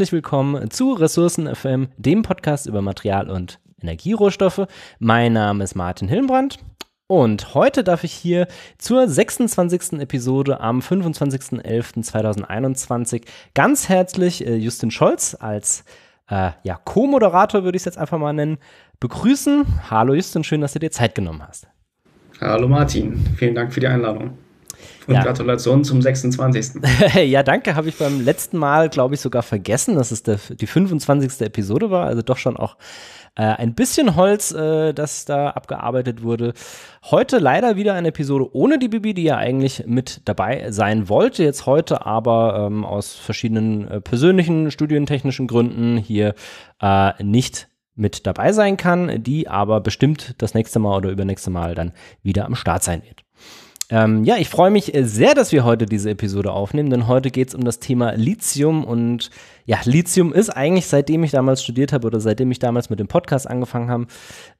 herzlich willkommen zu Ressourcen FM, dem Podcast über Material- und Energierohstoffe. Mein Name ist Martin Hillenbrand. Und heute darf ich hier zur 26. Episode am 25.11.2021 ganz herzlich äh, Justin Scholz als äh, ja, Co-Moderator, würde ich es jetzt einfach mal nennen, begrüßen. Hallo Justin, schön, dass du dir Zeit genommen hast. Hallo Martin, vielen Dank für die Einladung. Und ja. Gratulation zum 26. ja, danke. Habe ich beim letzten Mal, glaube ich, sogar vergessen, dass es der, die 25. Episode war. Also doch schon auch äh, ein bisschen Holz, äh, das da abgearbeitet wurde. Heute leider wieder eine Episode ohne die Bibi, die ja eigentlich mit dabei sein wollte. Jetzt heute aber ähm, aus verschiedenen äh, persönlichen, studientechnischen Gründen hier äh, nicht mit dabei sein kann, die aber bestimmt das nächste Mal oder übernächste Mal dann wieder am Start sein wird. Ähm, ja, ich freue mich äh, sehr, dass wir heute diese Episode aufnehmen, denn heute geht es um das Thema Lithium und ja, Lithium ist eigentlich, seitdem ich damals studiert habe oder seitdem ich damals mit dem Podcast angefangen habe,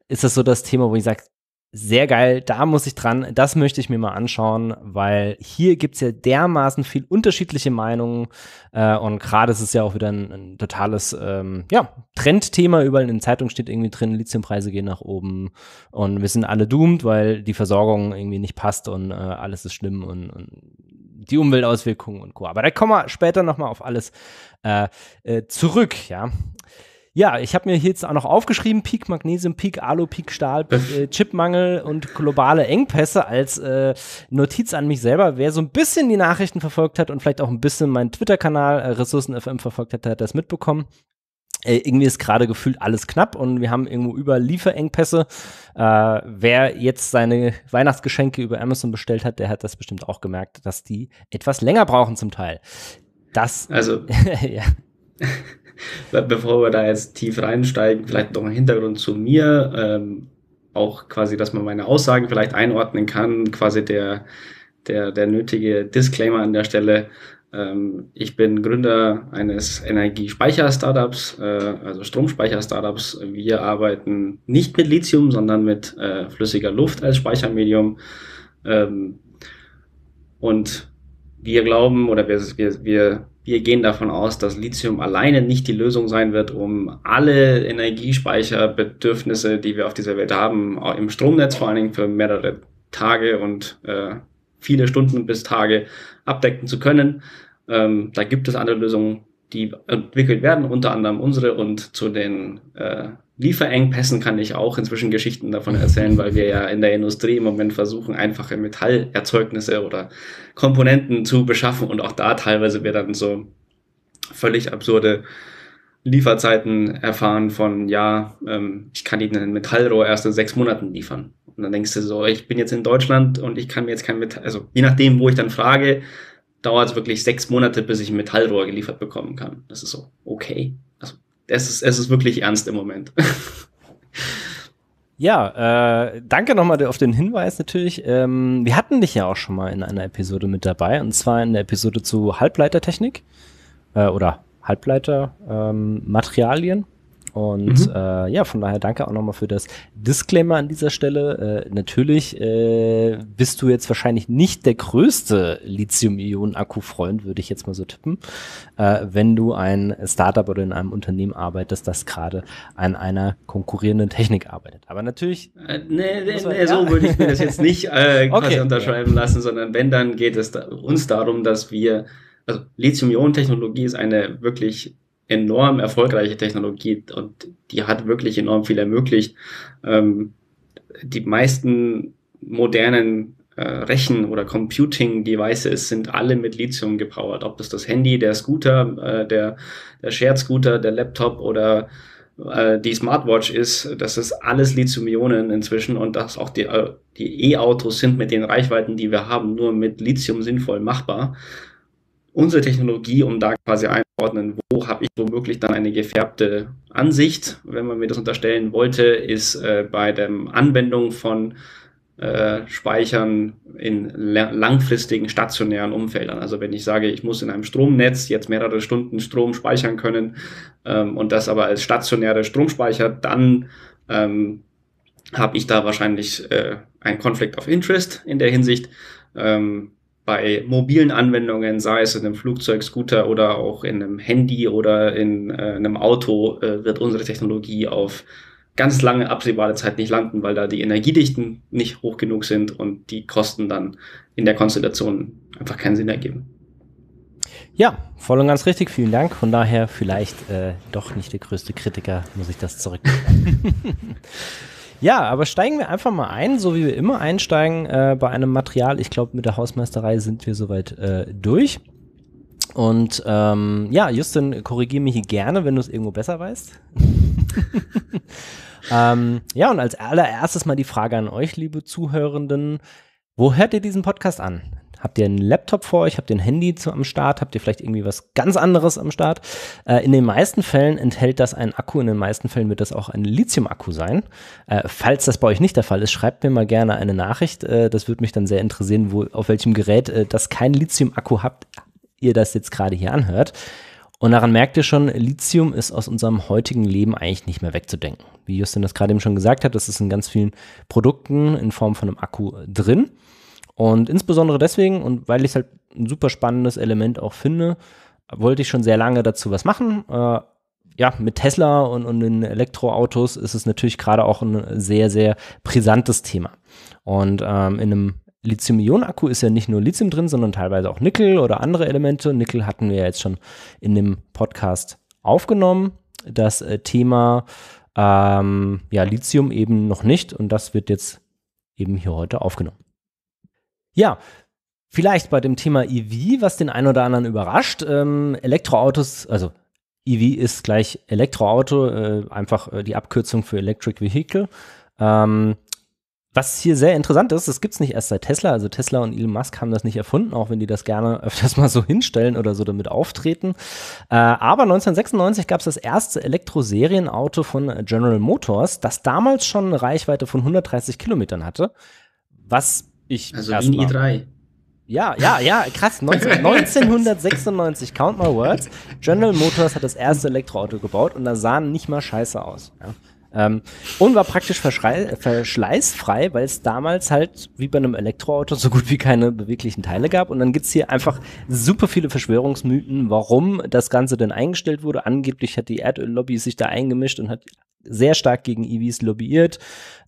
ist das so das Thema, wo ich sage, sehr geil, da muss ich dran, das möchte ich mir mal anschauen, weil hier gibt es ja dermaßen viel unterschiedliche Meinungen äh, und gerade ist es ja auch wieder ein, ein totales ähm, ja, Trendthema, überall in den Zeitungen steht irgendwie drin, Lithiumpreise gehen nach oben und wir sind alle doomed, weil die Versorgung irgendwie nicht passt und äh, alles ist schlimm und, und die Umweltauswirkungen und Co. Aber da kommen wir später nochmal auf alles äh, äh zurück, ja. Ja, ich habe mir hier jetzt auch noch aufgeschrieben, Peak Magnesium, Peak Alu, Peak Stahl, äh, Chipmangel und globale Engpässe als äh, Notiz an mich selber. Wer so ein bisschen die Nachrichten verfolgt hat und vielleicht auch ein bisschen meinen Twitter-Kanal äh, Ressourcen FM verfolgt hat, hat das mitbekommen. Äh, irgendwie ist gerade gefühlt alles knapp und wir haben irgendwo über Lieferengpässe. Äh, wer jetzt seine Weihnachtsgeschenke über Amazon bestellt hat, der hat das bestimmt auch gemerkt, dass die etwas länger brauchen zum Teil. Das also ja. bevor wir da jetzt tief reinsteigen, vielleicht noch ein Hintergrund zu mir. Ähm, auch quasi, dass man meine Aussagen vielleicht einordnen kann, quasi der, der, der nötige Disclaimer an der Stelle. Ähm, ich bin Gründer eines Energiespeicher-Startups, äh, also Stromspeicher-Startups. Wir arbeiten nicht mit Lithium, sondern mit äh, flüssiger Luft als Speichermedium. Ähm, und wir glauben oder wir, wir, wir wir gehen davon aus, dass Lithium alleine nicht die Lösung sein wird, um alle Energiespeicherbedürfnisse, die wir auf dieser Welt haben, im Stromnetz vor allen Dingen für mehrere Tage und äh, viele Stunden bis Tage abdecken zu können. Ähm, da gibt es andere Lösungen, die entwickelt werden, unter anderem unsere und zu den äh, Lieferengpässen kann ich auch inzwischen Geschichten davon erzählen, weil wir ja in der Industrie im Moment versuchen, einfache Metallerzeugnisse oder Komponenten zu beschaffen und auch da teilweise wir dann so völlig absurde Lieferzeiten erfahren von, ja, ähm, ich kann Ihnen ein Metallrohr erst in sechs Monaten liefern. Und dann denkst du so, ich bin jetzt in Deutschland und ich kann mir jetzt kein Metall, also je nachdem, wo ich dann frage, dauert es wirklich sechs Monate, bis ich ein Metallrohr geliefert bekommen kann. Das ist so, okay, es ist, es ist wirklich ernst im Moment. Ja, äh, danke nochmal auf den Hinweis natürlich. Ähm, wir hatten dich ja auch schon mal in einer Episode mit dabei, und zwar in der Episode zu Halbleitertechnik äh, oder Halbleitermaterialien. Ähm, und mhm. äh, ja, von daher danke auch nochmal für das Disclaimer an dieser Stelle. Äh, natürlich äh, bist du jetzt wahrscheinlich nicht der größte Lithium-Ionen-Akku-Freund, würde ich jetzt mal so tippen, äh, wenn du ein Startup oder in einem Unternehmen arbeitest, das gerade an einer konkurrierenden Technik arbeitet. Aber natürlich. Äh, nee, nee, man, nee ja. so würde ich mir das jetzt nicht äh, quasi unterschreiben lassen, sondern wenn, dann geht es da, uns darum, dass wir, also Lithium-Ionen-Technologie ist eine wirklich enorm erfolgreiche Technologie und die hat wirklich enorm viel ermöglicht. Ähm, die meisten modernen äh, Rechen- oder Computing-Devices sind alle mit Lithium gepowert. Ob das das Handy, der Scooter, äh, der, der Shared-Scooter, der Laptop oder äh, die Smartwatch ist, das ist alles Lithium-Ionen inzwischen und das auch die äh, E-Autos e sind mit den Reichweiten, die wir haben, nur mit Lithium sinnvoll machbar unsere Technologie, um da quasi einordnen, wo habe ich womöglich dann eine gefärbte Ansicht, wenn man mir das unterstellen wollte, ist äh, bei der Anwendung von äh, Speichern in langfristigen stationären Umfeldern. Also wenn ich sage, ich muss in einem Stromnetz jetzt mehrere Stunden Strom speichern können ähm, und das aber als stationäre Stromspeicher, dann ähm, habe ich da wahrscheinlich äh, einen Conflict of Interest in der Hinsicht. Ähm, bei mobilen Anwendungen, sei es in einem Flugzeug, Scooter oder auch in einem Handy oder in äh, einem Auto, äh, wird unsere Technologie auf ganz lange absehbare Zeit nicht landen, weil da die Energiedichten nicht hoch genug sind und die Kosten dann in der Konstellation einfach keinen Sinn ergeben. Ja, voll und ganz richtig, vielen Dank. Von daher vielleicht äh, doch nicht der größte Kritiker, muss ich das zurück. Ja, aber steigen wir einfach mal ein, so wie wir immer einsteigen äh, bei einem Material. Ich glaube, mit der Hausmeisterei sind wir soweit äh, durch. Und ähm, ja, Justin, korrigiere mich hier gerne, wenn du es irgendwo besser weißt. ähm, ja, und als allererstes mal die Frage an euch, liebe Zuhörenden. Wo hört ihr diesen Podcast an? Habt ihr einen Laptop vor euch? Habt ihr ein Handy zu, am Start? Habt ihr vielleicht irgendwie was ganz anderes am Start? Äh, in den meisten Fällen enthält das einen Akku. In den meisten Fällen wird das auch ein Lithium-Akku sein. Äh, falls das bei euch nicht der Fall ist, schreibt mir mal gerne eine Nachricht. Äh, das würde mich dann sehr interessieren, wo, auf welchem Gerät äh, das kein Lithium-Akku habt, ihr das jetzt gerade hier anhört. Und daran merkt ihr schon, Lithium ist aus unserem heutigen Leben eigentlich nicht mehr wegzudenken. Wie Justin das gerade eben schon gesagt hat, das ist in ganz vielen Produkten in Form von einem Akku äh, drin. Und insbesondere deswegen und weil ich es halt ein super spannendes Element auch finde, wollte ich schon sehr lange dazu was machen. Äh, ja, mit Tesla und, und den Elektroautos ist es natürlich gerade auch ein sehr, sehr brisantes Thema. Und ähm, in einem Lithium-Ionen-Akku ist ja nicht nur Lithium drin, sondern teilweise auch Nickel oder andere Elemente. Nickel hatten wir ja jetzt schon in dem Podcast aufgenommen. Das äh, Thema ähm, ja, Lithium eben noch nicht und das wird jetzt eben hier heute aufgenommen. Ja, vielleicht bei dem Thema EV, was den einen oder anderen überrascht. Ähm, Elektroautos, also EV ist gleich Elektroauto, äh, einfach äh, die Abkürzung für Electric Vehicle. Ähm, was hier sehr interessant ist, das gibt es nicht erst seit Tesla. Also Tesla und Elon Musk haben das nicht erfunden, auch wenn die das gerne öfters mal so hinstellen oder so damit auftreten. Äh, aber 1996 gab es das erste Elektro-Serienauto von General Motors, das damals schon eine Reichweite von 130 Kilometern hatte, was ich also Wien i 3 Ja, ja, ja, krass. 19, 1996, count my words. General Motors hat das erste Elektroauto gebaut und da sahen nicht mal scheiße aus. Ja. Ähm, und war praktisch verschleißfrei, weil es damals halt wie bei einem Elektroauto so gut wie keine beweglichen Teile gab. Und dann gibt's hier einfach super viele Verschwörungsmythen, warum das Ganze denn eingestellt wurde. Angeblich hat die Erdöllobby sich da eingemischt und hat sehr stark gegen EVs lobbyiert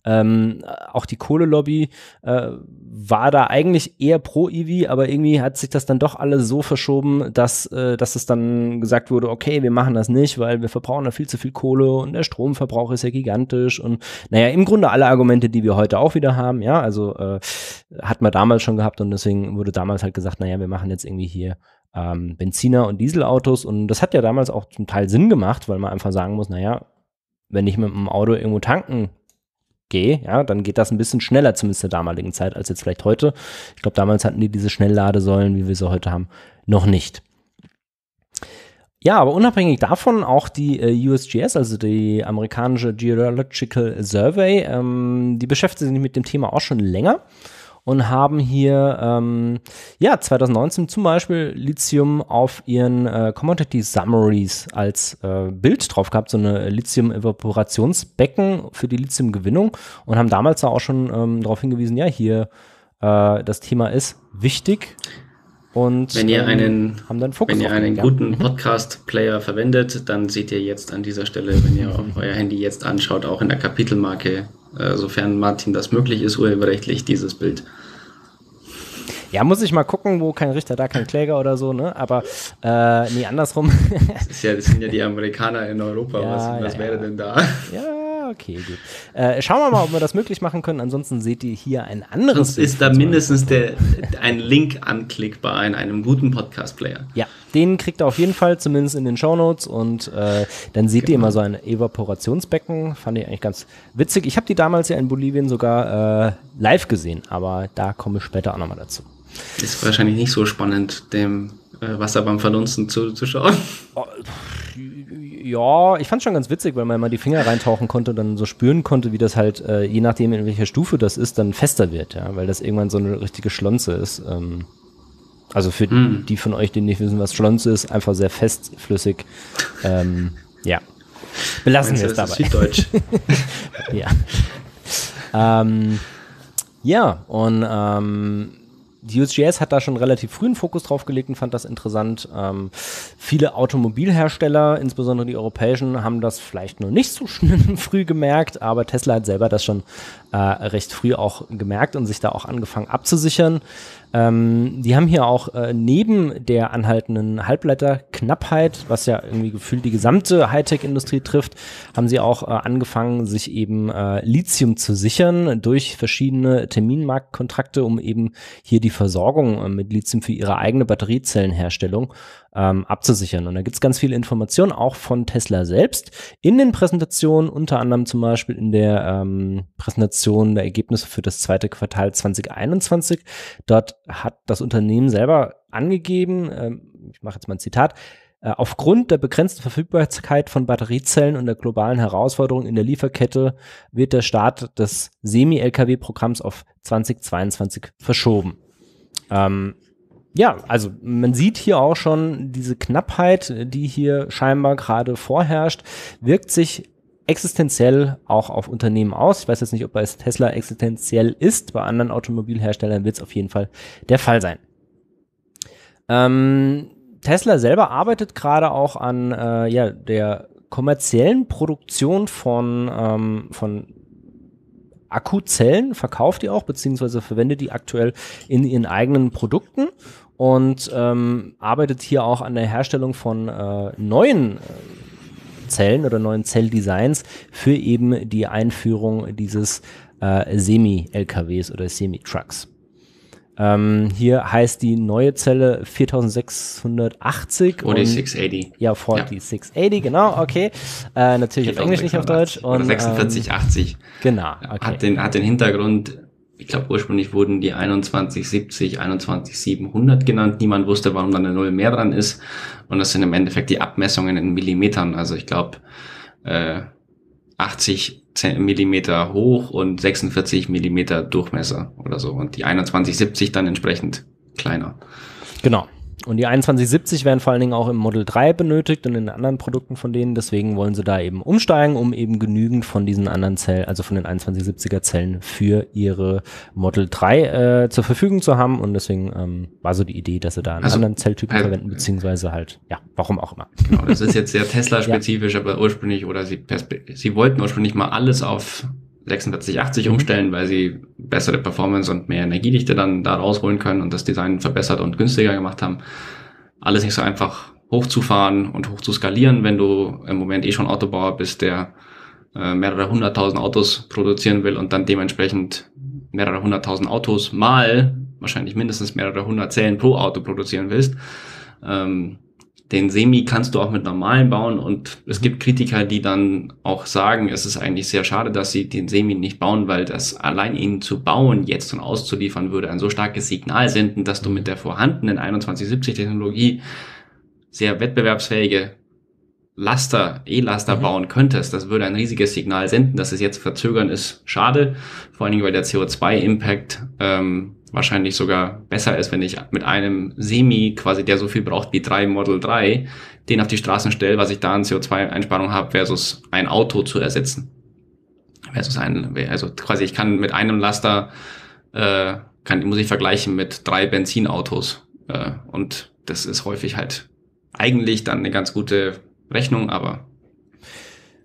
ähm, auch die Kohlelobby äh, war da eigentlich eher pro EV, aber irgendwie hat sich das dann doch alles so verschoben, dass, äh, dass es dann gesagt wurde, okay, wir machen das nicht, weil wir verbrauchen da viel zu viel Kohle und der Stromverbrauch ist ja gigantisch und naja, im Grunde alle Argumente, die wir heute auch wieder haben, ja, also äh, hat man damals schon gehabt und deswegen wurde damals halt gesagt, naja, wir machen jetzt irgendwie hier ähm, Benziner- und Dieselautos und das hat ja damals auch zum Teil Sinn gemacht, weil man einfach sagen muss, naja, wenn ich mit dem Auto irgendwo tanken gehe, ja, dann geht das ein bisschen schneller, zumindest der damaligen Zeit, als jetzt vielleicht heute. Ich glaube, damals hatten die diese Schnellladesäulen, wie wir sie heute haben, noch nicht. Ja, aber unabhängig davon auch die äh, USGS, also die amerikanische Geological Survey, ähm, die beschäftigt sich mit dem Thema auch schon länger und haben hier ähm, ja 2019 zum Beispiel Lithium auf ihren äh, Commodity Summaries als äh, Bild drauf gehabt, so eine Lithium-Evaporationsbecken für die Lithium-Gewinnung und haben damals auch schon ähm, darauf hingewiesen, ja, hier äh, das Thema ist wichtig. Und wenn ihr ähm, einen, haben dann Fokus wenn ihr einen guten Podcast-Player verwendet, dann seht ihr jetzt an dieser Stelle, wenn ihr euer Handy jetzt anschaut, auch in der Kapitelmarke äh, sofern Martin das möglich ist, urheberrechtlich dieses Bild. Ja, muss ich mal gucken, wo kein Richter, da kein Kläger oder so, ne? Aber äh, nee, andersrum. das, ist ja, das sind ja die Amerikaner in Europa. Ja, was, was ja, wäre ja. denn da? Ja, okay, gut. Äh, schauen wir mal, ob wir das möglich machen können. Ansonsten seht ihr hier ein anderes. Sonst ist da mindestens der, ein Link anklickbar in einem guten Podcast-Player. Ja, den kriegt ihr auf jeden Fall, zumindest in den Shownotes. Und äh, dann seht genau. ihr immer so ein Evaporationsbecken. Fand ich eigentlich ganz witzig. Ich habe die damals ja in Bolivien sogar äh, live gesehen, aber da komme ich später auch nochmal dazu. Ist wahrscheinlich nicht so spannend, dem äh, Wasser beim Verdunsten zuzuschauen. Oh, ja, ich fand schon ganz witzig, weil man mal die Finger reintauchen konnte und dann so spüren konnte, wie das halt, äh, je nachdem in welcher Stufe das ist, dann fester wird, ja, weil das irgendwann so eine richtige Schlonze ist. Ähm, also für mm. die von euch, die nicht wissen, was Schlons ist, einfach sehr fest, flüssig. Ähm, ja. Belassen wir es dabei. Ist Süddeutsch. ja. Ähm, ja, und ähm, die USGS hat da schon relativ frühen Fokus drauf gelegt und fand das interessant. Ähm, viele Automobilhersteller, insbesondere die europäischen, haben das vielleicht noch nicht so früh gemerkt, aber Tesla hat selber das schon äh, recht früh auch gemerkt und sich da auch angefangen abzusichern. Ähm, die haben hier auch äh, neben der anhaltenden Halbleiterknappheit, was ja irgendwie gefühlt die gesamte Hightech-Industrie trifft, haben sie auch äh, angefangen, sich eben äh, Lithium zu sichern durch verschiedene Terminmarktkontrakte, um eben hier die Versorgung äh, mit Lithium für ihre eigene Batteriezellenherstellung ähm, abzusichern. Und da gibt es ganz viele Informationen, auch von Tesla selbst, in den Präsentationen, unter anderem zum Beispiel in der ähm, Präsentation der Ergebnisse für das zweite Quartal 2021. Dort hat das Unternehmen selber angegeben, ähm, ich mache jetzt mal ein Zitat, äh, Aufgrund der begrenzten Verfügbarkeit von Batteriezellen und der globalen Herausforderung in der Lieferkette wird der Start des Semi-LKW-Programms auf 2022 verschoben. Ähm, ja, also man sieht hier auch schon diese Knappheit, die hier scheinbar gerade vorherrscht, wirkt sich existenziell auch auf Unternehmen aus. Ich weiß jetzt nicht, ob bei Tesla existenziell ist, bei anderen Automobilherstellern wird es auf jeden Fall der Fall sein. Ähm, Tesla selber arbeitet gerade auch an äh, ja, der kommerziellen Produktion von, ähm, von Akkuzellen verkauft die auch, beziehungsweise verwendet die aktuell in ihren eigenen Produkten und ähm, arbeitet hier auch an der Herstellung von äh, neuen äh, Zellen oder neuen Zelldesigns für eben die Einführung dieses äh, Semi-LKWs oder Semi-Trucks. Ähm, hier heißt die neue Zelle 4680. Oder 4680. Ja, 4680, ja. genau, okay. Äh, natürlich auf Englisch, nicht auf Deutsch. Und, oder 4680. Ähm, genau. Okay. Hat, den, hat den Hintergrund, ich glaube, ursprünglich wurden die 2170, 21700 genannt. Niemand wusste, warum da eine Null mehr dran ist. Und das sind im Endeffekt die Abmessungen in Millimetern. Also ich glaube, äh, 80 Millimeter hoch und 46 Millimeter Durchmesser oder so. Und die 2170 dann entsprechend kleiner. Genau. Und die 2170 werden vor allen Dingen auch im Model 3 benötigt und in anderen Produkten von denen. Deswegen wollen sie da eben umsteigen, um eben genügend von diesen anderen Zellen, also von den 2170er Zellen für ihre Model 3 äh, zur Verfügung zu haben. Und deswegen ähm, war so die Idee, dass sie da einen also, anderen Zelltypen äh, verwenden, beziehungsweise halt, ja, warum auch immer. Genau, das ist jetzt sehr Tesla-spezifisch, ja. aber ursprünglich oder sie, sie wollten ursprünglich mal alles auf 4680 mhm. umstellen, weil sie bessere Performance und mehr Energiedichte dann da rausholen können und das Design verbessert und günstiger gemacht haben. Alles nicht so einfach hochzufahren und hoch zu skalieren, wenn du im Moment eh schon Autobauer bist, der äh, mehrere hunderttausend Autos produzieren will und dann dementsprechend mehrere hunderttausend Autos mal wahrscheinlich mindestens mehrere hundert Zellen pro Auto produzieren willst. Ähm, den Semi kannst du auch mit normalen bauen und es mhm. gibt Kritiker, die dann auch sagen, es ist eigentlich sehr schade, dass sie den Semi nicht bauen, weil das allein ihn zu bauen jetzt und auszuliefern würde ein so starkes Signal senden, dass du mhm. mit der vorhandenen 2170 Technologie sehr wettbewerbsfähige Laster, E-Laster mhm. bauen könntest, das würde ein riesiges Signal senden, dass es jetzt verzögern ist. Schade, vor allen Dingen, weil der CO2-Impact ähm, wahrscheinlich sogar besser ist, wenn ich mit einem Semi, quasi der so viel braucht wie drei Model 3, den auf die Straßen stelle, was ich da an CO2-Einsparung habe, versus ein Auto zu ersetzen. Versus ein, also quasi ich kann mit einem Laster, äh, kann, muss ich vergleichen mit drei Benzinautos. Äh, und das ist häufig halt eigentlich dann eine ganz gute Rechnung, aber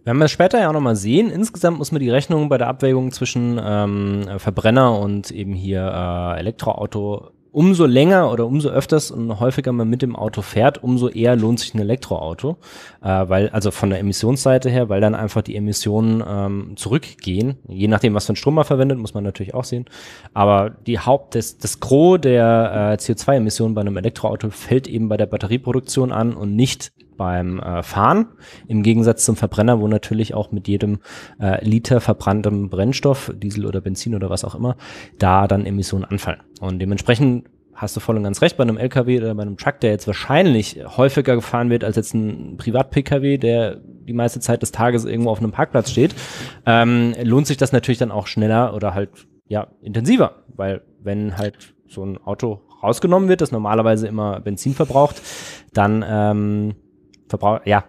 werden wir später ja auch nochmal sehen. Insgesamt muss man die Rechnung bei der Abwägung zwischen ähm, Verbrenner und eben hier äh, Elektroauto umso länger oder umso öfters und häufiger man mit dem Auto fährt, umso eher lohnt sich ein Elektroauto, äh, weil also von der Emissionsseite her, weil dann einfach die Emissionen ähm, zurückgehen. Je nachdem, was für einen Strom man verwendet, muss man natürlich auch sehen. Aber die Haupt des das Gros der äh, CO2-Emissionen bei einem Elektroauto fällt eben bei der Batterieproduktion an und nicht beim äh, Fahren. Im Gegensatz zum Verbrenner, wo natürlich auch mit jedem äh, Liter verbranntem Brennstoff, Diesel oder Benzin oder was auch immer, da dann Emissionen anfallen. Und dementsprechend hast du voll und ganz recht, bei einem LKW oder bei einem Truck, der jetzt wahrscheinlich häufiger gefahren wird als jetzt ein Privat-PKW, der die meiste Zeit des Tages irgendwo auf einem Parkplatz steht, ähm, lohnt sich das natürlich dann auch schneller oder halt ja intensiver, weil wenn halt so ein Auto rausgenommen wird, das normalerweise immer Benzin verbraucht, dann ähm, Verbrauch, ja.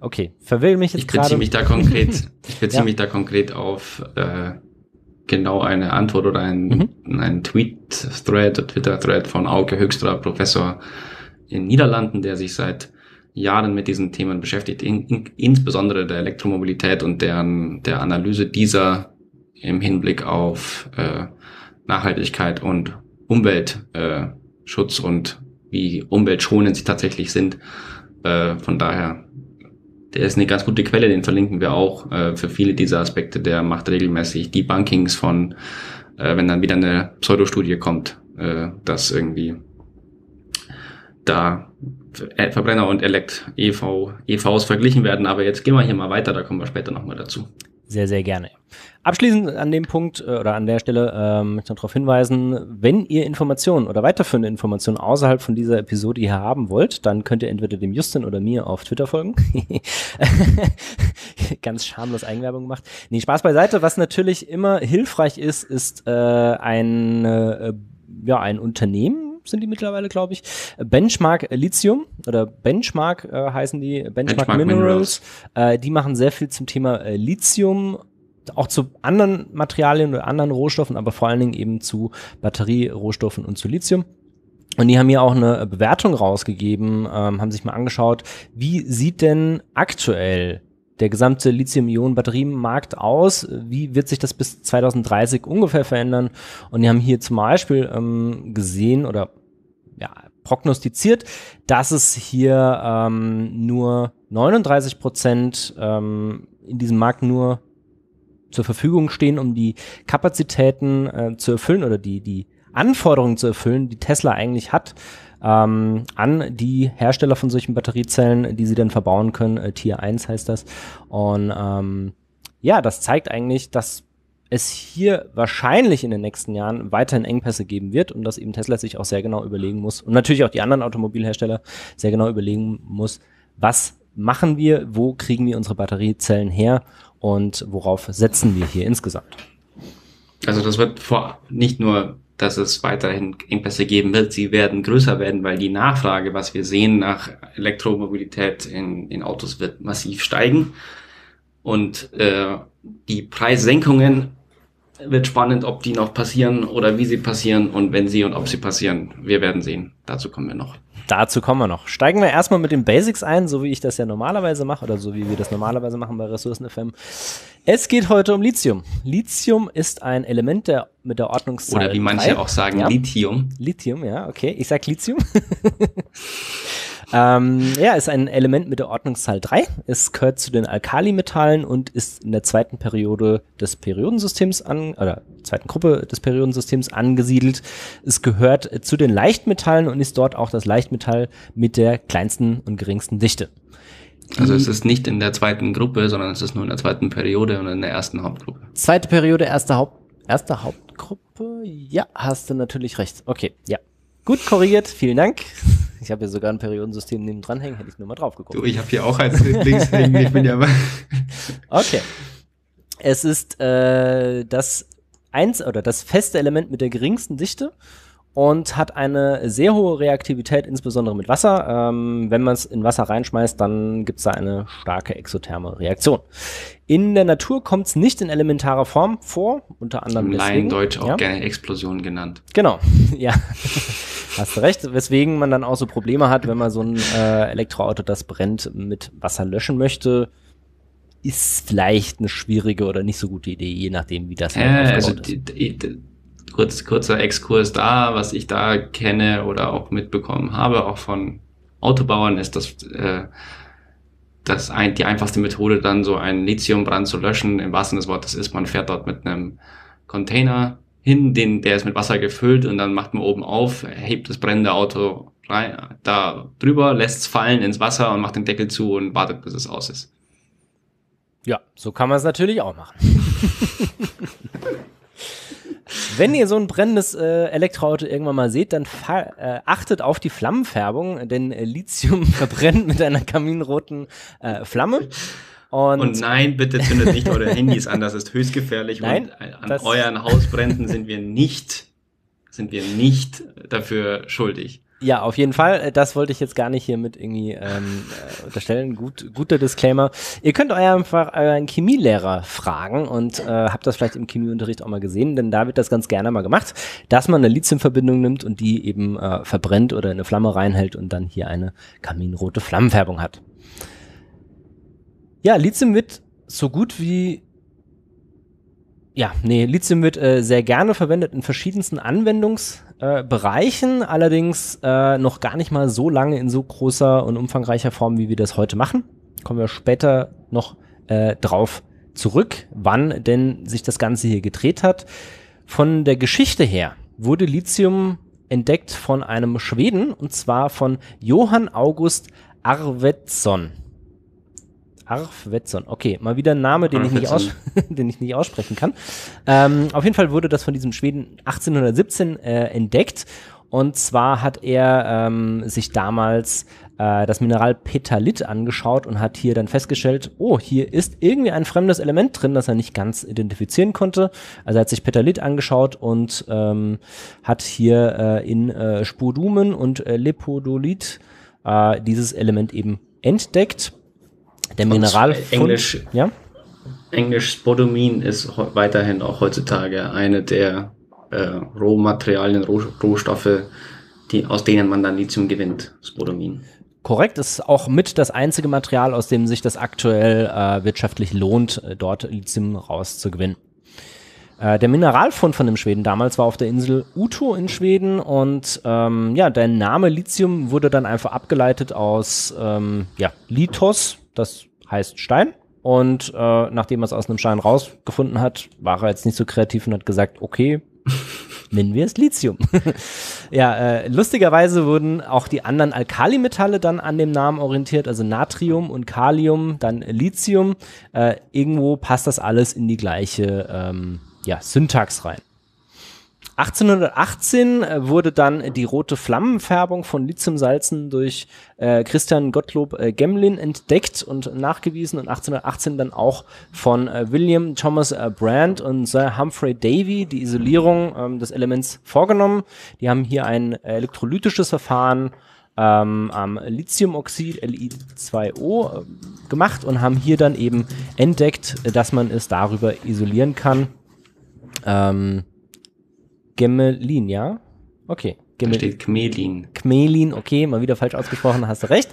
Okay, verwirre mich jetzt gerade. Ich beziehe mich da konkret, ich beziehe ja. mich da konkret auf äh, genau eine Antwort oder ein, mhm. einen Tweet-Thread, Twitter-Thread von Auke Höchstra, Professor in Niederlanden, der sich seit Jahren mit diesen Themen beschäftigt, in, in, insbesondere der Elektromobilität und deren, der Analyse dieser im Hinblick auf äh, Nachhaltigkeit und Umweltschutz und wie umweltschonend sie tatsächlich sind. Äh, von daher, der ist eine ganz gute Quelle, den verlinken wir auch äh, für viele dieser Aspekte. Der macht regelmäßig Debunkings von, äh, wenn dann wieder eine Pseudostudie kommt, äh, dass irgendwie da Verbrenner und Elekt EV, EVs verglichen werden. Aber jetzt gehen wir hier mal weiter, da kommen wir später nochmal dazu. Sehr, sehr gerne. Abschließend an dem Punkt äh, oder an der Stelle ähm, möchte ich noch darauf hinweisen, wenn ihr Informationen oder weiterführende Informationen außerhalb von dieser Episode hier haben wollt, dann könnt ihr entweder dem Justin oder mir auf Twitter folgen. Ganz schamlos Eigenwerbung gemacht. Nee, Spaß beiseite. Was natürlich immer hilfreich ist, ist äh, ein, äh, ja, ein Unternehmen, sind die mittlerweile, glaube ich. Benchmark Lithium oder Benchmark äh, heißen die, Benchmark, Benchmark Minerals. Minerals. Äh, die machen sehr viel zum Thema äh, Lithium auch zu anderen Materialien oder anderen Rohstoffen, aber vor allen Dingen eben zu Batterierohstoffen und zu Lithium. Und die haben hier auch eine Bewertung rausgegeben, ähm, haben sich mal angeschaut, wie sieht denn aktuell der gesamte lithium ionen batterien aus? Wie wird sich das bis 2030 ungefähr verändern? Und die haben hier zum Beispiel ähm, gesehen oder ja, prognostiziert, dass es hier ähm, nur 39 Prozent ähm, in diesem Markt nur zur Verfügung stehen, um die Kapazitäten äh, zu erfüllen oder die, die Anforderungen zu erfüllen, die Tesla eigentlich hat ähm, an die Hersteller von solchen Batteriezellen, die sie dann verbauen können. Äh, Tier 1 heißt das. Und ähm, ja, das zeigt eigentlich, dass es hier wahrscheinlich in den nächsten Jahren weiterhin Engpässe geben wird und dass eben Tesla sich auch sehr genau überlegen muss und natürlich auch die anderen Automobilhersteller sehr genau überlegen muss, was machen wir, wo kriegen wir unsere Batteriezellen her und worauf setzen wir hier insgesamt. Also das wird vor nicht nur dass es weiterhin Engpässe geben wird. Sie werden größer werden, weil die Nachfrage, was wir sehen nach Elektromobilität in, in Autos, wird massiv steigen. Und äh, die Preissenkungen wird spannend, ob die noch passieren oder wie sie passieren und wenn sie und ob sie passieren. Wir werden sehen. Dazu kommen wir noch. Dazu kommen wir noch. Steigen wir erstmal mit den Basics ein, so wie ich das ja normalerweise mache oder so wie wir das normalerweise machen bei Ressourcen FM. Es geht heute um Lithium. Lithium ist ein Element der, mit der Ordnungszahl. Oder wie manche 3. auch sagen, ja. Lithium. Lithium, ja, okay. Ich sag Lithium. ähm, ja, ist ein Element mit der Ordnungszahl 3. Es gehört zu den Alkalimetallen und ist in der zweiten Periode des Periodensystems an, oder zweiten Gruppe des Periodensystems angesiedelt. Es gehört zu den Leichtmetallen und ist dort auch das Leichtmetall mit der kleinsten und geringsten Dichte. Also es ist nicht in der zweiten Gruppe, sondern es ist nur in der zweiten Periode und in der ersten Hauptgruppe. Zweite Periode, erste, Haupt, erste Hauptgruppe? Ja, hast du natürlich recht. Okay, ja. Gut korrigiert, vielen Dank. Ich habe hier sogar ein Periodensystem neben dran hängen, hätte ich nur mal drauf geguckt. Du, ich habe hier auch eins links hängen, ich bin ja mal. Okay. Es ist äh, das eins oder das feste Element mit der geringsten Dichte und hat eine sehr hohe Reaktivität, insbesondere mit Wasser. Ähm, wenn man es in Wasser reinschmeißt, dann gibt es da eine starke exotherme Reaktion. In der Natur kommt es nicht in elementarer Form vor, unter anderem Im deswegen. Deutsch auch ja. gerne Explosion genannt. Genau, ja. Hast du recht, weswegen man dann auch so Probleme hat, wenn man so ein äh, Elektroauto, das brennt, mit Wasser löschen möchte ist vielleicht eine schwierige oder nicht so gute Idee, je nachdem, wie das äh, also ist kurz, kurzer Exkurs da, was ich da kenne oder auch mitbekommen habe, auch von Autobauern, ist, dass, äh, dass ein, die einfachste Methode dann so einen Lithiumbrand zu löschen, im wahrsten Sinne des Wortes ist, man fährt dort mit einem Container hin, den, der ist mit Wasser gefüllt und dann macht man oben auf, hebt das brennende Auto rein, da drüber, lässt es fallen ins Wasser und macht den Deckel zu und wartet, bis es aus ist. Ja, so kann man es natürlich auch machen. Wenn ihr so ein brennendes äh, Elektroauto irgendwann mal seht, dann äh, achtet auf die Flammenfärbung, denn äh, Lithium verbrennt mit einer kaminroten äh, Flamme. Und, und, nein, bitte zündet nicht eure Handys an, das ist höchst gefährlich. Nein, und an euren Hausbränden sind wir nicht, sind wir nicht dafür schuldig. Ja, auf jeden Fall. Äh, das wollte ich jetzt gar nicht hier mit irgendwie ähm, äh, unterstellen. Gut, guter Disclaimer. Ihr könnt euer, einfach euren Chemielehrer fragen und äh, habt das vielleicht im Chemieunterricht auch mal gesehen, denn da wird das ganz gerne mal gemacht, dass man eine Lithiumverbindung nimmt und die eben äh, verbrennt oder in eine Flamme reinhält und dann hier eine kaminrote Flammenfärbung hat. Ja, Lithium wird so gut wie ja, nee, Lithium wird äh, sehr gerne verwendet in verschiedensten Anwendungs- äh, Bereichen, allerdings äh, noch gar nicht mal so lange in so großer und umfangreicher Form, wie wir das heute machen. Kommen wir später noch äh, drauf zurück, wann denn sich das Ganze hier gedreht hat. Von der Geschichte her wurde Lithium entdeckt von einem Schweden und zwar von Johann August Arvedsson. Arfwetson. Okay, mal wieder ein Name, den, ich nicht, den ich nicht, aussprechen kann. Ähm, auf jeden Fall wurde das von diesem Schweden 1817 äh, entdeckt. Und zwar hat er ähm, sich damals äh, das Mineral Petalit angeschaut und hat hier dann festgestellt, oh, hier ist irgendwie ein fremdes Element drin, das er nicht ganz identifizieren konnte. Also er hat sich Petalit angeschaut und ähm, hat hier äh, in äh, Spodumen und äh, Lepodolit äh, dieses Element eben entdeckt. Der Mineralfund. Englisch, ja? Englisch Spodomin ist weiterhin auch heutzutage eine der äh, Rohmaterialien, Roh Rohstoffe, die, aus denen man dann Lithium gewinnt, Spodomin. Korrekt, ist auch mit das einzige Material, aus dem sich das aktuell äh, wirtschaftlich lohnt, äh, dort Lithium rauszugewinnen. Äh, der Mineralfund von dem Schweden damals war auf der Insel Uto in Schweden und ähm, ja, der Name Lithium wurde dann einfach abgeleitet aus ähm, ja, Lithos, das heißt Stein. Und äh, nachdem er es aus einem Stein rausgefunden hat, war er jetzt nicht so kreativ und hat gesagt, okay, nennen wir es Lithium. ja, äh, lustigerweise wurden auch die anderen Alkalimetalle dann an dem Namen orientiert, also Natrium und Kalium, dann Lithium. Äh, irgendwo passt das alles in die gleiche ähm, ja, Syntax rein. 1818 äh, wurde dann die rote Flammenfärbung von Lithiumsalzen durch äh, Christian Gottlob äh, Gemlin entdeckt und nachgewiesen und 1818 dann auch von äh, William Thomas äh, Brand und Sir Humphrey Davy die Isolierung ähm, des Elements vorgenommen. Die haben hier ein elektrolytisches Verfahren ähm, am Lithiumoxid Li2O äh, gemacht und haben hier dann eben entdeckt, dass man es darüber isolieren kann. Ähm, Gemelin, ja? Okay. Gemmel da steht Kmelin. Kmelin, okay, mal wieder falsch ausgesprochen, hast du recht.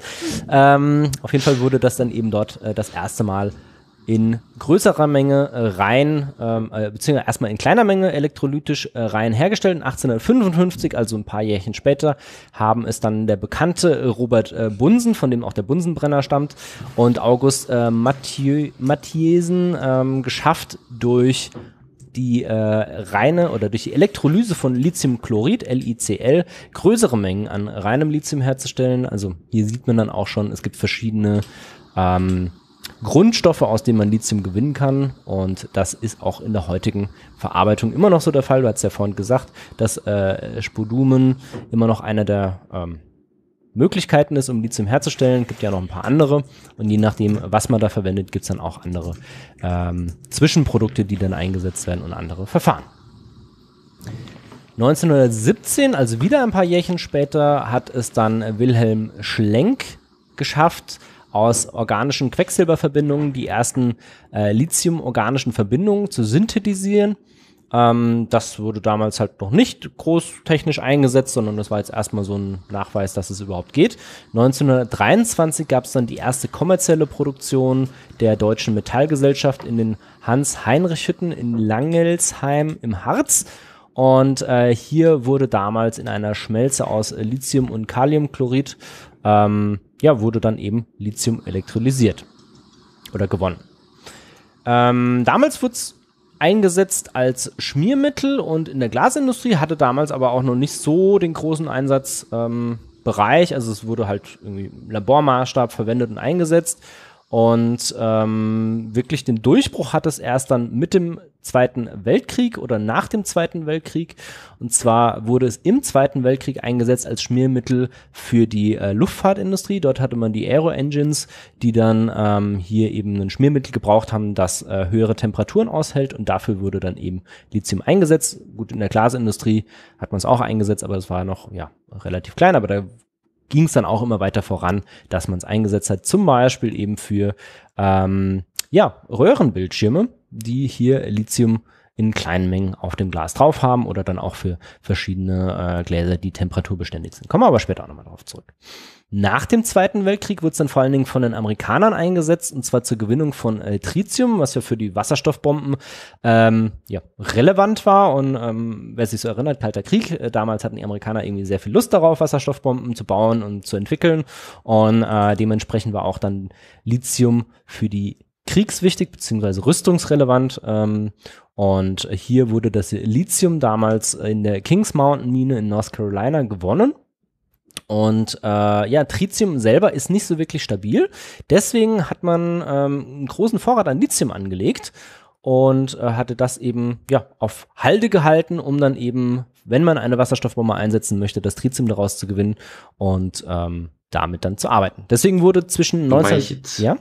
Ähm, auf jeden Fall wurde das dann eben dort äh, das erste Mal in größerer Menge äh, rein, ähm, äh, beziehungsweise erstmal in kleiner Menge elektrolytisch äh, rein hergestellt. 1855, also ein paar Jährchen später, haben es dann der bekannte äh, Robert äh, Bunsen, von dem auch der Bunsenbrenner stammt, und August äh, Mathieu, Mathiesen ähm, geschafft durch die äh, reine oder durch die Elektrolyse von Lithiumchlorid, LiCl, größere Mengen an reinem Lithium herzustellen. Also hier sieht man dann auch schon, es gibt verschiedene ähm, Grundstoffe, aus denen man Lithium gewinnen kann. Und das ist auch in der heutigen Verarbeitung immer noch so der Fall. Du hast ja vorhin gesagt, dass äh, Spodumen immer noch einer der ähm, Möglichkeiten ist, um Lithium herzustellen. Gibt ja noch ein paar andere. Und je nachdem, was man da verwendet, gibt es dann auch andere ähm, Zwischenprodukte, die dann eingesetzt werden und andere Verfahren. 1917, also wieder ein paar Jährchen später, hat es dann Wilhelm Schlenk geschafft, aus organischen Quecksilberverbindungen die ersten äh, Lithium-organischen Verbindungen zu synthetisieren ähm, das wurde damals halt noch nicht großtechnisch eingesetzt, sondern das war jetzt erstmal so ein Nachweis, dass es überhaupt geht. 1923 gab es dann die erste kommerzielle Produktion der Deutschen Metallgesellschaft in den Hans-Heinrich-Hütten in Langelsheim im Harz. Und äh, hier wurde damals in einer Schmelze aus Lithium und Kaliumchlorid, ähm, ja, wurde dann eben Lithium elektrolysiert oder gewonnen. Ähm, damals wurde es eingesetzt als Schmiermittel und in der Glasindustrie, hatte damals aber auch noch nicht so den großen Einsatzbereich. Ähm, also es wurde halt irgendwie Labormaßstab verwendet und eingesetzt. Und ähm, wirklich den Durchbruch hat es erst dann mit dem Zweiten Weltkrieg oder nach dem Zweiten Weltkrieg. Und zwar wurde es im Zweiten Weltkrieg eingesetzt als Schmiermittel für die äh, Luftfahrtindustrie. Dort hatte man die Aero-Engines, die dann ähm, hier eben ein Schmiermittel gebraucht haben, das äh, höhere Temperaturen aushält. Und dafür wurde dann eben Lithium eingesetzt. Gut, in der Glasindustrie hat man es auch eingesetzt, aber es war noch ja, relativ klein. Aber da ging es dann auch immer weiter voran, dass man es eingesetzt hat. Zum Beispiel eben für... Ähm, ja, Röhrenbildschirme, die hier Lithium in kleinen Mengen auf dem Glas drauf haben oder dann auch für verschiedene äh, Gläser, die temperaturbeständig sind. Kommen wir aber später auch nochmal drauf zurück. Nach dem Zweiten Weltkrieg wurde es dann vor allen Dingen von den Amerikanern eingesetzt und zwar zur Gewinnung von äh, Tritium, was ja für die Wasserstoffbomben ähm, ja, relevant war. Und ähm, wer sich so erinnert, Kalter Krieg, äh, damals hatten die Amerikaner irgendwie sehr viel Lust darauf, Wasserstoffbomben zu bauen und zu entwickeln. Und äh, dementsprechend war auch dann Lithium für die kriegswichtig bzw. rüstungsrelevant. Ähm, und hier wurde das Lithium damals in der Kings Mountain Mine in North Carolina gewonnen. Und äh, ja, Tritium selber ist nicht so wirklich stabil. Deswegen hat man ähm, einen großen Vorrat an Lithium angelegt und äh, hatte das eben ja, auf Halde gehalten, um dann eben, wenn man eine Wasserstoffbombe einsetzen möchte, das Tritium daraus zu gewinnen und ähm, damit dann zu arbeiten. Deswegen wurde zwischen 19... ja?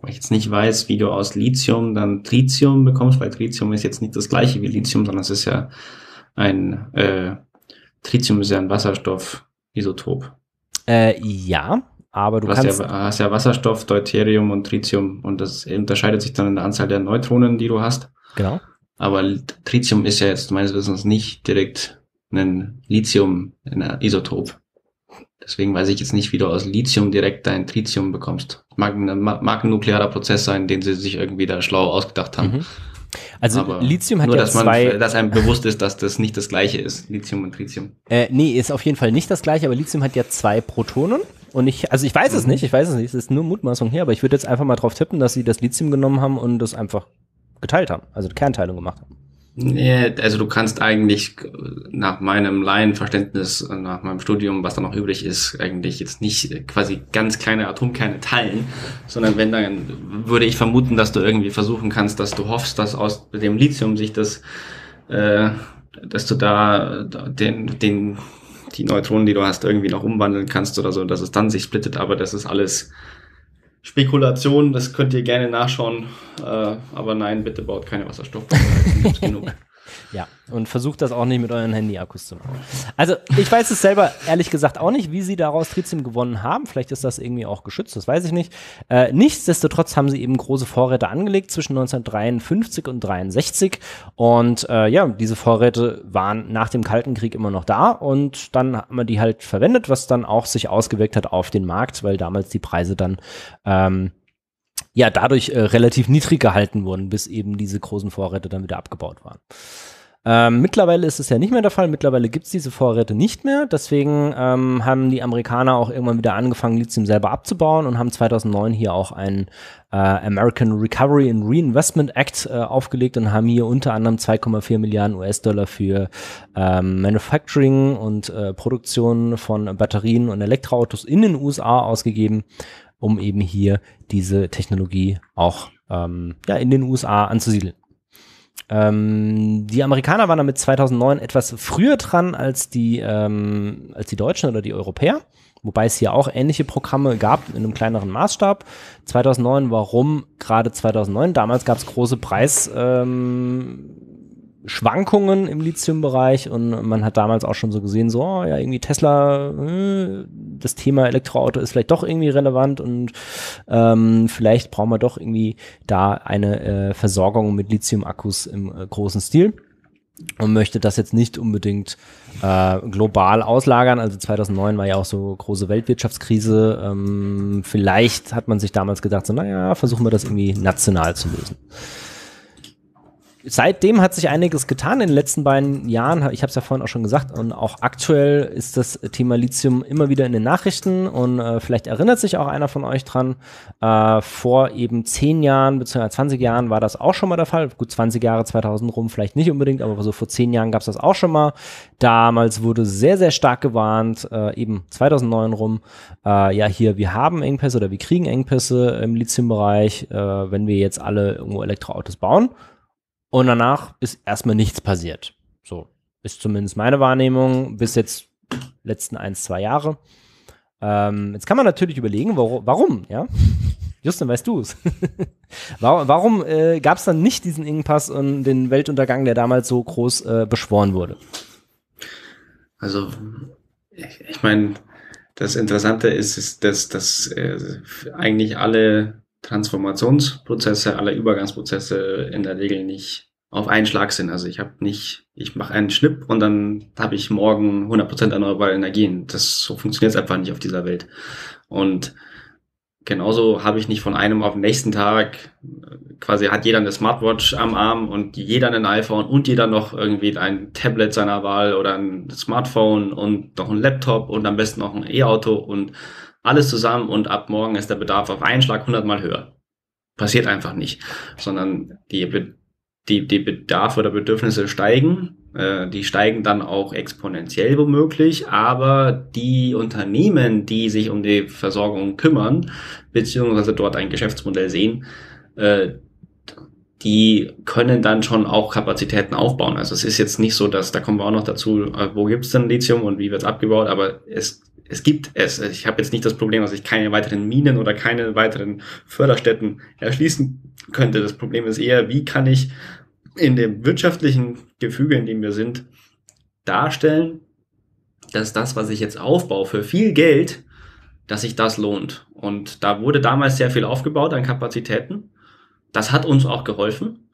weil ich jetzt nicht weiß, wie du aus Lithium dann Tritium bekommst, weil Tritium ist jetzt nicht das gleiche wie Lithium, sondern es ist ja ein äh, Tritium ist ja ein Wasserstoffisotop. Äh, ja, aber du hast kannst. Ja, hast ja Wasserstoff, Deuterium und Tritium und das unterscheidet sich dann in der Anzahl der Neutronen, die du hast. Genau. Aber Tritium ist ja jetzt meines Wissens nicht direkt ein Lithium-Isotop. Deswegen weiß ich jetzt nicht, wie du aus Lithium direkt dein Tritium bekommst. Mag ein, mag ein nuklearer Prozess sein, den sie sich irgendwie da schlau ausgedacht haben. Mhm. Also Aber Lithium hat nur, ja dass zwei... Nur, dass einem bewusst ist, dass das nicht das gleiche ist, Lithium und Tritium. Äh, nee, ist auf jeden Fall nicht das gleiche, aber Lithium hat ja zwei Protonen. Und ich, also ich weiß mhm. es nicht, ich weiß es nicht, es ist nur Mutmaßung hier, aber ich würde jetzt einfach mal drauf tippen, dass sie das Lithium genommen haben und das einfach geteilt haben, also Kernteilung gemacht haben. Nee, also du kannst eigentlich äh, nach meinem Laienverständnis, äh, nach meinem Studium, was da noch übrig ist, eigentlich jetzt nicht äh, quasi ganz kleine Atomkerne teilen, sondern wenn dann würde ich vermuten, dass du irgendwie versuchen kannst, dass du hoffst, dass aus dem Lithium sich das, äh, dass du da den, den, die Neutronen, die du hast, irgendwie noch umwandeln kannst oder so, dass es dann sich splittet, aber das ist alles Spekulationen, das könnt ihr gerne nachschauen. Äh, aber nein, bitte baut keine Wasserstoffbombe. genug. Ja, und versucht das auch nicht mit euren Handy-Akkus zu machen. Also, ich weiß es selber ehrlich gesagt auch nicht, wie sie daraus Tritium gewonnen haben. Vielleicht ist das irgendwie auch geschützt, das weiß ich nicht. Äh, nichtsdestotrotz haben sie eben große Vorräte angelegt zwischen 1953 und 63. Und äh, ja, diese Vorräte waren nach dem Kalten Krieg immer noch da und dann hat man die halt verwendet, was dann auch sich ausgewirkt hat auf den Markt, weil damals die Preise dann ähm, ja dadurch äh, relativ niedrig gehalten wurden, bis eben diese großen Vorräte dann wieder abgebaut waren. Ähm, mittlerweile ist es ja nicht mehr der Fall. Mittlerweile gibt es diese Vorräte nicht mehr. Deswegen ähm, haben die Amerikaner auch irgendwann wieder angefangen, Lithium selber abzubauen und haben 2009 hier auch einen äh, American Recovery and Reinvestment Act äh, aufgelegt und haben hier unter anderem 2,4 Milliarden US-Dollar für ähm, Manufacturing und äh, Produktion von Batterien und Elektroautos in den USA ausgegeben um eben hier diese Technologie auch ähm, ja, in den USA anzusiedeln. Ähm, die Amerikaner waren damit 2009 etwas früher dran als die, ähm, als die Deutschen oder die Europäer, wobei es hier auch ähnliche Programme gab in einem kleineren Maßstab. 2009, warum gerade 2009? Damals gab es große Preis. Ähm, Schwankungen im Lithium-Bereich und man hat damals auch schon so gesehen, so, oh, ja, irgendwie Tesla, äh, das Thema Elektroauto ist vielleicht doch irgendwie relevant und ähm, vielleicht brauchen wir doch irgendwie da eine äh, Versorgung mit Lithium-Akkus im äh, großen Stil und möchte das jetzt nicht unbedingt äh, global auslagern. Also 2009 war ja auch so große Weltwirtschaftskrise. Ähm, vielleicht hat man sich damals gedacht, so, naja, versuchen wir das irgendwie national zu lösen seitdem hat sich einiges getan in den letzten beiden Jahren. Ich habe es ja vorhin auch schon gesagt. Und auch aktuell ist das Thema Lithium immer wieder in den Nachrichten. Und äh, vielleicht erinnert sich auch einer von euch dran. Äh, vor eben zehn Jahren bzw. 20 Jahren war das auch schon mal der Fall. Gut, 20 Jahre, 2000 rum vielleicht nicht unbedingt, aber so vor zehn Jahren gab es das auch schon mal. Damals wurde sehr, sehr stark gewarnt, äh, eben 2009 rum. Äh, ja, hier, wir haben Engpässe oder wir kriegen Engpässe im Lithium-Bereich, äh, wenn wir jetzt alle irgendwo Elektroautos bauen. Und danach ist erstmal nichts passiert. So ist zumindest meine Wahrnehmung bis jetzt letzten ein, zwei Jahre. Ähm, jetzt kann man natürlich überlegen, wo, warum, ja? Justin, weißt du es? warum, warum äh, gab es dann nicht diesen Engpass und den Weltuntergang, der damals so groß äh, beschworen wurde? Also, ich, ich meine, das Interessante ist, ist dass, dass äh, eigentlich alle Transformationsprozesse, alle Übergangsprozesse in der Regel nicht auf einen Schlag sind. Also ich habe nicht, ich mache einen Schnipp und dann habe ich morgen 100% erneuerbare Energien. Das so funktioniert es einfach nicht auf dieser Welt. Und genauso habe ich nicht von einem auf den nächsten Tag äh, quasi hat jeder eine Smartwatch am Arm und jeder ein iPhone und jeder noch irgendwie ein Tablet seiner Wahl oder ein Smartphone und noch ein Laptop und am besten noch ein E-Auto und alles zusammen und ab morgen ist der Bedarf auf einen Schlag 100 mal höher. Passiert einfach nicht, sondern die, die, die Bedarfe oder Bedürfnisse steigen. Äh, die steigen dann auch exponentiell womöglich, aber die Unternehmen, die sich um die Versorgung kümmern, beziehungsweise dort ein Geschäftsmodell sehen, äh, die können dann schon auch Kapazitäten aufbauen. Also es ist jetzt nicht so, dass, da kommen wir auch noch dazu, äh, wo gibt es denn Lithium und wie wird es abgebaut, aber es, es gibt es. Ich habe jetzt nicht das Problem, dass ich keine weiteren Minen oder keine weiteren Förderstätten erschließen könnte. Das Problem ist eher, wie kann ich in dem wirtschaftlichen Gefüge, in dem wir sind, darstellen, dass das, was ich jetzt aufbaue für viel Geld, dass sich das lohnt. Und da wurde damals sehr viel aufgebaut an Kapazitäten das hat uns auch geholfen.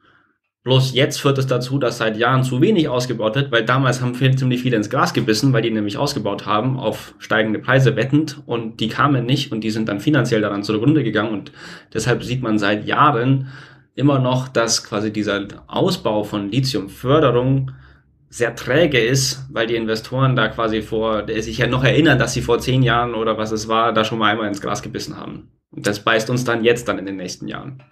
Bloß jetzt führt es dazu, dass seit Jahren zu wenig ausgebaut wird, weil damals haben viel, ziemlich viele ins Gras gebissen, weil die nämlich ausgebaut haben auf steigende Preise wettend und die kamen nicht und die sind dann finanziell daran zugrunde gegangen und deshalb sieht man seit Jahren immer noch, dass quasi dieser Ausbau von Lithiumförderung sehr träge ist, weil die Investoren da quasi vor, der sich ja noch erinnern, dass sie vor zehn Jahren oder was es war, da schon mal einmal ins Gras gebissen haben. Und das beißt uns dann jetzt dann in den nächsten Jahren.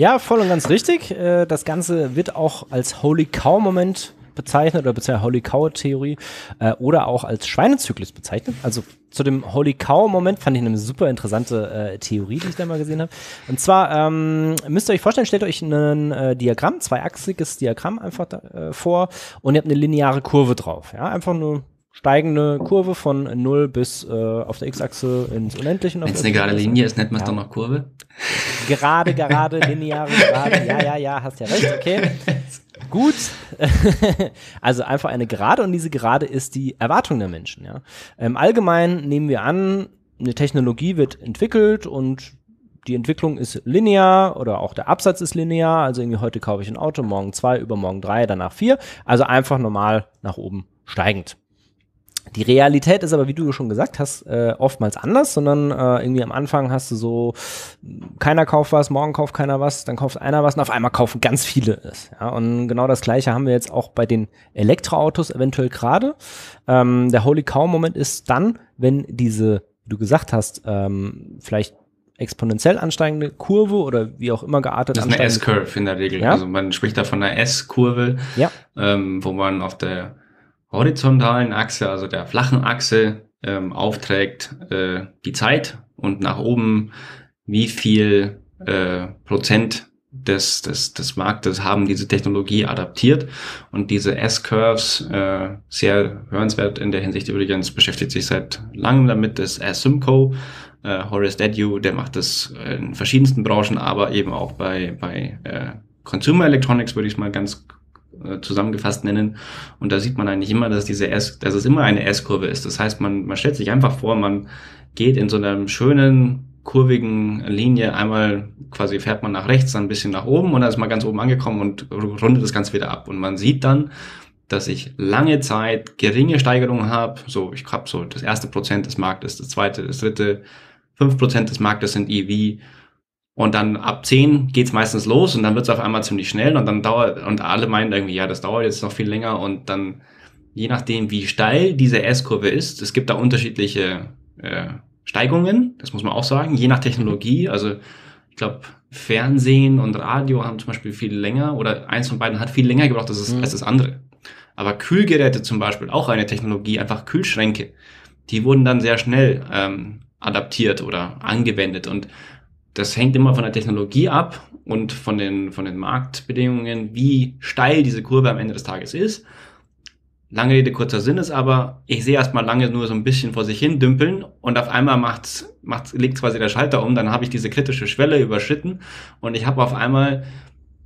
Ja, voll und ganz richtig. Äh, das Ganze wird auch als Holy Cow-Moment bezeichnet oder beziehungsweise Holy Cow-Theorie äh, oder auch als Schweinezyklus bezeichnet. Also zu dem Holy Cow-Moment fand ich eine super interessante äh, Theorie, die ich da mal gesehen habe. Und zwar ähm, müsst ihr euch vorstellen, stellt euch ein äh, Diagramm, zweiachsiges Diagramm einfach da, äh, vor und ihr habt eine lineare Kurve drauf. Ja, einfach nur steigende Kurve von 0 bis äh, auf der X-Achse ins Unendliche. Wenn es also eine gerade Linie ist, nennt man es ja. doch noch Kurve. Gerade, gerade, lineare, gerade. Ja, ja, ja, hast ja recht, okay. Gut. also einfach eine Gerade und diese Gerade ist die Erwartung der Menschen. Ja. Ähm, allgemein nehmen wir an, eine Technologie wird entwickelt und die Entwicklung ist linear oder auch der Absatz ist linear. Also irgendwie heute kaufe ich ein Auto, morgen zwei, übermorgen drei, danach vier. Also einfach normal nach oben steigend. Die Realität ist aber, wie du schon gesagt hast, äh, oftmals anders, sondern äh, irgendwie am Anfang hast du so, keiner kauft was, morgen kauft keiner was, dann kauft einer was und auf einmal kaufen ganz viele es. Ja? Und genau das gleiche haben wir jetzt auch bei den Elektroautos eventuell gerade. Ähm, der Holy Cow-Moment ist dann, wenn diese, wie du gesagt hast, ähm, vielleicht exponentiell ansteigende Kurve oder wie auch immer geartet. Das ist eine S-Curve in der Regel. Ja? Also man spricht da von einer S-Kurve, ja. ähm, wo man auf der horizontalen Achse, also der flachen Achse, ähm, aufträgt äh, die Zeit und nach oben, wie viel äh, Prozent des, des, des Marktes haben diese Technologie adaptiert. Und diese S-Curves, äh, sehr hörenswert in der Hinsicht übrigens, beschäftigt sich seit langem damit, das S-Simco. Äh, Horace Dedew, der macht das in verschiedensten Branchen, aber eben auch bei, bei äh, Consumer Electronics, würde ich mal ganz äh, zusammengefasst nennen. Und da sieht man eigentlich immer, dass diese S, dass es immer eine S-Kurve ist. Das heißt, man, man stellt sich einfach vor, man geht in so einem schönen kurvigen Linie einmal quasi fährt man nach rechts, dann ein bisschen nach oben und dann ist man ganz oben angekommen und rundet das Ganze wieder ab. Und man sieht dann, dass ich lange Zeit geringe Steigerungen habe. So, ich habe so das erste Prozent des Marktes, das zweite, das dritte, fünf Prozent des Marktes sind EV und dann ab 10 geht's meistens los und dann wird's auf einmal ziemlich schnell und dann dauert, und alle meinen irgendwie, ja, das dauert jetzt noch viel länger und dann, je nachdem, wie steil diese S-Kurve ist, es gibt da unterschiedliche äh, Steigungen, das muss man auch sagen, je nach Technologie. Also ich glaube, Fernsehen und Radio haben zum Beispiel viel länger oder eins von beiden hat viel länger gebraucht als das, mhm. als das andere. Aber Kühlgeräte zum Beispiel, auch eine Technologie, einfach Kühlschränke, die wurden dann sehr schnell ähm, adaptiert oder angewendet und das hängt immer von der Technologie ab und von den, von den Marktbedingungen, wie steil diese Kurve am Ende des Tages ist. Lange Rede, kurzer Sinn ist aber, ich sehe erstmal lange nur so ein bisschen vor sich hin dümpeln und auf einmal macht's, macht's, legt quasi der Schalter um, dann habe ich diese kritische Schwelle überschritten und ich habe auf einmal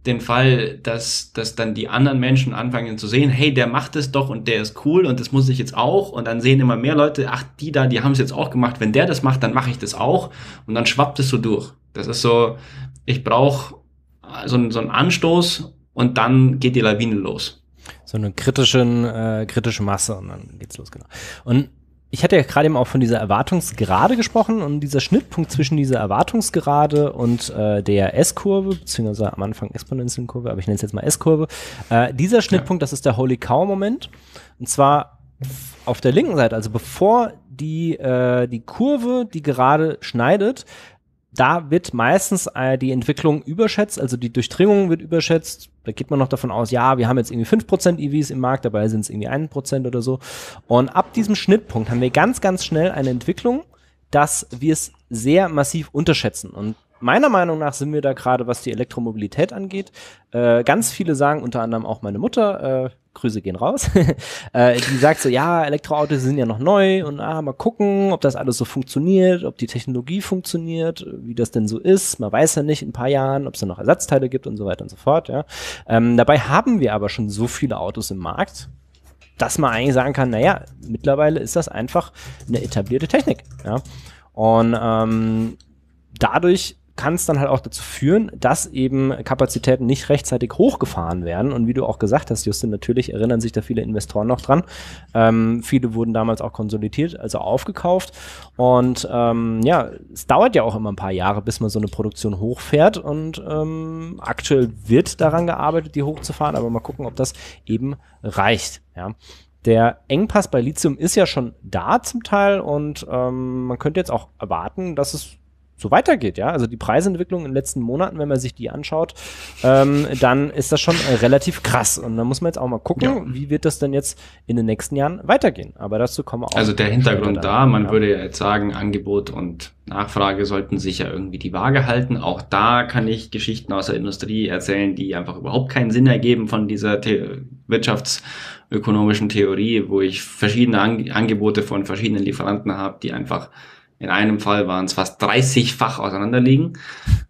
den Fall, dass, dass dann die anderen Menschen anfangen zu sehen, hey, der macht es doch und der ist cool und das muss ich jetzt auch. Und dann sehen immer mehr Leute, ach, die da, die haben es jetzt auch gemacht. Wenn der das macht, dann mache ich das auch. Und dann schwappt es so durch. Das ist so, ich brauche äh, so, so einen Anstoß und dann geht die Lawine los. So eine kritischen, äh, kritische Masse und dann geht's los, genau. Und ich hatte ja gerade eben auch von dieser Erwartungsgerade gesprochen und dieser Schnittpunkt zwischen dieser Erwartungsgerade und äh, der S-Kurve, beziehungsweise am Anfang Exponentienkurve, aber ich nenne es jetzt mal S-Kurve. Äh, dieser Schnittpunkt, ja. das ist der Holy Cow-Moment. Und zwar auf der linken Seite, also bevor die, äh, die Kurve, die gerade schneidet, da wird meistens äh, die Entwicklung überschätzt, also die Durchdringung wird überschätzt, da geht man noch davon aus, ja, wir haben jetzt irgendwie 5% EVs im Markt, dabei sind es irgendwie 1% oder so. Und ab diesem Schnittpunkt haben wir ganz, ganz schnell eine Entwicklung, dass wir es sehr massiv unterschätzen. Und meiner Meinung nach sind wir da gerade, was die Elektromobilität angeht. Äh, ganz viele sagen, unter anderem auch meine Mutter, äh, Grüße gehen raus, äh, die sagt so, ja, Elektroautos sind ja noch neu und ah, mal gucken, ob das alles so funktioniert, ob die Technologie funktioniert, wie das denn so ist. Man weiß ja nicht in ein paar Jahren, ob es da noch Ersatzteile gibt und so weiter und so fort. Ja. Ähm, dabei haben wir aber schon so viele Autos im Markt, dass man eigentlich sagen kann, naja, mittlerweile ist das einfach eine etablierte Technik. Ja. Und ähm, dadurch kann es dann halt auch dazu führen, dass eben Kapazitäten nicht rechtzeitig hochgefahren werden. Und wie du auch gesagt hast, Justin, natürlich erinnern sich da viele Investoren noch dran. Ähm, viele wurden damals auch konsolidiert, also aufgekauft. Und ähm, ja, es dauert ja auch immer ein paar Jahre, bis man so eine Produktion hochfährt. Und ähm, aktuell wird daran gearbeitet, die hochzufahren. Aber mal gucken, ob das eben reicht. Ja. Der Engpass bei Lithium ist ja schon da zum Teil und ähm, man könnte jetzt auch erwarten, dass es so weitergeht, ja. Also die Preisentwicklung in den letzten Monaten, wenn man sich die anschaut, ähm, dann ist das schon äh, relativ krass. Und da muss man jetzt auch mal gucken, ja. wie wird das denn jetzt in den nächsten Jahren weitergehen. Aber dazu kommen wir auch. Also der Hintergrund da, man ja. würde jetzt sagen, Angebot und Nachfrage sollten sich ja irgendwie die Waage halten. Auch da kann ich Geschichten aus der Industrie erzählen, die einfach überhaupt keinen Sinn ergeben von dieser The wirtschaftsökonomischen Theorie, wo ich verschiedene an Angebote von verschiedenen Lieferanten habe, die einfach in einem Fall waren es fast 30-fach auseinanderliegen,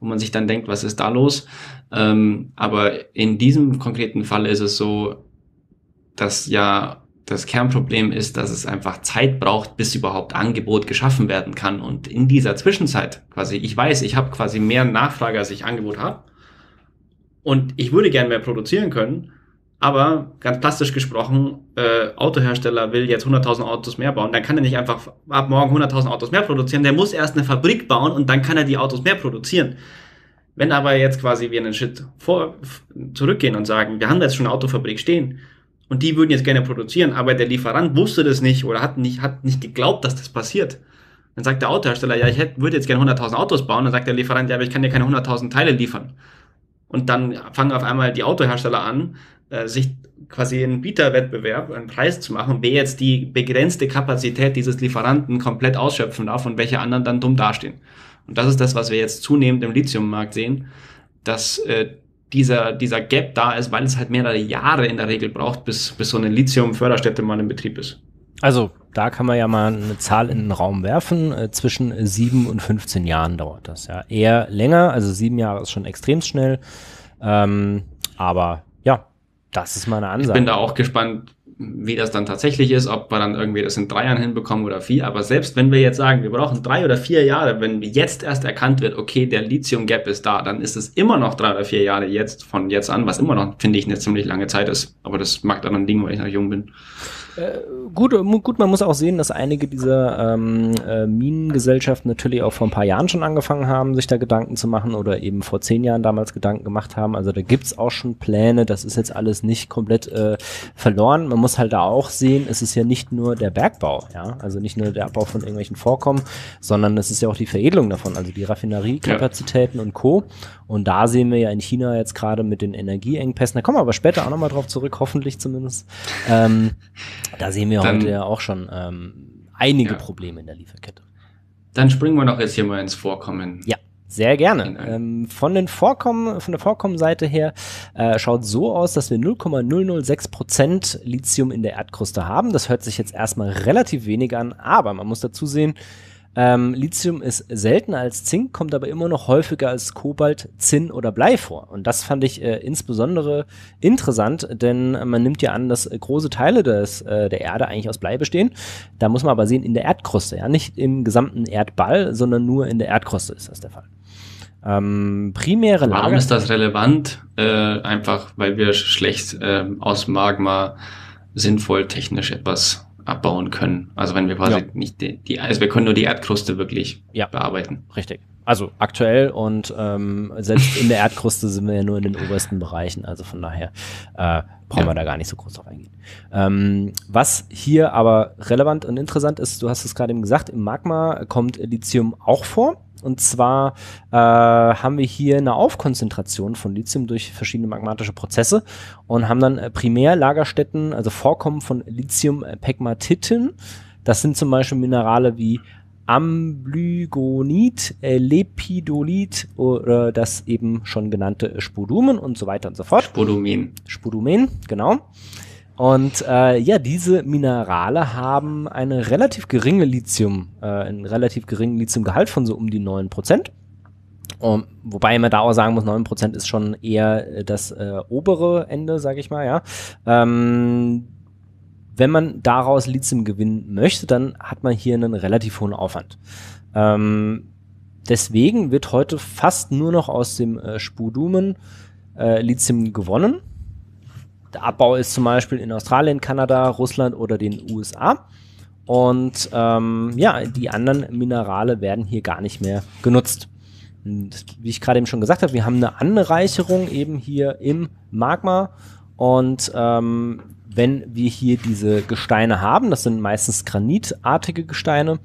wo man sich dann denkt, was ist da los? Ähm, aber in diesem konkreten Fall ist es so, dass ja das Kernproblem ist, dass es einfach Zeit braucht, bis überhaupt Angebot geschaffen werden kann. Und in dieser Zwischenzeit, quasi, ich weiß, ich habe quasi mehr Nachfrage, als ich Angebot habe. Und ich würde gern mehr produzieren können, aber ganz plastisch gesprochen, äh, Autohersteller will jetzt 100.000 Autos mehr bauen, dann kann er nicht einfach ab morgen 100.000 Autos mehr produzieren, der muss erst eine Fabrik bauen und dann kann er die Autos mehr produzieren. Wenn aber jetzt quasi wir einen Schritt vor, zurückgehen und sagen, wir haben da jetzt schon eine Autofabrik stehen und die würden jetzt gerne produzieren, aber der Lieferant wusste das nicht oder hat nicht, hat nicht geglaubt, dass das passiert. Dann sagt der Autohersteller, ja, ich hätte, würde jetzt gerne 100.000 Autos bauen. Dann sagt der Lieferant, ja, aber ich kann dir keine 100.000 Teile liefern. Und dann fangen auf einmal die Autohersteller an, äh, sich quasi einen Bieterwettbewerb, einen Preis zu machen, wer jetzt die begrenzte Kapazität dieses Lieferanten komplett ausschöpfen darf und welche anderen dann dumm dastehen. Und das ist das, was wir jetzt zunehmend im Lithiummarkt sehen, dass äh, dieser, dieser Gap da ist, weil es halt mehrere Jahre in der Regel braucht, bis, bis so eine Lithium-Förderstätte mal in Betrieb ist. Also da kann man ja mal eine Zahl in den Raum werfen. Äh, zwischen sieben und 15 Jahren dauert das. Ja, eher länger. Also sieben Jahre ist schon extrem schnell. Ähm, aber ja, das ist meine Ansage. Ich bin da auch gespannt, wie das dann tatsächlich ist, ob wir dann irgendwie das in drei Jahren hinbekommen oder vier. Aber selbst wenn wir jetzt sagen, wir brauchen drei oder vier Jahre, wenn jetzt erst erkannt wird, okay, der Lithium-Gap ist da, dann ist es immer noch drei oder vier Jahre jetzt von jetzt an, was immer noch, finde ich, eine ziemlich lange Zeit ist. Aber das mag daran liegen, weil ich noch jung bin. Äh, gut, gut, man muss auch sehen, dass einige dieser ähm, äh, Minengesellschaften natürlich auch vor ein paar Jahren schon angefangen haben, sich da Gedanken zu machen oder eben vor zehn Jahren damals Gedanken gemacht haben. Also da gibt's auch schon Pläne, das ist jetzt alles nicht komplett äh, verloren. Man muss halt da auch sehen, es ist ja nicht nur der Bergbau, ja, also nicht nur der Abbau von irgendwelchen Vorkommen, sondern es ist ja auch die Veredelung davon, also die Raffineriekapazitäten ja. und Co. Und da sehen wir ja in China jetzt gerade mit den Energieengpässen, da kommen wir aber später auch nochmal drauf zurück, hoffentlich zumindest. Ähm, da sehen wir dann, heute ja auch schon ähm, einige ja. Probleme in der Lieferkette. Dann springen wir doch jetzt hier mal ins Vorkommen. Ja. Sehr gerne. Ähm, von, den Vorkommen, von der Vorkommenseite her äh, schaut so aus, dass wir 0,006% Lithium in der Erdkruste haben. Das hört sich jetzt erstmal relativ wenig an, aber man muss dazu sehen, ähm, Lithium ist seltener als Zink, kommt aber immer noch häufiger als Kobalt, Zinn oder Blei vor. Und das fand ich äh, insbesondere interessant, denn man nimmt ja an, dass äh, große Teile des, äh, der Erde eigentlich aus Blei bestehen. Da muss man aber sehen, in der Erdkruste, ja, nicht im gesamten Erdball, sondern nur in der Erdkruste ist das der Fall. Ähm, primäre Lager. Warum ist das relevant? Äh, einfach, weil wir schlecht ähm, aus Magma sinnvoll technisch etwas abbauen können. Also wenn wir quasi ja. nicht die, die, also wir können nur die Erdkruste wirklich ja. bearbeiten. Richtig. Also aktuell und ähm, selbst in der Erdkruste sind wir ja nur in den obersten Bereichen. Also von daher äh, brauchen ja. wir da gar nicht so groß drauf eingehen. Ähm, was hier aber relevant und interessant ist, du hast es gerade eben gesagt, im Magma kommt Lithium auch vor. Und zwar äh, haben wir hier eine Aufkonzentration von Lithium durch verschiedene magmatische Prozesse und haben dann äh, Primärlagerstätten, also Vorkommen von Lithium-Pegmatiten. Das sind zum Beispiel Minerale wie Amblygonit, äh, Lepidolit oder das eben schon genannte Spodumen und so weiter und so fort. Spodumen. Spodumen, genau. Und äh, ja, diese Minerale haben eine relativ geringe Lithium, äh, einen relativ geringen Lithiumgehalt von so um die 9%. Um, wobei man da auch sagen muss, 9% ist schon eher äh, das äh, obere Ende, sage ich mal, ja. Ähm, wenn man daraus Lithium gewinnen möchte, dann hat man hier einen relativ hohen Aufwand. Ähm, deswegen wird heute fast nur noch aus dem äh, Spudumen äh, Lithium gewonnen der Abbau ist zum Beispiel in Australien, Kanada, Russland oder den USA. Und ähm, ja, die anderen Minerale werden hier gar nicht mehr genutzt. Und wie ich gerade eben schon gesagt habe, wir haben eine Anreicherung eben hier im Magma. Und ähm, wenn wir hier diese Gesteine haben, das sind meistens granitartige Gesteine,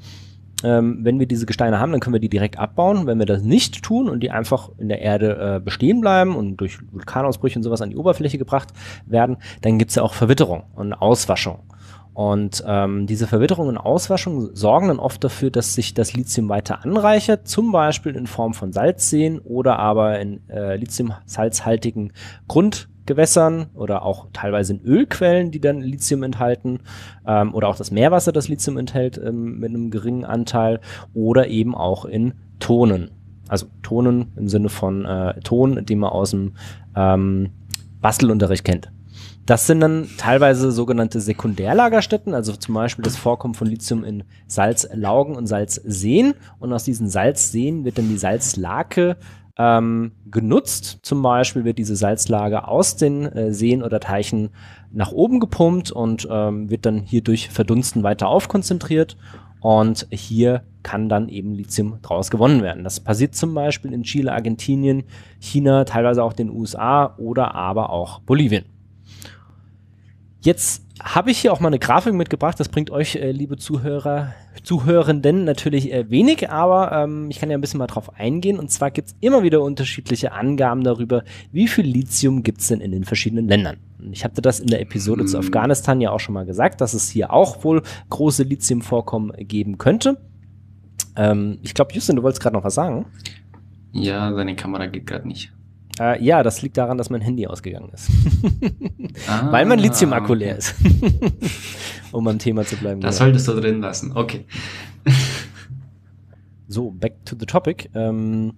ähm, wenn wir diese Gesteine haben, dann können wir die direkt abbauen. Wenn wir das nicht tun und die einfach in der Erde äh, bestehen bleiben und durch Vulkanausbrüche und sowas an die Oberfläche gebracht werden, dann gibt's ja auch Verwitterung und Auswaschung. Und ähm, diese Verwitterung und Auswaschung sorgen dann oft dafür, dass sich das Lithium weiter anreichert, zum Beispiel in Form von Salzseen oder aber in äh, lithium-salzhaltigen Grund Gewässern oder auch teilweise in Ölquellen, die dann Lithium enthalten ähm, oder auch das Meerwasser, das Lithium enthält ähm, mit einem geringen Anteil oder eben auch in Tonen. Also Tonen im Sinne von äh, Ton, den man aus dem ähm, Bastelunterricht kennt. Das sind dann teilweise sogenannte Sekundärlagerstätten, also zum Beispiel das Vorkommen von Lithium in Salzlaugen und Salzseen. Und aus diesen Salzseen wird dann die Salzlake ähm, genutzt. Zum Beispiel wird diese Salzlage aus den äh, Seen oder Teichen nach oben gepumpt und ähm, wird dann hier durch Verdunsten weiter aufkonzentriert. Und hier kann dann eben Lithium draus gewonnen werden. Das passiert zum Beispiel in Chile, Argentinien, China, teilweise auch den USA oder aber auch Bolivien. Jetzt habe ich hier auch mal eine Grafik mitgebracht. Das bringt euch, äh, liebe Zuhörer, Zuhörenden natürlich äh, wenig, aber ähm, ich kann ja ein bisschen mal drauf eingehen. Und zwar gibt es immer wieder unterschiedliche Angaben darüber, wie viel Lithium gibt es denn in den verschiedenen Ländern. Und ich hatte das in der Episode mhm. zu Afghanistan ja auch schon mal gesagt, dass es hier auch wohl große Lithiumvorkommen geben könnte. Ähm, ich glaube, Justin, du wolltest gerade noch was sagen. Ja, seine Kamera geht gerade nicht. Äh, ja, das liegt daran, dass mein Handy ausgegangen ist. ah, Weil mein Lithium-Akku leer ist. um am Thema zu bleiben. Das ja. Genau. solltest du drin lassen, okay. So, back to the topic. Ähm,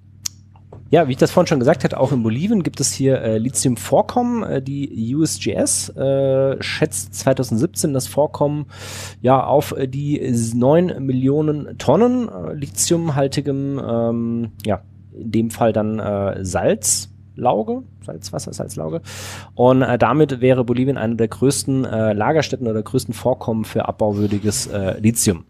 ja, wie ich das vorhin schon gesagt hatte, auch in Bolivien gibt es hier äh, Lithium-Vorkommen. Äh, die USGS äh, schätzt 2017 das Vorkommen ja auf äh, die 9 Millionen Tonnen äh, lithiumhaltigem, ähm, ja, in dem Fall dann äh, Salz Salzlauge, Salzwasser, Salzlauge. Und äh, damit wäre Bolivien eine der größten äh, Lagerstätten oder größten Vorkommen für abbauwürdiges äh, Lithium.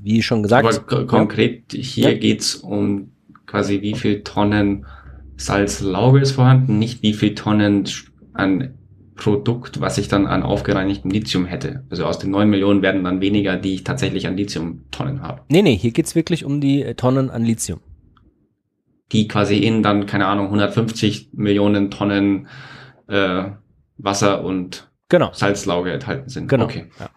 Wie schon gesagt. Aber konkret hier ja. es um quasi wie viel Tonnen Salzlauge ist vorhanden, nicht wie viel Tonnen an Produkt, was ich dann an aufgereinigtem Lithium hätte. Also aus den 9 Millionen werden dann weniger, die ich tatsächlich an Lithium-Tonnen habe. Nee, nee, hier geht es wirklich um die äh, Tonnen an Lithium die quasi in dann, keine Ahnung, 150 Millionen Tonnen äh, Wasser und genau. Salzlauge enthalten sind. Genau. Okay. Ja.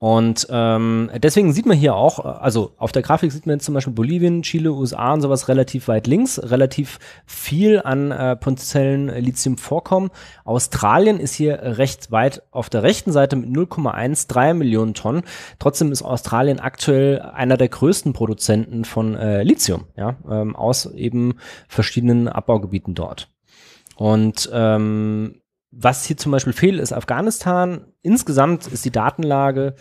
Und ähm, deswegen sieht man hier auch, äh, also auf der Grafik sieht man jetzt zum Beispiel Bolivien, Chile, USA und sowas relativ weit links, relativ viel an äh, potenziellen Lithium-Vorkommen. Australien ist hier recht weit auf der rechten Seite mit 0,13 Millionen Tonnen. Trotzdem ist Australien aktuell einer der größten Produzenten von äh, Lithium, ja, ähm, aus eben verschiedenen Abbaugebieten dort. Und ähm, was hier zum Beispiel fehlt, ist Afghanistan. Insgesamt ist die Datenlage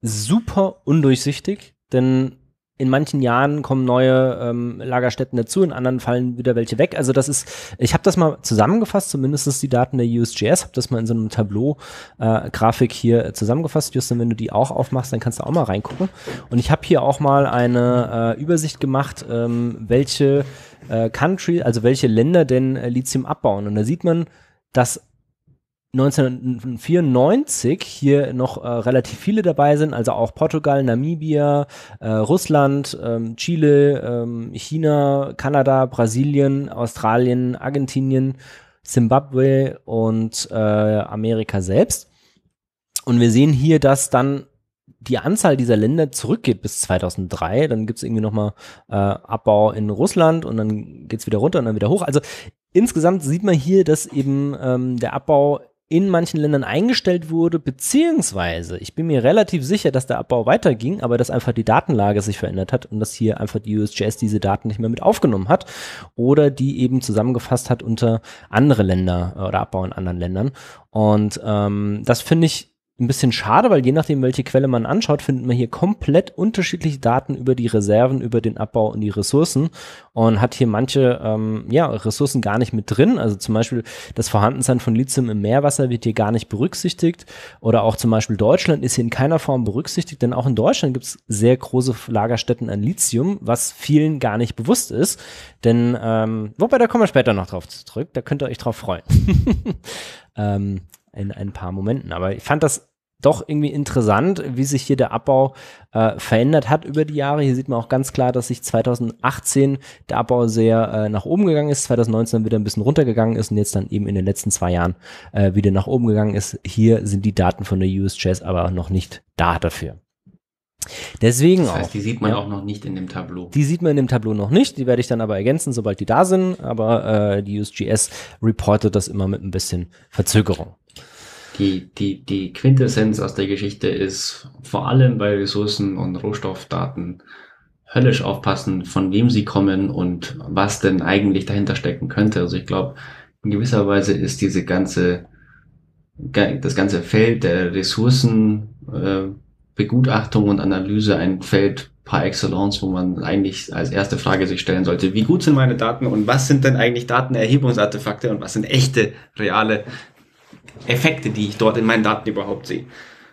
super undurchsichtig, denn in manchen Jahren kommen neue ähm, Lagerstätten dazu, in anderen fallen wieder welche weg. Also das ist, ich habe das mal zusammengefasst, zumindest die Daten der USGS, habe das mal in so einem Tableau-Grafik äh, hier zusammengefasst. Justin, wenn du die auch aufmachst, dann kannst du auch mal reingucken. Und ich habe hier auch mal eine äh, Übersicht gemacht, ähm, welche äh, Country, also welche Länder denn äh, Lithium abbauen. Und da sieht man, dass 1994 hier noch äh, relativ viele dabei sind, also auch Portugal, Namibia, äh, Russland, ähm, Chile, ähm, China, Kanada, Brasilien, Australien, Argentinien, Zimbabwe und äh, Amerika selbst. Und wir sehen hier, dass dann die Anzahl dieser Länder zurückgeht bis 2003. Dann gibt es irgendwie nochmal äh, Abbau in Russland und dann geht es wieder runter und dann wieder hoch. Also insgesamt sieht man hier, dass eben ähm, der Abbau in manchen Ländern eingestellt wurde, beziehungsweise ich bin mir relativ sicher, dass der Abbau weiterging, aber dass einfach die Datenlage sich verändert hat und dass hier einfach die USGS diese Daten nicht mehr mit aufgenommen hat oder die eben zusammengefasst hat unter andere Länder oder Abbau in anderen Ländern. Und ähm, das finde ich ein bisschen schade, weil je nachdem, welche Quelle man anschaut, findet man hier komplett unterschiedliche Daten über die Reserven, über den Abbau und die Ressourcen und hat hier manche ähm, ja, Ressourcen gar nicht mit drin. Also zum Beispiel das Vorhandensein von Lithium im Meerwasser wird hier gar nicht berücksichtigt oder auch zum Beispiel Deutschland ist hier in keiner Form berücksichtigt, denn auch in Deutschland gibt es sehr große Lagerstätten an Lithium, was vielen gar nicht bewusst ist. Denn, ähm, wobei, da kommen wir später noch drauf zurück, da könnt ihr euch drauf freuen. ähm, in ein paar Momenten. Aber ich fand das doch irgendwie interessant, wie sich hier der Abbau äh, verändert hat über die Jahre. Hier sieht man auch ganz klar, dass sich 2018 der Abbau sehr äh, nach oben gegangen ist, 2019 wieder ein bisschen runtergegangen ist und jetzt dann eben in den letzten zwei Jahren äh, wieder nach oben gegangen ist. Hier sind die Daten von der USGS aber noch nicht da dafür. Deswegen das heißt, auch. Die sieht man ja, auch noch nicht in dem Tableau. Die sieht man in dem Tableau noch nicht. Die werde ich dann aber ergänzen, sobald die da sind. Aber äh, die USGS reportet das immer mit ein bisschen Verzögerung die, die, die Quintessenz aus der Geschichte ist vor allem bei Ressourcen und Rohstoffdaten höllisch aufpassen, von wem sie kommen und was denn eigentlich dahinter stecken könnte. Also ich glaube, in gewisser Weise ist diese ganze, das ganze Feld der Ressourcenbegutachtung äh, und Analyse ein Feld par excellence, wo man eigentlich als erste Frage sich stellen sollte, wie gut sind meine Daten und was sind denn eigentlich Datenerhebungsartefakte und was sind echte, reale Effekte, die ich dort in meinen Daten überhaupt sehe.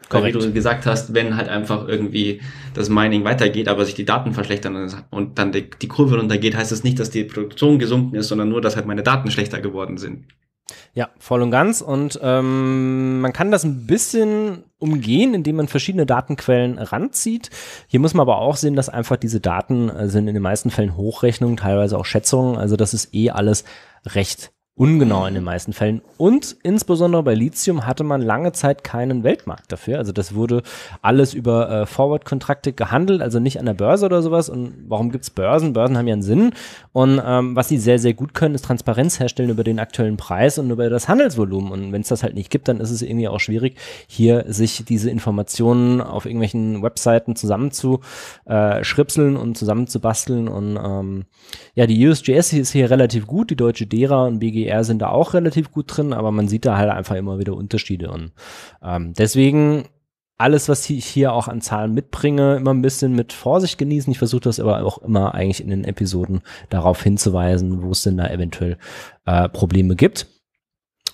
Korrekt. Weil, wie du gesagt hast, wenn halt einfach irgendwie das Mining weitergeht, aber sich die Daten verschlechtern und dann die, die Kurve runtergeht, heißt das nicht, dass die Produktion gesunken ist, sondern nur, dass halt meine Daten schlechter geworden sind. Ja, voll und ganz. Und ähm, man kann das ein bisschen umgehen, indem man verschiedene Datenquellen ranzieht. Hier muss man aber auch sehen, dass einfach diese Daten äh, sind in den meisten Fällen Hochrechnungen, teilweise auch Schätzungen. Also das ist eh alles recht ungenau in den mhm. meisten Fällen. Und insbesondere bei Lithium hatte man lange Zeit keinen Weltmarkt dafür. Also das wurde alles über äh, Forward-Kontrakte gehandelt, also nicht an der Börse oder sowas. Und warum gibt es Börsen? Börsen haben ja einen Sinn. Und ähm, was sie sehr, sehr gut können, ist Transparenz herstellen über den aktuellen Preis und über das Handelsvolumen. Und wenn es das halt nicht gibt, dann ist es irgendwie auch schwierig, hier sich diese Informationen auf irgendwelchen Webseiten zusammenzuschripseln äh, und zusammenzubasteln. Und ähm, ja, die USGS ist hier relativ gut, die deutsche DERA und BG e VR sind da auch relativ gut drin, aber man sieht da halt einfach immer wieder Unterschiede. Und ähm, deswegen alles, was ich hier auch an Zahlen mitbringe, immer ein bisschen mit Vorsicht genießen. Ich versuche das aber auch immer eigentlich in den Episoden darauf hinzuweisen, wo es denn da eventuell äh, Probleme gibt.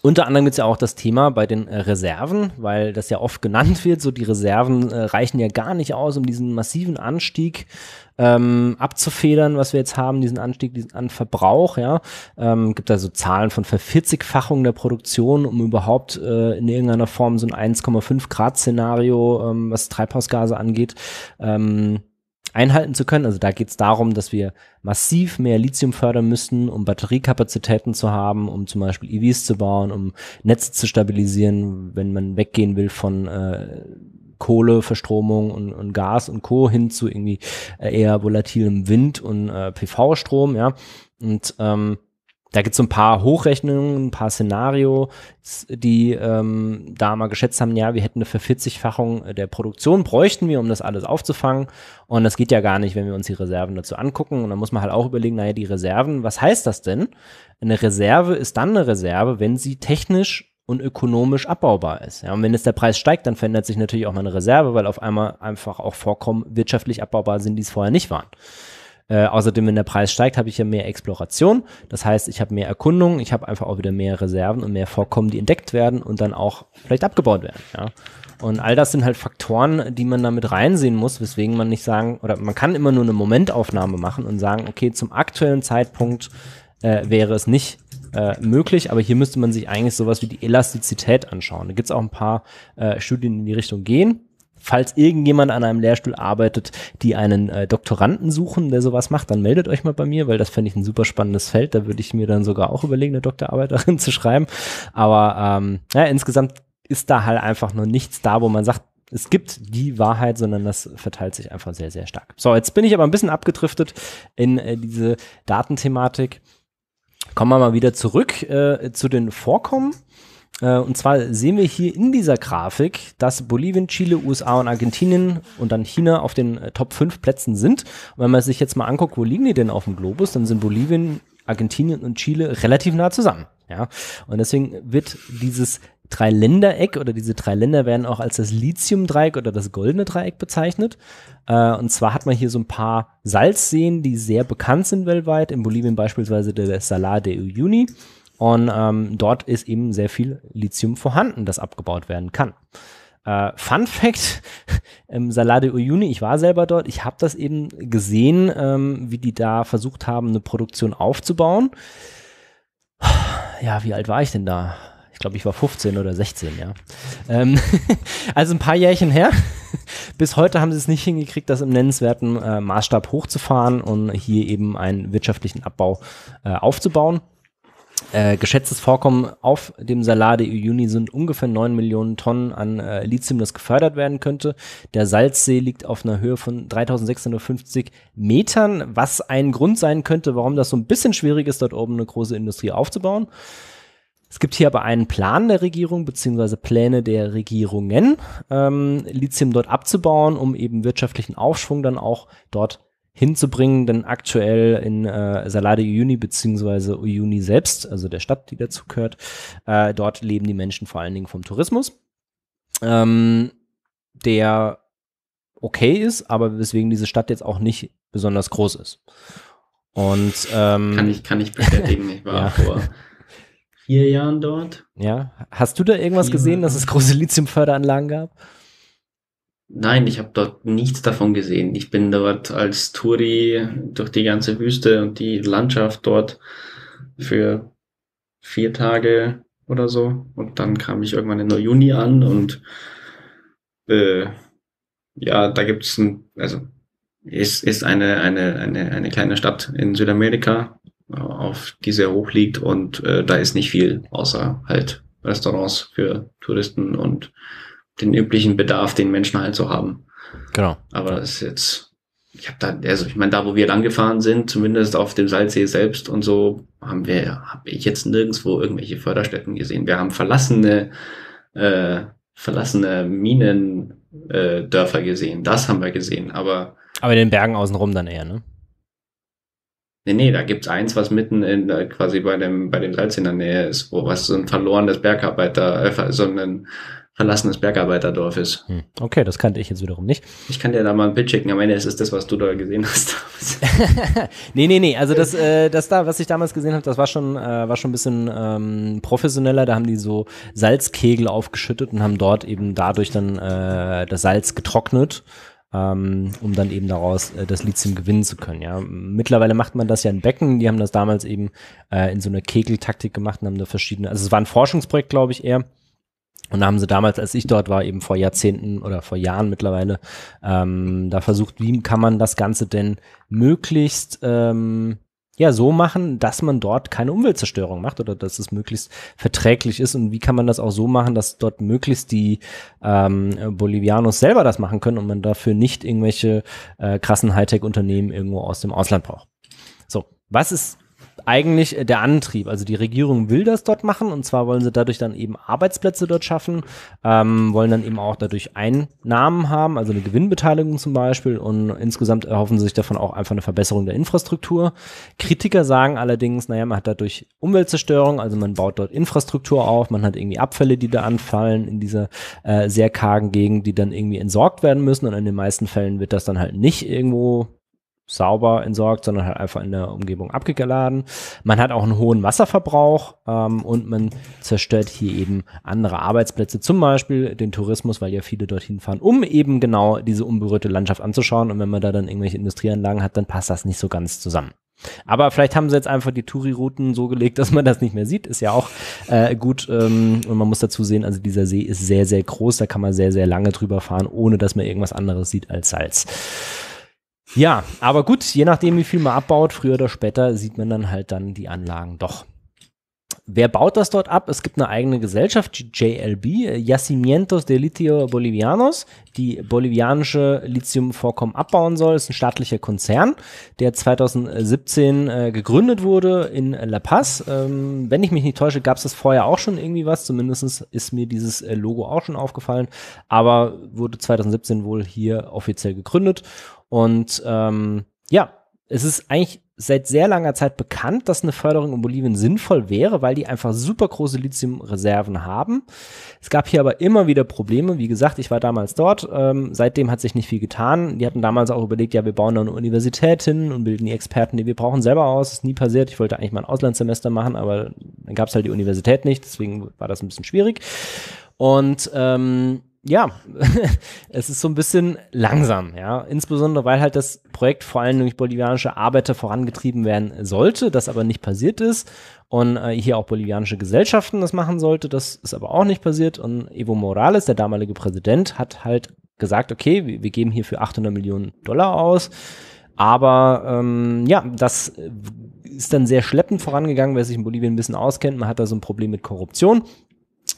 Unter anderem gibt es ja auch das Thema bei den äh, Reserven, weil das ja oft genannt wird. So die Reserven äh, reichen ja gar nicht aus, um diesen massiven Anstieg ähm, abzufedern, was wir jetzt haben, diesen Anstieg diesen, an Verbrauch. Ja, ähm, gibt also Zahlen von Vervierzigfachung der Produktion, um überhaupt äh, in irgendeiner Form so ein 1,5 Grad Szenario, ähm, was Treibhausgase angeht, ähm, einhalten zu können. Also da geht es darum, dass wir massiv mehr Lithium fördern müssen, um Batteriekapazitäten zu haben, um zum Beispiel EVs zu bauen, um Netze zu stabilisieren, wenn man weggehen will von äh, Kohleverstromung und, und Gas und Co. hin zu irgendwie äh, eher volatilem Wind und äh, PV-Strom, ja. Und ähm, da gibt es so ein paar Hochrechnungen, ein paar Szenarios, die ähm, da mal geschätzt haben, ja, wir hätten eine Vervierzigfachung der Produktion, bräuchten wir, um das alles aufzufangen. Und das geht ja gar nicht, wenn wir uns die Reserven dazu angucken. Und dann muss man halt auch überlegen, naja, die Reserven, was heißt das denn? Eine Reserve ist dann eine Reserve, wenn sie technisch und ökonomisch abbaubar ist. Ja, und wenn jetzt der Preis steigt, dann verändert sich natürlich auch meine Reserve, weil auf einmal einfach auch Vorkommen wirtschaftlich abbaubar sind, die es vorher nicht waren. Äh, außerdem, wenn der Preis steigt, habe ich ja mehr Exploration. Das heißt, ich habe mehr Erkundungen, ich habe einfach auch wieder mehr Reserven und mehr Vorkommen, die entdeckt werden und dann auch vielleicht abgebaut werden. Ja. Und all das sind halt Faktoren, die man damit reinsehen muss, weswegen man nicht sagen, oder man kann immer nur eine Momentaufnahme machen und sagen, okay, zum aktuellen Zeitpunkt äh, wäre es nicht äh, möglich, aber hier müsste man sich eigentlich sowas wie die Elastizität anschauen. Da gibt es auch ein paar äh, Studien, die in die Richtung gehen. Falls irgendjemand an einem Lehrstuhl arbeitet, die einen äh, Doktoranden suchen, der sowas macht, dann meldet euch mal bei mir, weil das fände ich ein super spannendes Feld. Da würde ich mir dann sogar auch überlegen, eine Doktorarbeiterin zu schreiben. Aber ähm, ja, insgesamt ist da halt einfach nur nichts da, wo man sagt, es gibt die Wahrheit, sondern das verteilt sich einfach sehr, sehr stark. So, jetzt bin ich aber ein bisschen abgedriftet in äh, diese Datenthematik. Kommen wir mal wieder zurück äh, zu den Vorkommen. Äh, und zwar sehen wir hier in dieser Grafik, dass Bolivien, Chile, USA und Argentinien und dann China auf den äh, Top 5 Plätzen sind. Und wenn man sich jetzt mal anguckt, wo liegen die denn auf dem Globus, dann sind Bolivien, Argentinien und Chile relativ nah zusammen. Ja, und deswegen wird dieses Dreiländereck oder diese drei Länder werden auch als das Lithium-Dreieck oder das goldene Dreieck bezeichnet. Äh, und zwar hat man hier so ein paar Salzseen, die sehr bekannt sind weltweit. In Bolivien beispielsweise der Salar de Uyuni. Und ähm, dort ist eben sehr viel Lithium vorhanden, das abgebaut werden kann. Äh, Fun Fact: im Salar de Uyuni, ich war selber dort, ich habe das eben gesehen, ähm, wie die da versucht haben, eine Produktion aufzubauen ja, wie alt war ich denn da? Ich glaube, ich war 15 oder 16, ja. Ähm, also ein paar Jährchen her. Bis heute haben sie es nicht hingekriegt, das im nennenswerten äh, Maßstab hochzufahren und hier eben einen wirtschaftlichen Abbau äh, aufzubauen. Äh, geschätztes Vorkommen auf dem Salar der Uyuni sind ungefähr 9 Millionen Tonnen an äh, Lithium, das gefördert werden könnte. Der Salzsee liegt auf einer Höhe von 3650 Metern, was ein Grund sein könnte, warum das so ein bisschen schwierig ist, dort oben eine große Industrie aufzubauen. Es gibt hier aber einen Plan der Regierung beziehungsweise Pläne der Regierungen, ähm, Lithium dort abzubauen, um eben wirtschaftlichen Aufschwung dann auch dort hinzubringen, denn aktuell in äh, Salade Uyuni beziehungsweise Uyuni selbst, also der Stadt, die dazu gehört, äh, dort leben die Menschen vor allen Dingen vom Tourismus, ähm, der okay ist, aber weswegen diese Stadt jetzt auch nicht besonders groß ist. Und ähm, kann ich kann ich bestätigen, ich war ja. vor vier Jahren dort. Ja. Hast du da irgendwas vier gesehen, dass es große Lithiumförderanlagen gab? Nein, ich habe dort nichts davon gesehen. Ich bin dort als Touri durch die ganze Wüste und die Landschaft dort für vier Tage oder so. Und dann kam ich irgendwann in der Juni an und äh, ja, da gibt es ein, also ist, ist eine, eine, eine, eine kleine Stadt in Südamerika, äh, auf die sehr hoch liegt und äh, da ist nicht viel außer halt Restaurants für Touristen und den üblichen Bedarf, den Menschen halt so haben. Genau. Aber das ist jetzt, ich habe da, also ich meine, da wo wir lang gefahren sind, zumindest auf dem Salzsee selbst und so, haben wir, habe ich jetzt nirgendwo irgendwelche Förderstätten gesehen. Wir haben verlassene, äh, verlassene Minendörfer äh, gesehen. Das haben wir gesehen, aber. Aber in den Bergen außenrum dann eher, ne? Nee, nee, da gibt's eins, was mitten in äh, quasi bei dem, bei dem Salz in der Nähe ist, wo was so ein verlorenes Bergarbeiter, äh, so ein verlassenes Bergarbeiterdorf ist. Hm. Okay, das kannte ich jetzt wiederum nicht. Ich kann dir da mal ein Bild schicken, am Ende ist es das, was du da gesehen hast. nee, nee, nee, also das, äh, das da, was ich damals gesehen habe, das war schon, äh, war schon ein bisschen ähm, professioneller, da haben die so Salzkegel aufgeschüttet und haben dort eben dadurch dann äh, das Salz getrocknet ähm, um dann eben daraus äh, das Lithium gewinnen zu können. Ja, mittlerweile macht man das ja in Becken. Die haben das damals eben äh, in so einer Kegeltaktik gemacht und haben da verschiedene. Also es war ein Forschungsprojekt, glaube ich eher. Und da haben sie damals, als ich dort war, eben vor Jahrzehnten oder vor Jahren mittlerweile, ähm, da versucht, wie kann man das Ganze denn möglichst ähm, ja so machen, dass man dort keine Umweltzerstörung macht oder dass es möglichst verträglich ist und wie kann man das auch so machen, dass dort möglichst die ähm, Bolivianos selber das machen können und man dafür nicht irgendwelche äh, krassen Hightech-Unternehmen irgendwo aus dem Ausland braucht. So, was ist eigentlich der Antrieb. Also die Regierung will das dort machen und zwar wollen sie dadurch dann eben Arbeitsplätze dort schaffen, ähm, wollen dann eben auch dadurch Einnahmen haben, also eine Gewinnbeteiligung zum Beispiel und insgesamt erhoffen sie sich davon auch einfach eine Verbesserung der Infrastruktur. Kritiker sagen allerdings, naja, man hat dadurch Umweltzerstörung, also man baut dort Infrastruktur auf, man hat irgendwie Abfälle, die da anfallen in dieser äh, sehr kargen Gegend, die dann irgendwie entsorgt werden müssen und in den meisten Fällen wird das dann halt nicht irgendwo sauber entsorgt, sondern halt einfach in der Umgebung abgeladen. Man hat auch einen hohen Wasserverbrauch ähm, und man zerstört hier eben andere Arbeitsplätze, zum Beispiel den Tourismus, weil ja viele dorthin fahren, um eben genau diese unberührte Landschaft anzuschauen. Und wenn man da dann irgendwelche Industrieanlagen hat, dann passt das nicht so ganz zusammen. Aber vielleicht haben sie jetzt einfach die Touri-Routen so gelegt, dass man das nicht mehr sieht. Ist ja auch äh, gut. Ähm, und man muss dazu sehen, also dieser See ist sehr, sehr groß. Da kann man sehr, sehr lange drüber fahren, ohne dass man irgendwas anderes sieht als Salz. Ja, aber gut, je nachdem, wie viel man abbaut, früher oder später sieht man dann halt dann die Anlagen doch. Wer baut das dort ab? Es gibt eine eigene Gesellschaft, JLB, Yacimientos de Litio Bolivianos, die bolivianische Lithiumvorkommen abbauen soll. Das ist ein staatlicher Konzern, der 2017 äh, gegründet wurde in La Paz. Ähm, wenn ich mich nicht täusche, gab es das vorher auch schon irgendwie was. Zumindest ist mir dieses äh, Logo auch schon aufgefallen. Aber wurde 2017 wohl hier offiziell gegründet und ähm, ja, es ist eigentlich seit sehr langer Zeit bekannt, dass eine Förderung in Bolivien sinnvoll wäre, weil die einfach super große Lithiumreserven haben. Es gab hier aber immer wieder Probleme. Wie gesagt, ich war damals dort. Ähm, seitdem hat sich nicht viel getan. Die hatten damals auch überlegt, ja, wir bauen da eine Universität hin und bilden die Experten, die wir brauchen, selber aus. Ist nie passiert. Ich wollte eigentlich mal ein Auslandssemester machen, aber dann gab es halt die Universität nicht. Deswegen war das ein bisschen schwierig. Und ähm, ja, es ist so ein bisschen langsam, ja. Insbesondere, weil halt das Projekt vor allem durch bolivianische Arbeiter vorangetrieben werden sollte, das aber nicht passiert ist. Und äh, hier auch bolivianische Gesellschaften das machen sollte, das ist aber auch nicht passiert. Und Evo Morales, der damalige Präsident, hat halt gesagt, okay, wir, wir geben hierfür 800 Millionen Dollar aus. Aber ähm, ja, das ist dann sehr schleppend vorangegangen, wer sich in Bolivien ein bisschen auskennt. Man hat da so ein Problem mit Korruption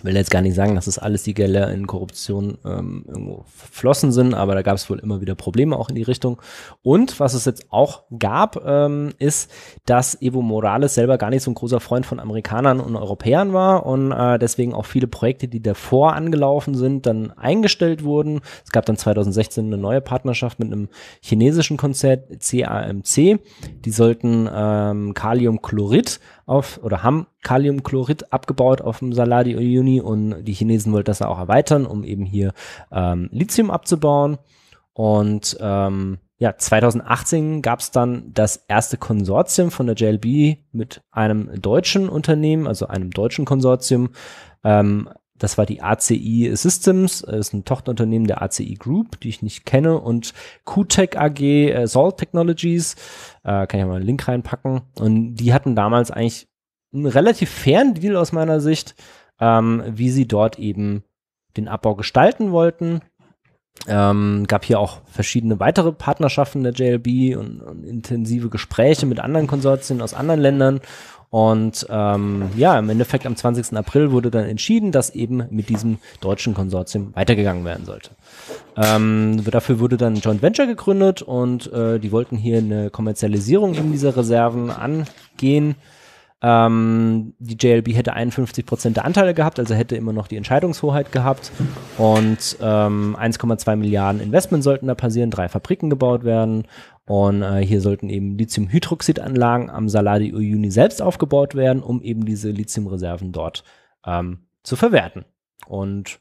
will jetzt gar nicht sagen, dass es das alles die Gelder in Korruption ähm, irgendwo verflossen sind, aber da gab es wohl immer wieder Probleme auch in die Richtung. Und was es jetzt auch gab, ähm, ist, dass Evo Morales selber gar nicht so ein großer Freund von Amerikanern und Europäern war und äh, deswegen auch viele Projekte, die davor angelaufen sind, dann eingestellt wurden. Es gab dann 2016 eine neue Partnerschaft mit einem chinesischen Konzert CAMC. Die sollten ähm, Kaliumchlorid auf oder haben Kaliumchlorid abgebaut auf dem Saladi-Uni und die Chinesen wollten das auch erweitern, um eben hier ähm, Lithium abzubauen. Und ähm, ja, 2018 gab es dann das erste Konsortium von der JLB mit einem deutschen Unternehmen, also einem deutschen Konsortium, ähm, das war die ACI Systems, äh, ist ein Tochterunternehmen der ACI Group, die ich nicht kenne, und QTech AG, äh, Salt Technologies, äh, kann ich mal einen Link reinpacken. Und die hatten damals eigentlich einen relativ fairen Deal aus meiner Sicht, ähm, wie sie dort eben den Abbau gestalten wollten. Ähm, gab hier auch verschiedene weitere Partnerschaften der JLB und, und intensive Gespräche mit anderen Konsortien aus anderen Ländern und ähm, ja, im Endeffekt am 20. April wurde dann entschieden, dass eben mit diesem deutschen Konsortium weitergegangen werden sollte. Ähm, dafür wurde dann ein Joint Venture gegründet und äh, die wollten hier eine Kommerzialisierung eben dieser Reserven angehen. Ähm, die JLB hätte 51 Prozent der Anteile gehabt, also hätte immer noch die Entscheidungshoheit gehabt. Und ähm, 1,2 Milliarden Investment sollten da passieren, drei Fabriken gebaut werden und äh, hier sollten eben Lithiumhydroxidanlagen am Salar di Uyuni selbst aufgebaut werden, um eben diese Lithiumreserven dort ähm, zu verwerten. Und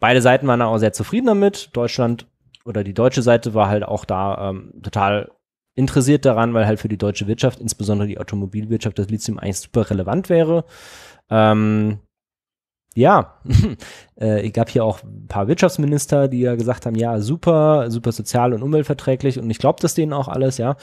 beide Seiten waren auch sehr zufrieden damit. Deutschland oder die deutsche Seite war halt auch da ähm, total interessiert daran, weil halt für die deutsche Wirtschaft, insbesondere die Automobilwirtschaft, das Lithium eigentlich super relevant wäre. Ähm, ja, äh, ich gab hier auch ein paar Wirtschaftsminister, die ja gesagt haben, ja, super, super sozial und umweltverträglich und ich glaube das denen auch alles, ja.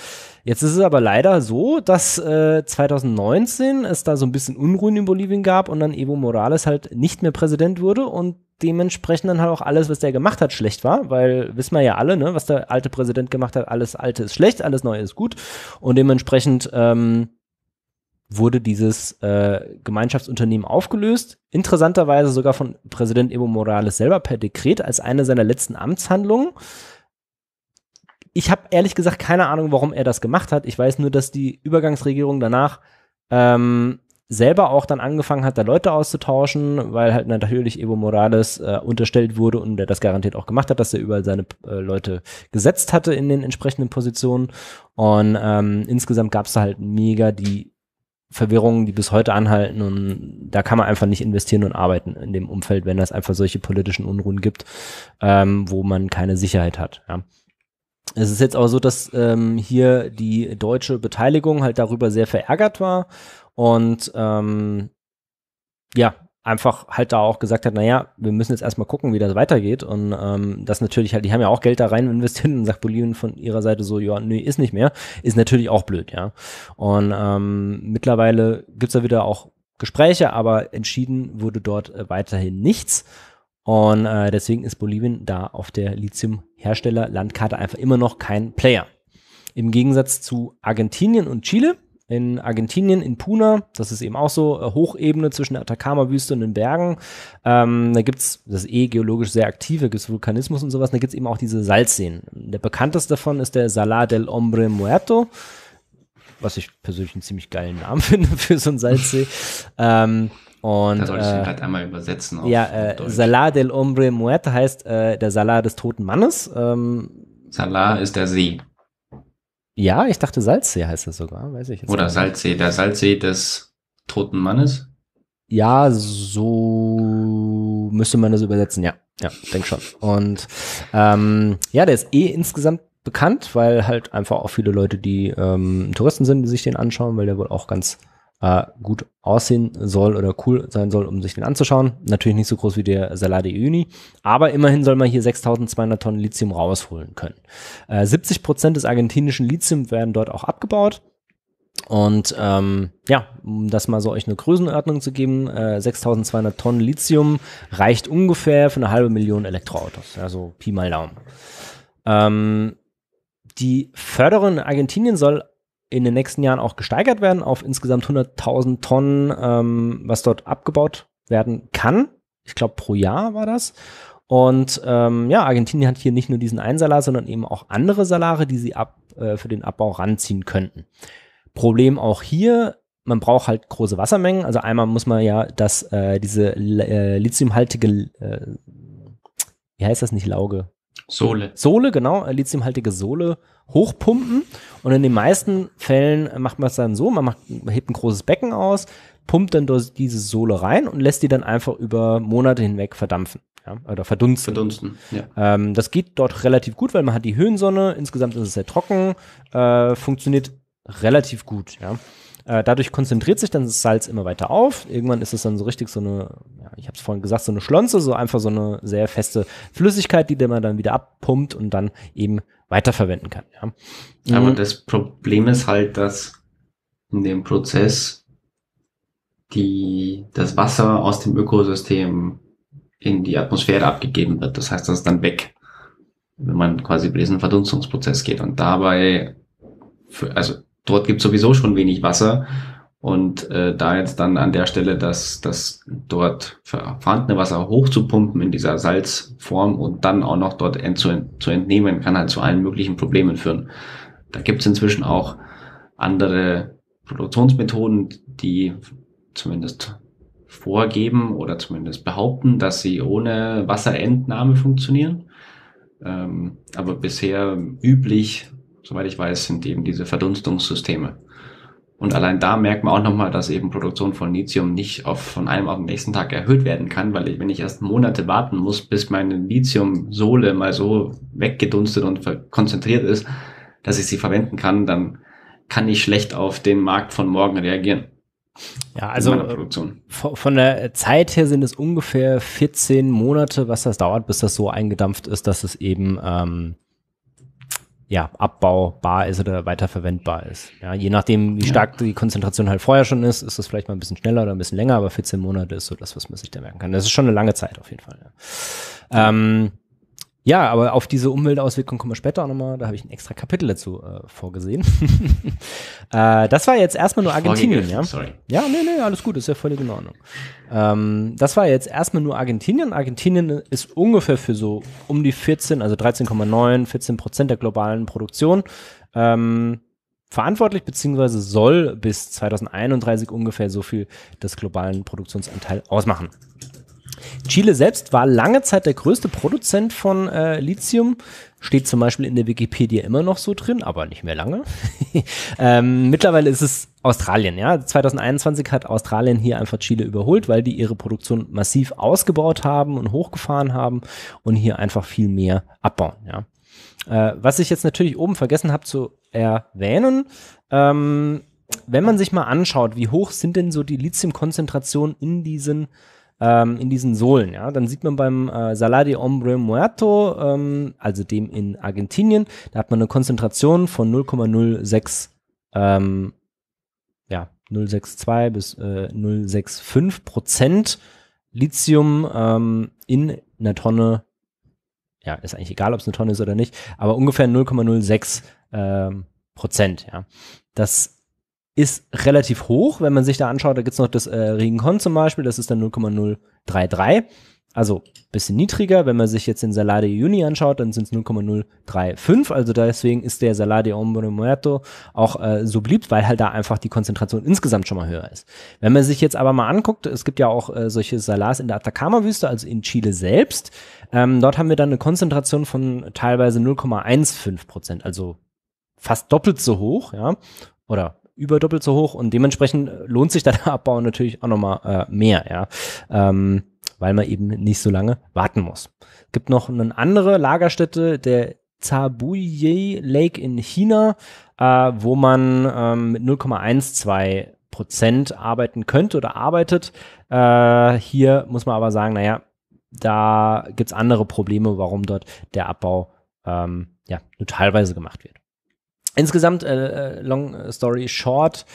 Jetzt ist es aber leider so, dass äh, 2019 es da so ein bisschen Unruhen in Bolivien gab und dann Evo Morales halt nicht mehr Präsident wurde und dementsprechend dann halt auch alles, was der gemacht hat, schlecht war, weil wissen wir ja alle, ne, was der alte Präsident gemacht hat, alles Alte ist schlecht, alles Neue ist gut und dementsprechend ähm, wurde dieses äh, Gemeinschaftsunternehmen aufgelöst, interessanterweise sogar von Präsident Evo Morales selber per Dekret als eine seiner letzten Amtshandlungen. Ich habe ehrlich gesagt keine Ahnung, warum er das gemacht hat. Ich weiß nur, dass die Übergangsregierung danach ähm, selber auch dann angefangen hat, da Leute auszutauschen, weil halt natürlich Evo Morales äh, unterstellt wurde und der das garantiert auch gemacht hat, dass er überall seine äh, Leute gesetzt hatte in den entsprechenden Positionen. Und ähm, insgesamt gab es da halt mega die Verwirrungen, die bis heute anhalten und da kann man einfach nicht investieren und arbeiten in dem Umfeld, wenn das einfach solche politischen Unruhen gibt, ähm, wo man keine Sicherheit hat. Ja. Es ist jetzt auch so, dass ähm, hier die deutsche Beteiligung halt darüber sehr verärgert war und ähm, ja, einfach halt da auch gesagt hat, naja, wir müssen jetzt erstmal gucken, wie das weitergeht. Und ähm, das natürlich halt, die haben ja auch Geld da rein investiert und sagt Bolivien von ihrer Seite so, ja, nee, ist nicht mehr, ist natürlich auch blöd, ja. Und ähm, mittlerweile gibt's da wieder auch Gespräche, aber entschieden wurde dort äh, weiterhin nichts. Und äh, deswegen ist Bolivien da auf der Lithium-Hersteller-Landkarte einfach immer noch kein Player. Im Gegensatz zu Argentinien und Chile, in Argentinien, in Puna. Das ist eben auch so äh, Hochebene zwischen der Atacama-Wüste und den Bergen. Ähm, da es, das ist eh geologisch sehr aktive, gibt's Vulkanismus und sowas. Da gibt es eben auch diese Salzseen. Der bekannteste davon ist der Salar del Hombre Muerto. Was ich persönlich einen ziemlich geilen Namen finde für so einen Salzsee. ähm, und, da sollte ich äh, vielleicht einmal übersetzen. ja, äh, Salar del Hombre Muerto heißt äh, der Salar des toten Mannes. Ähm, Salar ist der See. Ja, ich dachte Salzsee heißt das sogar, weiß ich jetzt Oder nicht. Salzsee, der Salzsee des toten Mannes? Ja, so müsste man das übersetzen, ja. Ja, denk schon. Und ähm, ja, der ist eh insgesamt bekannt, weil halt einfach auch viele Leute, die ähm, Touristen sind, die sich den anschauen, weil der wohl auch ganz äh, gut aussehen soll oder cool sein soll, um sich den anzuschauen. Natürlich nicht so groß wie der Salade Uni, aber immerhin soll man hier 6200 Tonnen Lithium rausholen können. Äh, 70 Prozent des argentinischen Lithium werden dort auch abgebaut. Und ähm, ja, um das mal so euch eine Größenordnung zu geben, äh, 6200 Tonnen Lithium reicht ungefähr für eine halbe Million Elektroautos. Also Pi mal Daumen. Ähm, die Förderung in Argentinien soll in den nächsten Jahren auch gesteigert werden auf insgesamt 100.000 Tonnen, ähm, was dort abgebaut werden kann. Ich glaube, pro Jahr war das. Und ähm, ja, Argentinien hat hier nicht nur diesen einen Salar, sondern eben auch andere Salare, die sie ab, äh, für den Abbau ranziehen könnten. Problem auch hier, man braucht halt große Wassermengen. Also einmal muss man ja das, äh, diese äh, lithiumhaltige, äh, wie heißt das nicht, Lauge? Sohle. Sohle, genau, äh, lithiumhaltige Sohle hochpumpen. Und in den meisten Fällen macht man es dann so, man macht, hebt ein großes Becken aus, pumpt dann diese Sohle rein und lässt die dann einfach über Monate hinweg verdampfen. Ja, oder verdunsten. Verdunsten, ja. Ähm, das geht dort relativ gut, weil man hat die Höhensonne, insgesamt ist es sehr trocken, äh, funktioniert relativ gut, ja. Äh, dadurch konzentriert sich dann das Salz immer weiter auf. Irgendwann ist es dann so richtig so eine, ja, ich habe es vorhin gesagt, so eine Schlonze, so einfach so eine sehr feste Flüssigkeit, die man dann wieder abpumpt und dann eben weiterverwenden kann. Ja. Aber mhm. das Problem ist halt, dass in dem Prozess die, das Wasser aus dem Ökosystem in die Atmosphäre abgegeben wird. Das heißt, das ist dann weg, wenn man quasi über diesen Verdunstungsprozess geht. Und dabei, für, also dort gibt sowieso schon wenig Wasser und äh, da jetzt dann an der Stelle das, das dort vorhandene Wasser hochzupumpen in dieser Salzform und dann auch noch dort ent zu, ent zu entnehmen, kann halt zu allen möglichen Problemen führen. Da gibt's inzwischen auch andere Produktionsmethoden, die zumindest vorgeben oder zumindest behaupten, dass sie ohne Wasserentnahme funktionieren. Ähm, aber bisher üblich, soweit ich weiß, sind eben diese Verdunstungssysteme. Und allein da merkt man auch nochmal, dass eben Produktion von Lithium nicht auf, von einem auf den nächsten Tag erhöht werden kann, weil ich, wenn ich erst Monate warten muss, bis meine Lithium-Sohle mal so weggedunstet und konzentriert ist, dass ich sie verwenden kann, dann kann ich schlecht auf den Markt von morgen reagieren. Ja, also äh, von der Zeit her sind es ungefähr 14 Monate, was das dauert, bis das so eingedampft ist, dass es eben ähm, ja, abbaubar ist oder weiterverwendbar ist. Ja, je nachdem, wie stark die Konzentration halt vorher schon ist, ist das vielleicht mal ein bisschen schneller oder ein bisschen länger, aber 14 Monate ist so das, was man sich da merken kann. Das ist schon eine lange Zeit auf jeden Fall. Ja. Ähm, ja, aber auf diese Umweltauswirkung kommen wir später auch nochmal. Da habe ich ein extra Kapitel dazu äh, vorgesehen. äh, das war jetzt erstmal nur Argentinien, ja? Sorry. Ja, nee, nee, alles gut, ist ja völlig in Ordnung. Ähm, das war jetzt erstmal nur Argentinien. Argentinien ist ungefähr für so um die 14, also 13,9, 14 Prozent der globalen Produktion. Ähm, verantwortlich, beziehungsweise soll bis 2031 ungefähr so viel des globalen Produktionsanteils ausmachen. Chile selbst war lange Zeit der größte Produzent von äh, Lithium. Steht zum Beispiel in der Wikipedia immer noch so drin, aber nicht mehr lange. ähm, mittlerweile ist es Australien, ja. 2021 hat Australien hier einfach Chile überholt, weil die ihre Produktion massiv ausgebaut haben und hochgefahren haben und hier einfach viel mehr abbauen, ja. Äh, was ich jetzt natürlich oben vergessen habe zu erwähnen, ähm, wenn man sich mal anschaut, wie hoch sind denn so die Lithiumkonzentrationen in diesen ähm, in diesen Sohlen. Ja? Dann sieht man beim äh, Salario Hombre Muerto, ähm, also dem in Argentinien, da hat man eine Konzentration von 0,06 ähm, ja, 0,62 bis äh, 0,65 Prozent Lithium ähm, in einer Tonne. Ja, ist eigentlich egal, ob es eine Tonne ist oder nicht, aber ungefähr 0,06 ähm, Prozent. Ja. Das ist relativ hoch, wenn man sich da anschaut. Da gibt's noch das äh, Regenkon zum Beispiel, das ist dann 0,033. Also bisschen niedriger. Wenn man sich jetzt den Salade Juni anschaut, dann sind es 0,035. Also deswegen ist der Salade Hombre Muerto auch äh, so beliebt, weil halt da einfach die Konzentration insgesamt schon mal höher ist. Wenn man sich jetzt aber mal anguckt, es gibt ja auch äh, solche Salars in der Atacama-Wüste, also in Chile selbst. Ähm, dort haben wir dann eine Konzentration von teilweise 0,15 Prozent, also fast doppelt so hoch, ja oder über doppelt so hoch und dementsprechend äh, lohnt sich da der Abbau natürlich auch nochmal äh, mehr, ja. Ähm, weil man eben nicht so lange warten muss. Gibt noch eine andere Lagerstätte, der Zabuye Lake in China, äh, wo man ähm, mit 0,12 Prozent arbeiten könnte oder arbeitet. Äh, hier muss man aber sagen, naja, da gibt es andere Probleme, warum dort der Abbau ähm, ja, nur teilweise gemacht wird. Insgesamt, äh, äh, long story short,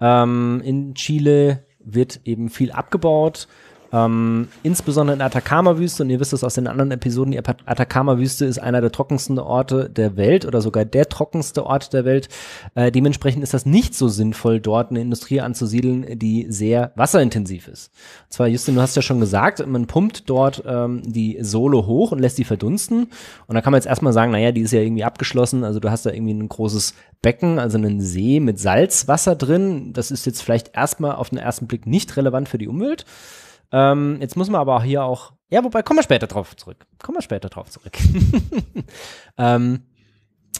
ähm, in Chile wird eben viel abgebaut ähm, insbesondere in Atacama-Wüste, und ihr wisst es aus den anderen Episoden, die Atacama-Wüste ist einer der trockensten Orte der Welt oder sogar der trockenste Ort der Welt. Äh, dementsprechend ist das nicht so sinnvoll, dort eine Industrie anzusiedeln, die sehr wasserintensiv ist. Und zwar, Justin, du hast ja schon gesagt, man pumpt dort ähm, die Sohle hoch und lässt die verdunsten. Und da kann man jetzt erstmal sagen, naja, die ist ja irgendwie abgeschlossen, also du hast da irgendwie ein großes Becken, also einen See mit Salzwasser drin. Das ist jetzt vielleicht erstmal auf den ersten Blick nicht relevant für die Umwelt. Ähm, jetzt muss man aber auch hier auch, ja, wobei kommen wir später drauf zurück. Kommen wir später drauf zurück. ähm,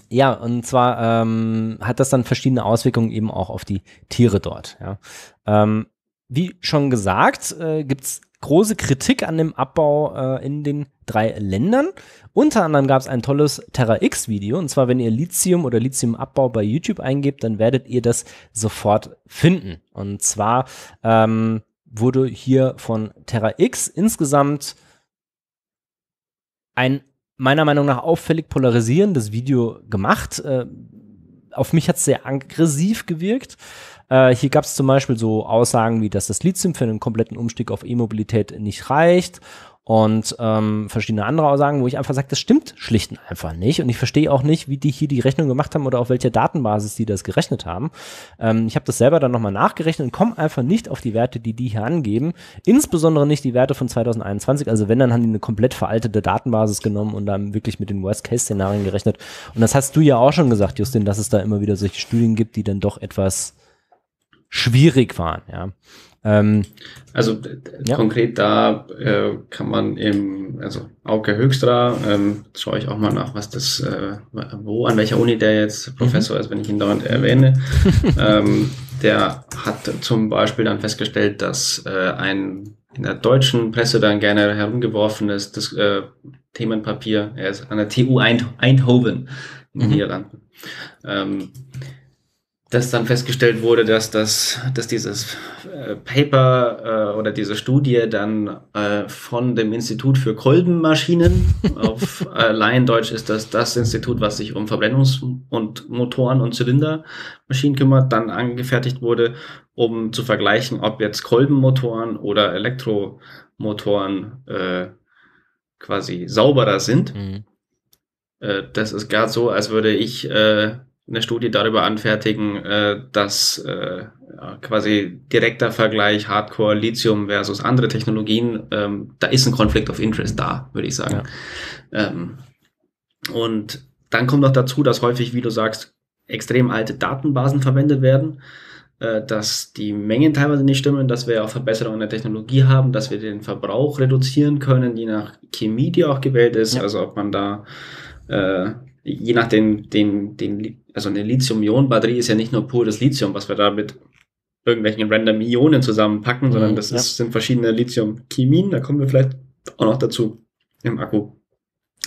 ja, und zwar ähm, hat das dann verschiedene Auswirkungen eben auch auf die Tiere dort. Ja. Ähm, wie schon gesagt, äh, gibt es große Kritik an dem Abbau äh, in den drei Ländern. Unter anderem gab es ein tolles Terra X-Video. Und zwar, wenn ihr Lithium oder Lithiumabbau bei YouTube eingebt, dann werdet ihr das sofort finden. Und zwar ähm, wurde hier von Terra X insgesamt ein meiner Meinung nach auffällig polarisierendes Video gemacht. Äh, auf mich hat es sehr aggressiv gewirkt. Äh, hier gab es zum Beispiel so Aussagen wie, dass das Lithium für einen kompletten Umstieg auf E-Mobilität nicht reicht und ähm, verschiedene andere Aussagen, wo ich einfach sage, das stimmt schlicht und einfach nicht. Und ich verstehe auch nicht, wie die hier die Rechnung gemacht haben oder auf welcher Datenbasis die das gerechnet haben. Ähm, ich habe das selber dann nochmal nachgerechnet und komme einfach nicht auf die Werte, die die hier angeben. Insbesondere nicht die Werte von 2021. Also wenn, dann haben die eine komplett veraltete Datenbasis genommen und dann wirklich mit den Worst-Case-Szenarien gerechnet. Und das hast du ja auch schon gesagt, Justin, dass es da immer wieder solche Studien gibt, die dann doch etwas schwierig waren. Ja. Ähm, also ja. konkret da äh, kann man im, also Auke Höchstra, ähm, schaue ich auch mal nach, was das, äh, wo, an welcher Uni der jetzt mhm. Professor mhm. ist, wenn ich ihn dauernd erwähne. ähm, der hat zum Beispiel dann festgestellt, dass äh, ein in der deutschen Presse dann gerne herumgeworfenes das, äh, Themenpapier, er ist an der TU Eindhoven in den mhm. Niederlanden. Ähm, dass dann festgestellt wurde, dass, das, dass dieses äh, Paper äh, oder diese Studie dann äh, von dem Institut für Kolbenmaschinen, auf äh, Laiendeutsch ist das das Institut, was sich um Verbrennungs- und Motoren und Zylindermaschinen kümmert, dann angefertigt wurde, um zu vergleichen, ob jetzt Kolbenmotoren oder Elektromotoren äh, quasi sauberer sind. Mhm. Äh, das ist gerade so, als würde ich... Äh, eine Studie darüber anfertigen, äh, dass äh, ja, quasi direkter Vergleich Hardcore Lithium versus andere Technologien, ähm, da ist ein Konflikt of Interest da, würde ich sagen. Ja. Ähm, und dann kommt noch dazu, dass häufig, wie du sagst, extrem alte Datenbasen verwendet werden, äh, dass die Mengen teilweise nicht stimmen, dass wir auch Verbesserungen in der Technologie haben, dass wir den Verbrauch reduzieren können, je nach Chemie, die auch gewählt ist, ja. also ob man da äh, je nach den, den, den, also eine Lithium-Ionen-Batterie ist ja nicht nur pures Lithium, was wir da mit irgendwelchen random Ionen zusammenpacken, mhm, sondern das ja. ist, sind verschiedene Lithium-Chemien, da kommen wir vielleicht auch noch dazu im Akku.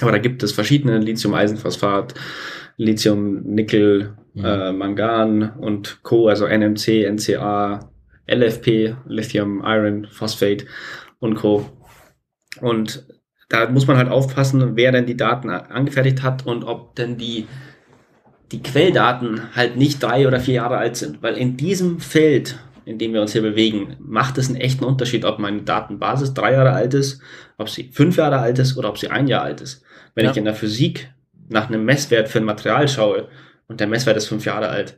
Aber da gibt es verschiedene Lithium-Eisenphosphat, Lithium, Nickel, mhm. äh, Mangan und Co., also NMC, NCA, LFP, Lithium, Iron, Phosphate und Co. Und da muss man halt aufpassen, wer denn die Daten angefertigt hat und ob denn die, die Quelldaten halt nicht drei oder vier Jahre alt sind. Weil in diesem Feld, in dem wir uns hier bewegen, macht es einen echten Unterschied, ob meine Datenbasis drei Jahre alt ist, ob sie fünf Jahre alt ist oder ob sie ein Jahr alt ist. Wenn ja. ich in der Physik nach einem Messwert für ein Material schaue und der Messwert ist fünf Jahre alt,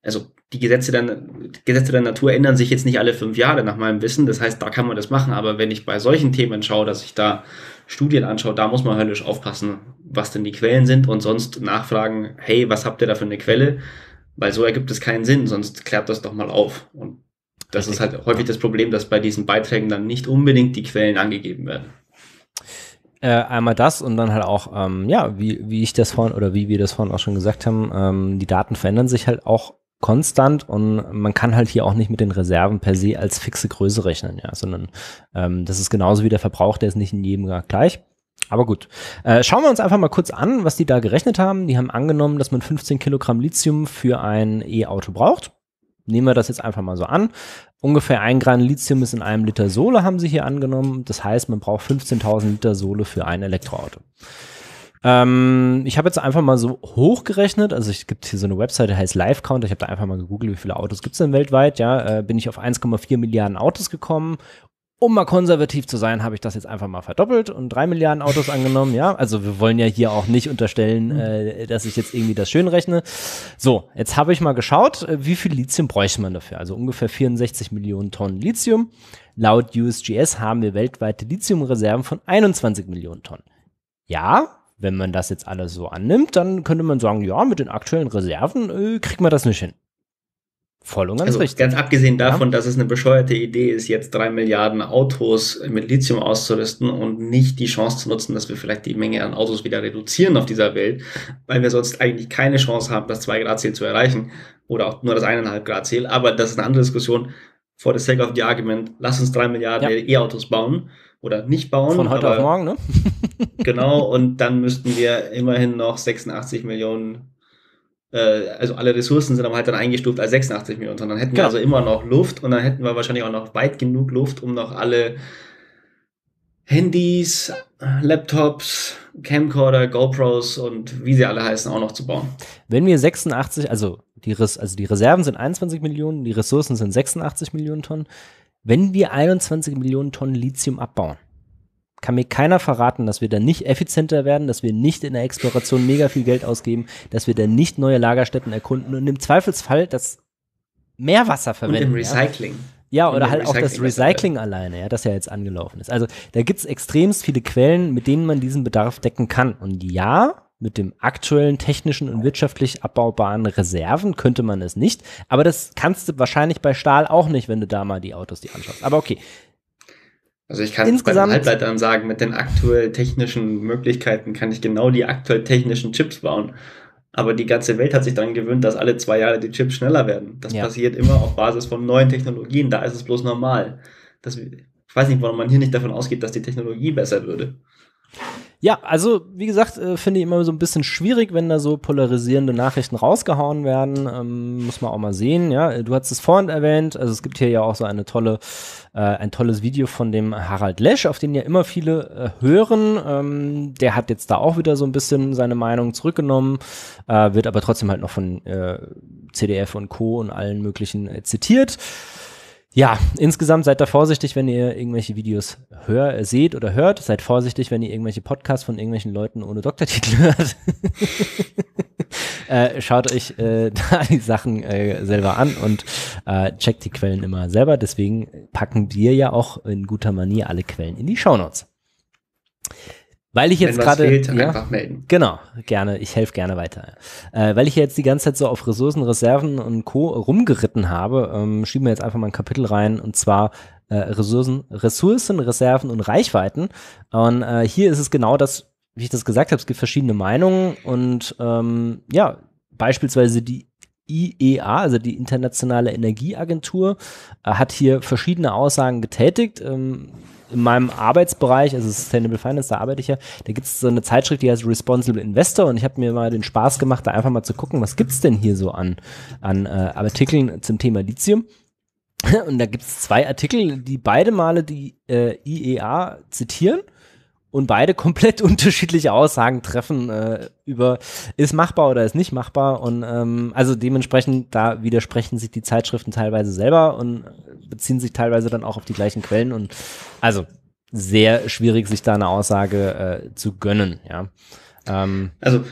also die Gesetze der, Gesetze der Natur ändern sich jetzt nicht alle fünf Jahre nach meinem Wissen. Das heißt, da kann man das machen. Aber wenn ich bei solchen Themen schaue, dass ich da Studien anschaue, da muss man höllisch aufpassen, was denn die Quellen sind und sonst nachfragen, hey, was habt ihr da für eine Quelle? Weil so ergibt es keinen Sinn, sonst klärt das doch mal auf. Und das Richtig. ist halt häufig das Problem, dass bei diesen Beiträgen dann nicht unbedingt die Quellen angegeben werden. Äh, einmal das und dann halt auch, ähm, ja, wie, wie ich das vorhin oder wie wir das vorhin auch schon gesagt haben, ähm, die Daten verändern sich halt auch konstant und man kann halt hier auch nicht mit den Reserven per se als fixe Größe rechnen, ja, sondern ähm, das ist genauso wie der Verbrauch, der ist nicht in jedem Jahr gleich. Aber gut, äh, schauen wir uns einfach mal kurz an, was die da gerechnet haben. Die haben angenommen, dass man 15 Kilogramm Lithium für ein E-Auto braucht. Nehmen wir das jetzt einfach mal so an. Ungefähr ein Gramm Lithium ist in einem Liter Sohle, haben sie hier angenommen. Das heißt, man braucht 15.000 Liter Sohle für ein Elektroauto. Ähm, ich habe jetzt einfach mal so hochgerechnet, also es gibt hier so eine Webseite, die heißt Live Counter, ich habe da einfach mal gegoogelt, wie viele Autos gibt es denn weltweit, ja, äh, bin ich auf 1,4 Milliarden Autos gekommen um mal konservativ zu sein, habe ich das jetzt einfach mal verdoppelt und drei Milliarden Autos angenommen. Ja, also wir wollen ja hier auch nicht unterstellen, mhm. äh, dass ich jetzt irgendwie das schön rechne. So, jetzt habe ich mal geschaut, äh, wie viel Lithium bräuchte man dafür? Also ungefähr 64 Millionen Tonnen Lithium. Laut USGS haben wir weltweite Lithiumreserven von 21 Millionen Tonnen. Ja, wenn man das jetzt alles so annimmt, dann könnte man sagen, ja, mit den aktuellen Reserven äh, kriegt man das nicht hin. Voll und ganz also, richtig. Ganz abgesehen davon, ja. dass es eine bescheuerte Idee ist, jetzt drei Milliarden Autos mit Lithium auszurüsten und nicht die Chance zu nutzen, dass wir vielleicht die Menge an Autos wieder reduzieren auf dieser Welt, weil wir sonst eigentlich keine Chance haben, das 2-Grad-Ziel zu erreichen oder auch nur das 1,5-Grad-Ziel. Aber das ist eine andere Diskussion. For the sake of the argument, lass uns drei Milliarden ja. E-Autos bauen oder nicht bauen. Von heute aber, auf morgen, ne? genau, und dann müssten wir immerhin noch 86 Millionen, äh, also alle Ressourcen sind aber halt dann eingestuft als 86 Millionen Tonnen. Dann hätten genau. wir also immer noch Luft und dann hätten wir wahrscheinlich auch noch weit genug Luft, um noch alle Handys, Laptops, Camcorder, GoPros und wie sie alle heißen, auch noch zu bauen. Wenn wir 86, also die, also die Reserven sind 21 Millionen, die Ressourcen sind 86 Millionen Tonnen. Wenn wir 21 Millionen Tonnen Lithium abbauen, kann mir keiner verraten, dass wir dann nicht effizienter werden, dass wir nicht in der Exploration mega viel Geld ausgeben, dass wir dann nicht neue Lagerstätten erkunden und im Zweifelsfall das Meerwasser verwenden. Und im Recycling. Ja, ja oder halt auch das Recycling alleine, ja, das ja jetzt angelaufen ist. Also da gibt es extremst viele Quellen, mit denen man diesen Bedarf decken kann. Und ja, mit dem aktuellen technischen und wirtschaftlich abbaubaren Reserven könnte man es nicht. Aber das kannst du wahrscheinlich bei Stahl auch nicht, wenn du da mal die Autos dir anschaust. Aber okay. Also ich kann Insgesamt, bei Halbleitern sagen, mit den aktuell technischen Möglichkeiten kann ich genau die aktuell technischen Chips bauen. Aber die ganze Welt hat sich daran gewöhnt, dass alle zwei Jahre die Chips schneller werden. Das ja. passiert immer auf Basis von neuen Technologien. Da ist es bloß normal. Das, ich weiß nicht, warum man hier nicht davon ausgeht, dass die Technologie besser würde. Ja, also wie gesagt, äh, finde ich immer so ein bisschen schwierig, wenn da so polarisierende Nachrichten rausgehauen werden. Ähm, muss man auch mal sehen. Ja, äh, du hast es vorhin erwähnt. Also es gibt hier ja auch so eine tolle, äh, ein tolles Video von dem Harald Lesch, auf den ja immer viele äh, hören. Ähm, der hat jetzt da auch wieder so ein bisschen seine Meinung zurückgenommen, äh, wird aber trotzdem halt noch von CDF und Co. und allen möglichen zitiert ja, insgesamt seid da vorsichtig, wenn ihr irgendwelche Videos hör, seht oder hört. Seid vorsichtig, wenn ihr irgendwelche Podcasts von irgendwelchen Leuten ohne Doktortitel hört. äh, schaut euch äh, da die Sachen äh, selber an und äh, checkt die Quellen immer selber. Deswegen packen wir ja auch in guter Manier alle Quellen in die Shownotes. Weil ich jetzt gerade. Ja, Genau, gerne. Ich helfe gerne weiter. Äh, weil ich jetzt die ganze Zeit so auf Ressourcen, Reserven und Co. rumgeritten habe, ähm, schieben wir jetzt einfach mal ein Kapitel rein und zwar äh, Ressourcen, Ressourcen, Reserven und Reichweiten. Und äh, hier ist es genau das, wie ich das gesagt habe, es gibt verschiedene Meinungen und ähm, ja, beispielsweise die IEA, also die Internationale Energieagentur, äh, hat hier verschiedene Aussagen getätigt. Ähm, in meinem Arbeitsbereich, also Sustainable Finance, da arbeite ich ja, da gibt es so eine Zeitschrift, die heißt Responsible Investor und ich habe mir mal den Spaß gemacht, da einfach mal zu gucken, was gibt es denn hier so an, an äh, Artikeln zum Thema Lithium. Und da gibt es zwei Artikel, die beide Male die äh, IEA zitieren und beide komplett unterschiedliche Aussagen treffen äh, über ist machbar oder ist nicht machbar und ähm, also dementsprechend da widersprechen sich die Zeitschriften teilweise selber und beziehen sich teilweise dann auch auf die gleichen Quellen und also sehr schwierig sich da eine Aussage äh, zu gönnen ja ähm, also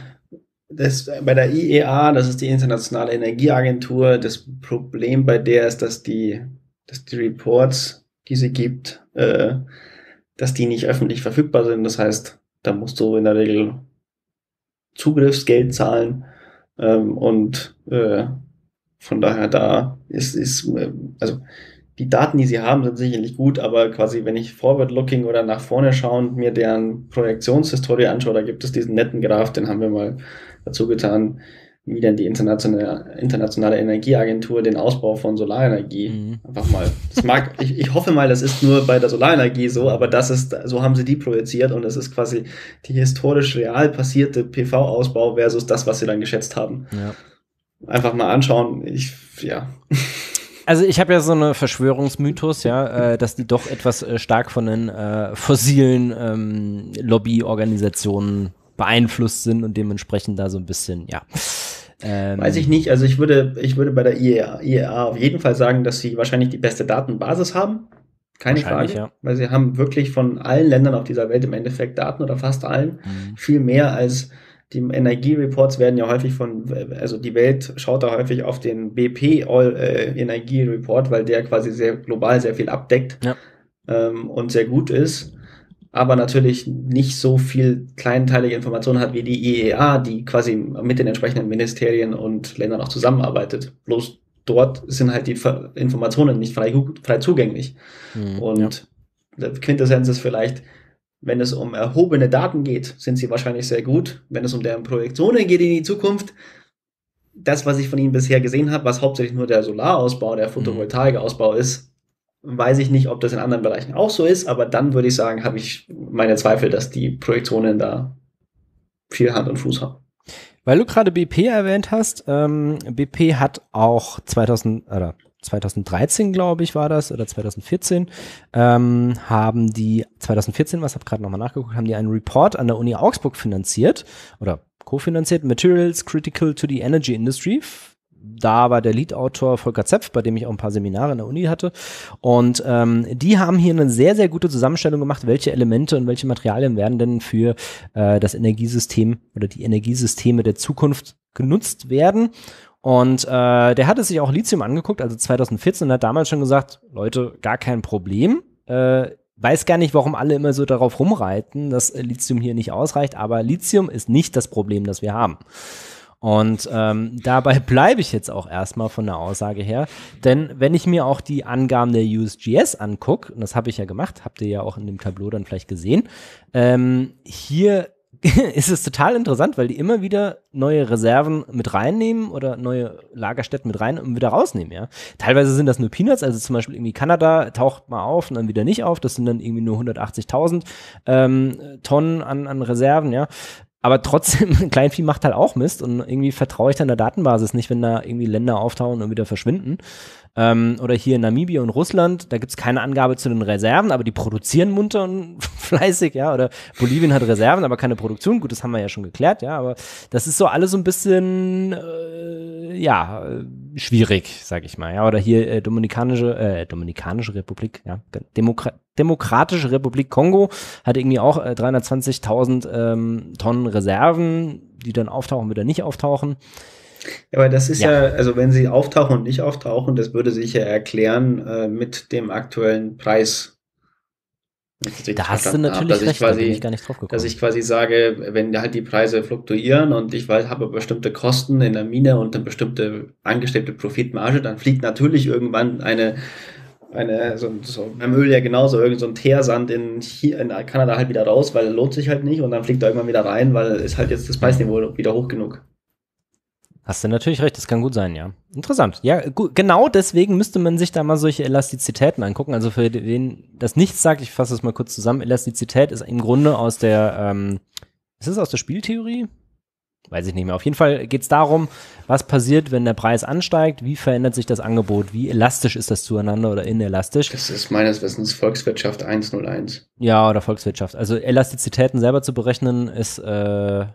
das, bei der IEA, das ist die Internationale Energieagentur, das Problem bei der ist, dass die, dass die Reports, die sie gibt, äh, dass die nicht öffentlich verfügbar sind. Das heißt, da musst du in der Regel Zugriffsgeld zahlen ähm, und äh, von daher da ist, ist äh, also die Daten, die sie haben, sind sicherlich gut, aber quasi, wenn ich forward-looking oder nach vorne schauend mir deren Projektionshistorie anschaue, da gibt es diesen netten Graph, den haben wir mal dazu getan, wie denn die internationale, internationale Energieagentur den Ausbau von Solarenergie mhm. einfach mal. Das mag, ich, ich hoffe mal, das ist nur bei der Solarenergie so, aber das ist, so haben sie die projiziert und das ist quasi die historisch real passierte PV-Ausbau versus das, was sie dann geschätzt haben. Ja. Einfach mal anschauen. Ich, ja. Also ich habe ja so eine Verschwörungsmythos, ja, äh, dass die doch etwas äh, stark von den äh, fossilen ähm, Lobbyorganisationen beeinflusst sind und dementsprechend da so ein bisschen, ja, ähm, Weiß ich nicht. Also ich würde, ich würde bei der IEA, IEA auf jeden Fall sagen, dass sie wahrscheinlich die beste Datenbasis haben. Keine Frage. Ja. Weil sie haben wirklich von allen Ländern auf dieser Welt im Endeffekt Daten oder fast allen. Mhm. Viel mehr als die Energiereports werden ja häufig von, also die Welt schaut da häufig auf den BP All, äh, Energie Report, weil der quasi sehr global sehr viel abdeckt ja. ähm, und sehr gut ist aber natürlich nicht so viel kleinteilige Informationen hat wie die IEA, die quasi mit den entsprechenden Ministerien und Ländern auch zusammenarbeitet. Bloß dort sind halt die Informationen nicht frei, frei zugänglich. Mhm, und ja. Quintessenz ist vielleicht, wenn es um erhobene Daten geht, sind sie wahrscheinlich sehr gut. Wenn es um deren Projektionen geht in die Zukunft, das, was ich von ihnen bisher gesehen habe, was hauptsächlich nur der Solarausbau, der hm. Photovoltaikausbau ist, weiß ich nicht, ob das in anderen Bereichen auch so ist, aber dann würde ich sagen, habe ich meine Zweifel, dass die Projektionen da viel Hand und Fuß haben. Weil du gerade BP erwähnt hast, ähm, BP hat auch 2000 oder 2013, glaube ich, war das oder 2014 ähm, haben die 2014, was habe gerade nochmal nachgeguckt, haben die einen Report an der Uni Augsburg finanziert oder kofinanziert Materials Critical to the Energy Industry da war der Lead-Autor Volker Zepf, bei dem ich auch ein paar Seminare in der Uni hatte. Und ähm, die haben hier eine sehr, sehr gute Zusammenstellung gemacht, welche Elemente und welche Materialien werden denn für äh, das Energiesystem oder die Energiesysteme der Zukunft genutzt werden. Und äh, der hatte sich auch Lithium angeguckt, also 2014, und hat damals schon gesagt, Leute, gar kein Problem. Äh, weiß gar nicht, warum alle immer so darauf rumreiten, dass Lithium hier nicht ausreicht, aber Lithium ist nicht das Problem, das wir haben. Und ähm, dabei bleibe ich jetzt auch erstmal von der Aussage her. Denn wenn ich mir auch die Angaben der USGS angucke, und das habe ich ja gemacht, habt ihr ja auch in dem Tableau dann vielleicht gesehen, ähm, hier ist es total interessant, weil die immer wieder neue Reserven mit reinnehmen oder neue Lagerstätten mit rein und wieder rausnehmen, ja. Teilweise sind das nur Peanuts, also zum Beispiel irgendwie Kanada taucht mal auf und dann wieder nicht auf. Das sind dann irgendwie nur 180.000 ähm, Tonnen an, an Reserven, ja. Aber trotzdem, Kleinvieh macht halt auch Mist und irgendwie vertraue ich dann der Datenbasis nicht, wenn da irgendwie Länder auftauchen und wieder verschwinden. Ähm, oder hier in Namibia und Russland, da gibt es keine Angabe zu den Reserven, aber die produzieren munter und fleißig, ja. Oder Bolivien hat Reserven, aber keine Produktion. Gut, das haben wir ja schon geklärt, ja. Aber das ist so alles so ein bisschen, äh, ja, äh, schwierig, sag ich mal, ja. Oder hier äh, Dominikanische, äh, Dominikanische Republik, ja. Demokratie. Demokratische Republik Kongo hat irgendwie auch äh, 320.000 ähm, Tonnen Reserven, die dann auftauchen, wieder nicht auftauchen. Ja, aber das ist ja. ja. also wenn sie auftauchen und nicht auftauchen, das würde sich ja erklären äh, mit dem aktuellen Preis. Da hast du natürlich hab, recht, quasi, da bin ich gar nicht drauf gekommen. Dass ich quasi sage, wenn halt die Preise fluktuieren und ich weiß, habe bestimmte Kosten in der Mine und eine bestimmte angestrebte Profitmarge, dann fliegt natürlich irgendwann eine, eine so, so beim Öl ja genauso, irgend so ein Teersand in, in Kanada halt wieder raus, weil lohnt sich halt nicht und dann fliegt er irgendwann wieder rein, weil ist halt jetzt das Preisniveau wieder hoch genug. Hast du natürlich recht, das kann gut sein, ja. Interessant. Ja, gut, genau deswegen müsste man sich da mal solche Elastizitäten angucken. Also für den, das nichts sagt, ich fasse das mal kurz zusammen. Elastizität ist im Grunde aus der, ähm, ist es aus der Spieltheorie? Weiß ich nicht mehr. Auf jeden Fall geht es darum, was passiert, wenn der Preis ansteigt, wie verändert sich das Angebot, wie elastisch ist das zueinander oder inelastisch. Das ist meines Wissens Volkswirtschaft 101. Ja, oder Volkswirtschaft. Also Elastizitäten selber zu berechnen ist, äh,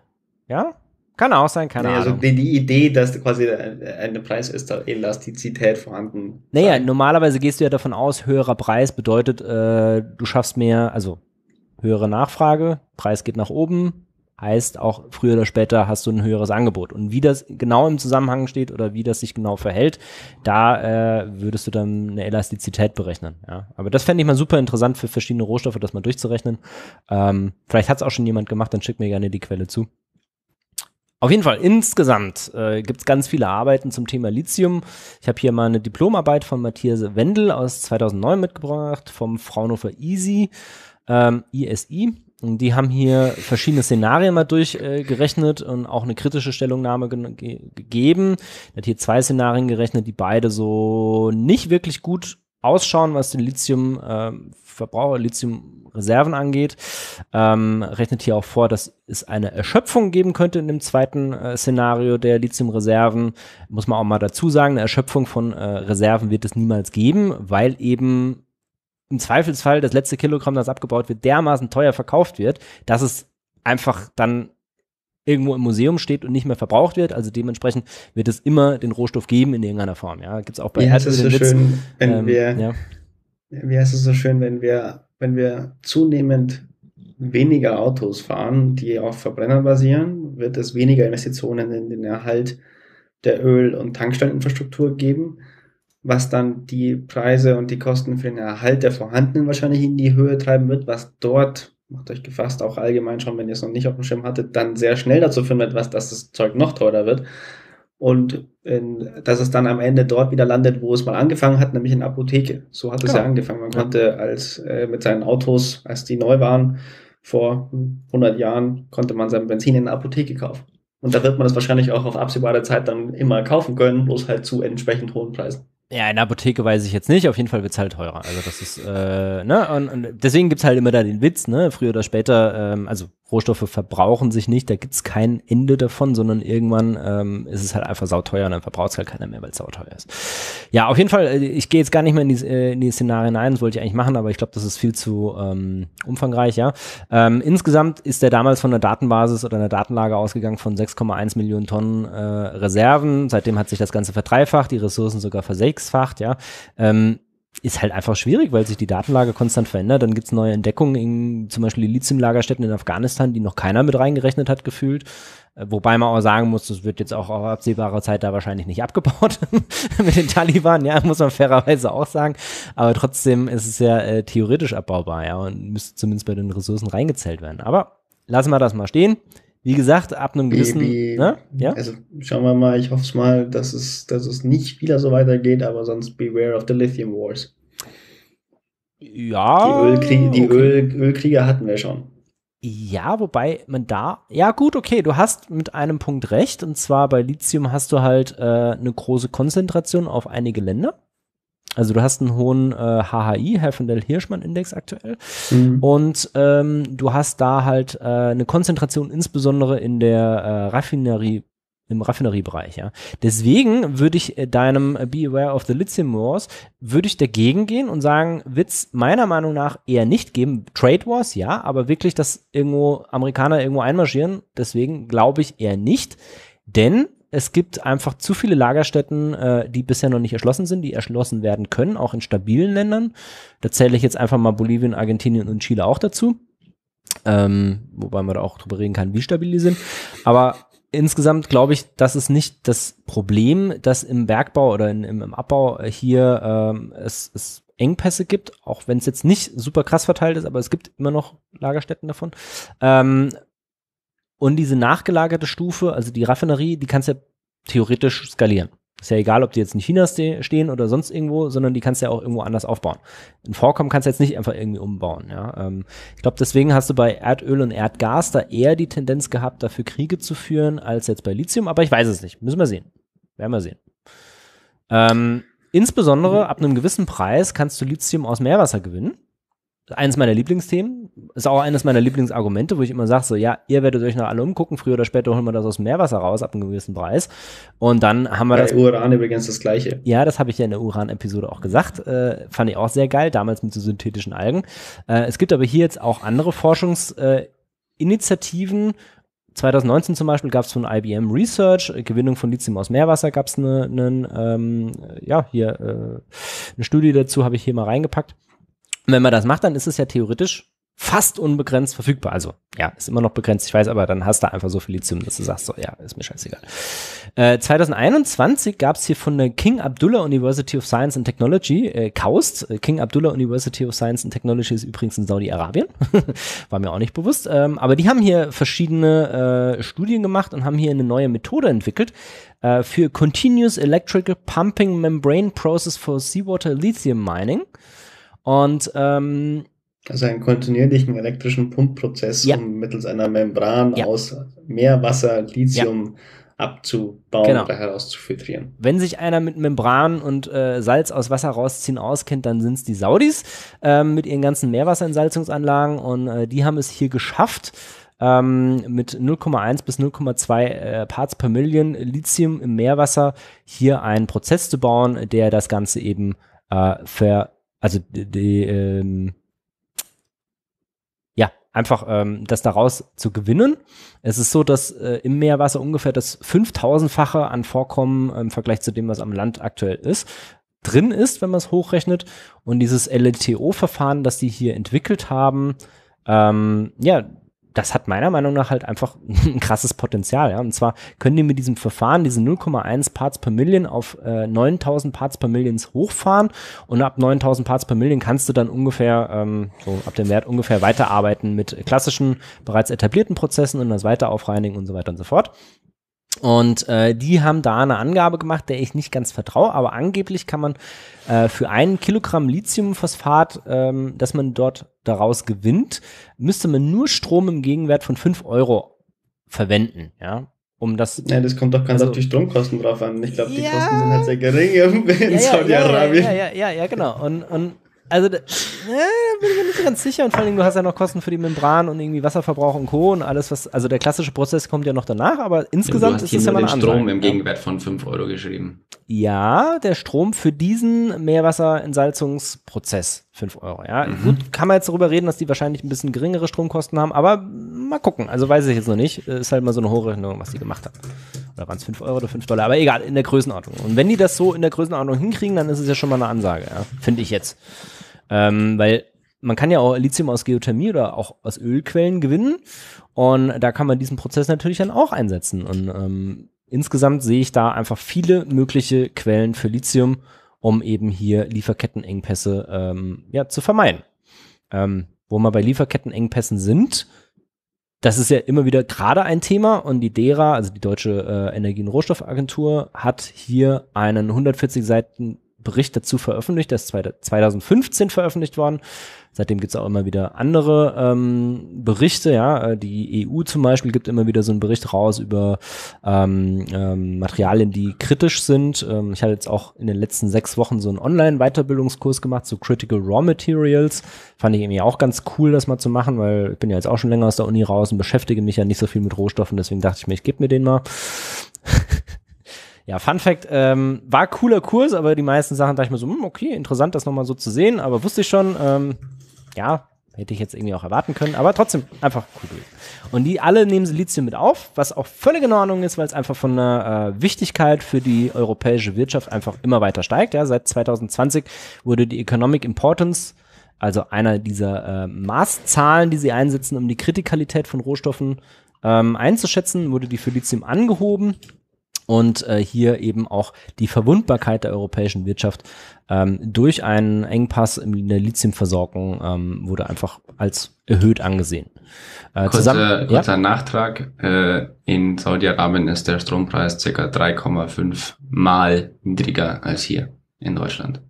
ja, kann auch sein, keine naja, also Ahnung. Also die, die, Idee, dass quasi eine Preiselastizität vorhanden ist. Naja, sein. normalerweise gehst du ja davon aus, höherer Preis bedeutet, äh, du schaffst mehr, also höhere Nachfrage, Preis geht nach oben, heißt auch früher oder später hast du ein höheres Angebot. Und wie das genau im Zusammenhang steht oder wie das sich genau verhält, da äh, würdest du dann eine Elastizität berechnen. Ja? Aber das fände ich mal super interessant für verschiedene Rohstoffe, das mal durchzurechnen. Ähm, vielleicht hat es auch schon jemand gemacht, dann schick mir gerne die Quelle zu. Auf jeden Fall, insgesamt äh, gibt es ganz viele Arbeiten zum Thema Lithium. Ich habe hier mal eine Diplomarbeit von Matthias Wendel aus 2009 mitgebracht vom Fraunhofer EASY, ähm, ISI. Und die haben hier verschiedene Szenarien mal durchgerechnet äh, und auch eine kritische Stellungnahme ge gegeben. Er hat hier zwei Szenarien gerechnet, die beide so nicht wirklich gut ausschauen, was den Lithium äh, Verbraucher Lithiumreserven angeht, ähm, rechnet hier auch vor, dass es eine Erschöpfung geben könnte in dem zweiten äh, Szenario der Lithiumreserven. Muss man auch mal dazu sagen, eine Erschöpfung von äh, Reserven wird es niemals geben, weil eben im Zweifelsfall das letzte Kilogramm, das abgebaut wird, dermaßen teuer verkauft wird, dass es einfach dann irgendwo im Museum steht und nicht mehr verbraucht wird. Also dementsprechend wird es immer den Rohstoff geben in irgendeiner Form. Ja, gibt es auch bei ja, Erdöl. Das ist so schön, wenn ähm, wir ja wie heißt es so schön, wenn wir, wenn wir zunehmend weniger Autos fahren, die auf Verbrennern basieren, wird es weniger Investitionen in den Erhalt der Öl- und Tankstelleninfrastruktur geben, was dann die Preise und die Kosten für den Erhalt der vorhandenen wahrscheinlich in die Höhe treiben wird, was dort, macht euch gefasst, auch allgemein schon, wenn ihr es noch nicht auf dem Schirm hattet, dann sehr schnell dazu führen wird, was, dass das Zeug noch teurer wird und in, dass es dann am Ende dort wieder landet, wo es mal angefangen hat, nämlich in der Apotheke. So hat es ja, genau. angefangen. Man ja. konnte als äh, mit seinen Autos, als die neu waren, vor 100 Jahren, konnte man sein Benzin in der Apotheke kaufen. Und da wird man das wahrscheinlich auch auf absehbare Zeit dann immer kaufen können, bloß halt zu entsprechend hohen Preisen. Ja, in der Apotheke weiß ich jetzt nicht. Auf jeden Fall wird's halt teurer. Also das ist, äh, ne? Und, und deswegen gibt's halt immer da den Witz, ne? Früher oder später, ähm, also Rohstoffe verbrauchen sich nicht, da gibt's kein Ende davon, sondern irgendwann ähm, ist es halt einfach sauteuer und dann verbraucht's halt keiner mehr, weil's sauteuer ist. Ja, auf jeden Fall, äh, ich gehe jetzt gar nicht mehr in die, äh, in die Szenarien ein, das wollte ich eigentlich machen, aber ich glaube, das ist viel zu ähm, umfangreich, ja. Ähm, insgesamt ist der damals von einer Datenbasis oder einer Datenlage ausgegangen von 6,1 Millionen Tonnen äh, Reserven. Seitdem hat sich das Ganze verdreifacht, die Ressourcen sogar versenkt sechsfacht, ja, ähm, ist halt einfach schwierig, weil sich die Datenlage konstant verändert. Dann gibt es neue Entdeckungen, in, zum Beispiel die Lithium-Lagerstätten in Afghanistan, die noch keiner mit reingerechnet hat, gefühlt. Äh, wobei man auch sagen muss, das wird jetzt auch auf absehbare Zeit da wahrscheinlich nicht abgebaut mit den Taliban, ja, muss man fairerweise auch sagen. Aber trotzdem ist es ja äh, theoretisch abbaubar, ja, und müsste zumindest bei den Ressourcen reingezählt werden. Aber lassen wir das mal stehen wie gesagt, ab einem gewissen. Wie, ne? ja? Also schauen wir mal, ich hoffe es mal, dass es, dass es nicht wieder so weitergeht, aber sonst beware of the Lithium Wars. Ja. Die, Ölkrie die okay. Öl Ölkrieger hatten wir schon. Ja, wobei man da, ja gut, okay, du hast mit einem Punkt recht, und zwar bei Lithium hast du halt äh, eine große Konzentration auf einige Länder. Also du hast einen hohen äh, HHI, Helfendell-Hirschmann-Index aktuell. Mhm. Und ähm, du hast da halt äh, eine Konzentration insbesondere in der äh, Raffinerie im Raffineriebereich, ja. Deswegen würde ich äh, deinem äh, Be Aware of the Lithium Wars, würde ich dagegen gehen und sagen, wird's meiner Meinung nach eher nicht geben. Trade Wars, ja, aber wirklich, dass irgendwo Amerikaner irgendwo einmarschieren, deswegen glaube ich eher nicht. Denn es gibt einfach zu viele Lagerstätten, äh, die bisher noch nicht erschlossen sind, die erschlossen werden können, auch in stabilen Ländern. Da zähle ich jetzt einfach mal Bolivien, Argentinien und Chile auch dazu. Ähm, wobei man da auch drüber reden kann, wie stabil die sind. Aber insgesamt glaube ich, das ist nicht das Problem, dass im Bergbau oder in, im, im, Abbau äh, hier ähm, es, es Engpässe gibt, auch wenn es jetzt nicht super krass verteilt ist, aber es gibt immer noch Lagerstätten davon. Ähm, und diese nachgelagerte Stufe, also die Raffinerie, die kannst du ja theoretisch skalieren. Ist ja egal, ob die jetzt in China ste stehen oder sonst irgendwo, sondern die kannst du ja auch irgendwo anders aufbauen. Ein Vorkommen kannst du jetzt nicht einfach irgendwie umbauen. Ja? Ähm, ich glaube, deswegen hast du bei Erdöl und Erdgas da eher die Tendenz gehabt, dafür Kriege zu führen, als jetzt bei Lithium. Aber ich weiß es nicht. Müssen wir sehen. Werden wir sehen. Ähm, insbesondere ab einem gewissen Preis kannst du Lithium aus Meerwasser gewinnen eines meiner Lieblingsthemen, ist auch eines meiner Lieblingsargumente, wo ich immer sage, so ja, ihr werdet euch noch alle umgucken, früher oder später holen wir das aus dem Meerwasser raus, ab einem gewissen Preis. Und dann haben wir Bei das... Uran übrigens das Gleiche. Ja, das habe ich ja in der Uran-Episode auch gesagt, äh, fand ich auch sehr geil, damals mit so synthetischen Algen. Äh, es gibt aber hier jetzt auch andere Forschungsinitiativen, äh, 2019 zum Beispiel gab es von IBM Research, äh, Gewinnung von Lithium aus Meerwasser, gab es eine ne, ähm, ja, hier, äh, ne Studie dazu, habe ich hier mal reingepackt. Und wenn man das macht, dann ist es ja theoretisch fast unbegrenzt verfügbar. Also ja, ist immer noch begrenzt, ich weiß, aber dann hast du einfach so viel Lithium, dass du sagst, so ja, ist mir scheißegal. Äh, 2021 gab es hier von der King Abdullah University of Science and Technology, äh, KAUST, äh, King Abdullah University of Science and Technology ist übrigens in Saudi-Arabien, war mir auch nicht bewusst, ähm, aber die haben hier verschiedene äh, Studien gemacht und haben hier eine neue Methode entwickelt äh, für Continuous Electrical Pumping Membrane Process for Seawater Lithium Mining. Und ähm, also einen kontinuierlichen elektrischen Pumpprozess, ja. um mittels einer Membran ja. aus Meerwasser, Lithium ja. abzubauen genau. oder herauszufiltrieren. Wenn sich einer mit Membran und äh, Salz aus Wasser rausziehen auskennt, dann sind es die Saudis äh, mit ihren ganzen Meerwasserentsalzungsanlagen und äh, die haben es hier geschafft, ähm, mit 0,1 bis 0,2 äh, Parts per Million Lithium im Meerwasser hier einen Prozess zu bauen, der das Ganze eben äh, also die, ähm, ja, einfach ähm, das daraus zu gewinnen. Es ist so, dass äh, im Meerwasser ungefähr das 5000-fache an Vorkommen äh, im Vergleich zu dem, was am Land aktuell ist, drin ist, wenn man es hochrechnet. Und dieses LTO-Verfahren, das die hier entwickelt haben, ähm, ja, das hat meiner Meinung nach halt einfach ein krasses Potenzial. Ja? Und zwar können die mit diesem Verfahren diese 0,1 Parts per Million auf äh, 9000 Parts per Million hochfahren und ab 9000 Parts per Million kannst du dann ungefähr, ähm, so ab dem Wert ungefähr weiterarbeiten mit klassischen, bereits etablierten Prozessen und das weiter aufreinigen und so weiter und so fort. Und äh, die haben da eine Angabe gemacht, der ich nicht ganz vertraue, aber angeblich kann man äh, für einen Kilogramm Lithiumphosphat, ähm, dass man dort daraus gewinnt, müsste man nur Strom im Gegenwert von 5 Euro verwenden, ja. Um das, ja, das kommt doch ganz also, auf die Stromkosten drauf an. Ich glaube, die ja, Kosten sind halt sehr gering in ja, Saudi-Arabien. Ja, ja, ja, ja, genau. Und, und also da, ne, bin ich mir nicht ganz sicher und vor allem du hast ja noch Kosten für die Membran und irgendwie Wasserverbrauch und Co. und alles was, also der klassische Prozess kommt ja noch danach, aber insgesamt ist es ja mal den Strom im Gegenwert von 5 Euro geschrieben. Ja, der Strom für diesen Meerwasserentsalzungsprozess 5 Euro, ja. Mhm. Gut, kann man jetzt darüber reden, dass die wahrscheinlich ein bisschen geringere Stromkosten haben, aber mal gucken, also weiß ich jetzt noch nicht, ist halt mal so eine Hochrechnung was die gemacht haben. Oder waren es 5 Euro oder 5 Dollar, aber egal, in der Größenordnung. Und wenn die das so in der Größenordnung hinkriegen, dann ist es ja schon mal eine Ansage, ja. finde ich jetzt. Ähm, weil man kann ja auch Lithium aus Geothermie oder auch aus Ölquellen gewinnen. Und da kann man diesen Prozess natürlich dann auch einsetzen. Und ähm, insgesamt sehe ich da einfach viele mögliche Quellen für Lithium, um eben hier Lieferkettenengpässe ähm, ja, zu vermeiden. Ähm, wo wir bei Lieferkettenengpässen sind, das ist ja immer wieder gerade ein Thema und die DERA, also die Deutsche äh, Energie- und Rohstoffagentur, hat hier einen 140 Seiten Bericht dazu veröffentlicht. Der ist 2015 veröffentlicht worden. Seitdem gibt es auch immer wieder andere ähm, Berichte. Ja, äh, die EU zum Beispiel gibt immer wieder so einen Bericht raus über ähm, ähm, Materialien, die kritisch sind. Ähm, ich habe jetzt auch in den letzten sechs Wochen so einen Online-Weiterbildungskurs gemacht zu so Critical Raw Materials. Fand ich irgendwie auch ganz cool, das mal zu machen, weil ich bin ja jetzt auch schon länger aus der Uni raus und beschäftige mich ja nicht so viel mit Rohstoffen. Deswegen dachte ich mir, ich gebe mir den mal. Ja, Fun Fact, ähm, war cooler Kurs, aber die meisten Sachen dachte ich mir so, mh, hm, okay, interessant, das nochmal so zu sehen, aber wusste ich schon, ähm, ja, hätte ich jetzt irgendwie auch erwarten können, aber trotzdem einfach cool gewesen. Und die alle nehmen Lithium mit auf, was auch völlig in Ordnung ist, weil es einfach von der äh, Wichtigkeit für die europäische Wirtschaft einfach immer weiter steigt. Ja, seit 2020 wurde die Economic Importance also einer dieser äh, Maßzahlen, die sie einsetzen, um die Kritikalität von Rohstoffen ähm, einzuschätzen, wurde die für Lithium angehoben und äh, hier eben auch die Verwundbarkeit der europäischen Wirtschaft ähm, durch einen Engpass in der Lithiumversorgung ähm, wurde einfach als erhöht angesehen. Äh, kurzer, zusammen, kurzer ja? Nachtrag. Äh, in Saudi-Arabien ist der Strompreis ca. 3,5 Mal niedriger als hier in Deutschland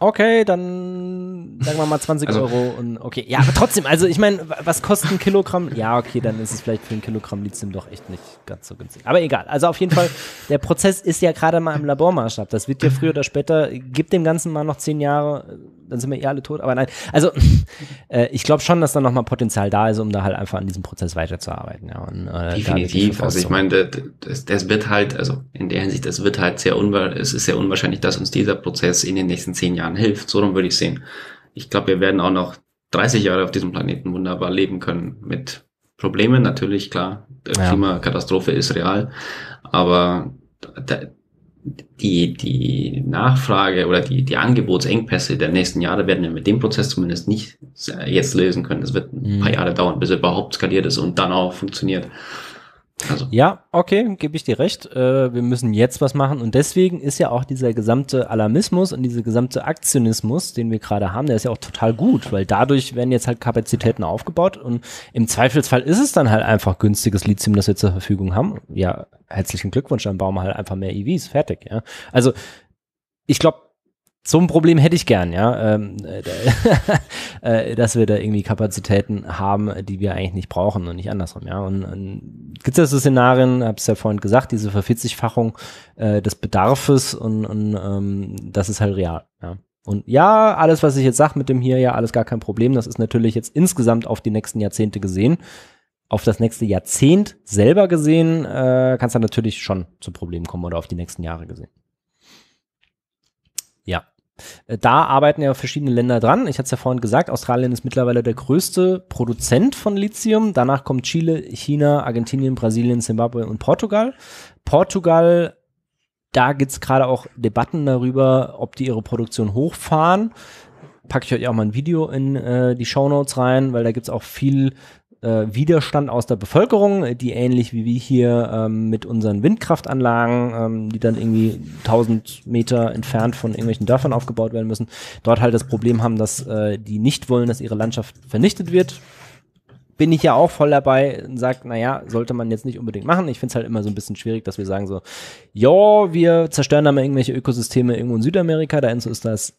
okay, dann sagen wir mal 20 also, Euro und okay. Ja, aber trotzdem, also ich meine, was kostet ein Kilogramm? Ja, okay, dann ist es vielleicht für ein Kilogramm Lithium doch echt nicht ganz so günstig. Aber egal. Also auf jeden Fall, der Prozess ist ja gerade mal im Labormaßstab. Das wird ja früher oder später, gibt dem Ganzen mal noch zehn Jahre, dann sind wir eh alle tot. Aber nein, also äh, ich glaube schon, dass da nochmal Potenzial da ist, um da halt einfach an diesem Prozess weiterzuarbeiten. Ja, und, äh, Definitiv. Also ich meine, das, das wird halt, also in der Hinsicht, das wird halt sehr unwahrscheinlich, es ist sehr unwahrscheinlich, dass uns dieser Prozess in den nächsten zehn Jahren hilft. So rum würde ich sehen. Ich glaube, wir werden auch noch 30 Jahre auf diesem Planeten wunderbar leben können mit Problemen natürlich, klar. Ja. Klimakatastrophe ist real, aber die, die Nachfrage oder die, die Angebotsengpässe der nächsten Jahre werden wir mit dem Prozess zumindest nicht äh, jetzt lösen können. Das wird ein paar mhm. Jahre dauern, bis er überhaupt skaliert ist und dann auch funktioniert. Also. Ja, okay, gebe ich dir recht. Äh, wir müssen jetzt was machen. Und deswegen ist ja auch dieser gesamte Alarmismus und dieser gesamte Aktionismus, den wir gerade haben, der ist ja auch total gut, weil dadurch werden jetzt halt Kapazitäten aufgebaut und im Zweifelsfall ist es dann halt einfach günstiges Lithium, das wir zur Verfügung haben. Ja, herzlichen Glückwunsch, dann bauen wir halt einfach mehr EVs. Fertig, ja. Also, ich glaube, so ein Problem hätte ich gern, ja, ähm, äh, äh, dass wir da irgendwie Kapazitäten haben, die wir eigentlich nicht brauchen und nicht andersrum, ja. Und, und gibt es ja so Szenarien, habe es ja vorhin gesagt, diese Vervierzigfachung äh, des Bedarfes und, und ähm, das ist halt real, ja. Und ja, alles, was ich jetzt sage mit dem hier, ja, alles gar kein Problem, das ist natürlich jetzt insgesamt auf die nächsten Jahrzehnte gesehen. Auf das nächste Jahrzehnt selber gesehen, äh, kann es dann natürlich schon zu Problemen kommen oder auf die nächsten Jahre gesehen. Ja. Äh, da arbeiten ja verschiedene Länder dran. Ich hatte es ja vorhin gesagt, Australien ist mittlerweile der größte Produzent von Lithium. Danach kommt Chile, China, Argentinien, Brasilien, Zimbabwe und Portugal. Portugal, da gibt es gerade auch Debatten darüber, ob die ihre Produktion hochfahren. Packe ich euch auch mal ein Video in äh, die Show Notes rein, weil da gibt es auch viel äh, Widerstand aus der Bevölkerung, die ähnlich wie wir hier ähm, mit unseren Windkraftanlagen, ähm, die dann irgendwie 1000 Meter entfernt von irgendwelchen Dörfern aufgebaut werden müssen, dort halt das Problem haben, dass äh, die nicht wollen, dass ihre Landschaft vernichtet wird. Bin ich ja auch voll dabei und sage, naja, sollte man jetzt nicht unbedingt machen. Ich finde es halt immer so ein bisschen schwierig, dass wir sagen so, ja, wir zerstören da mal irgendwelche Ökosysteme irgendwo in Südamerika, da ist das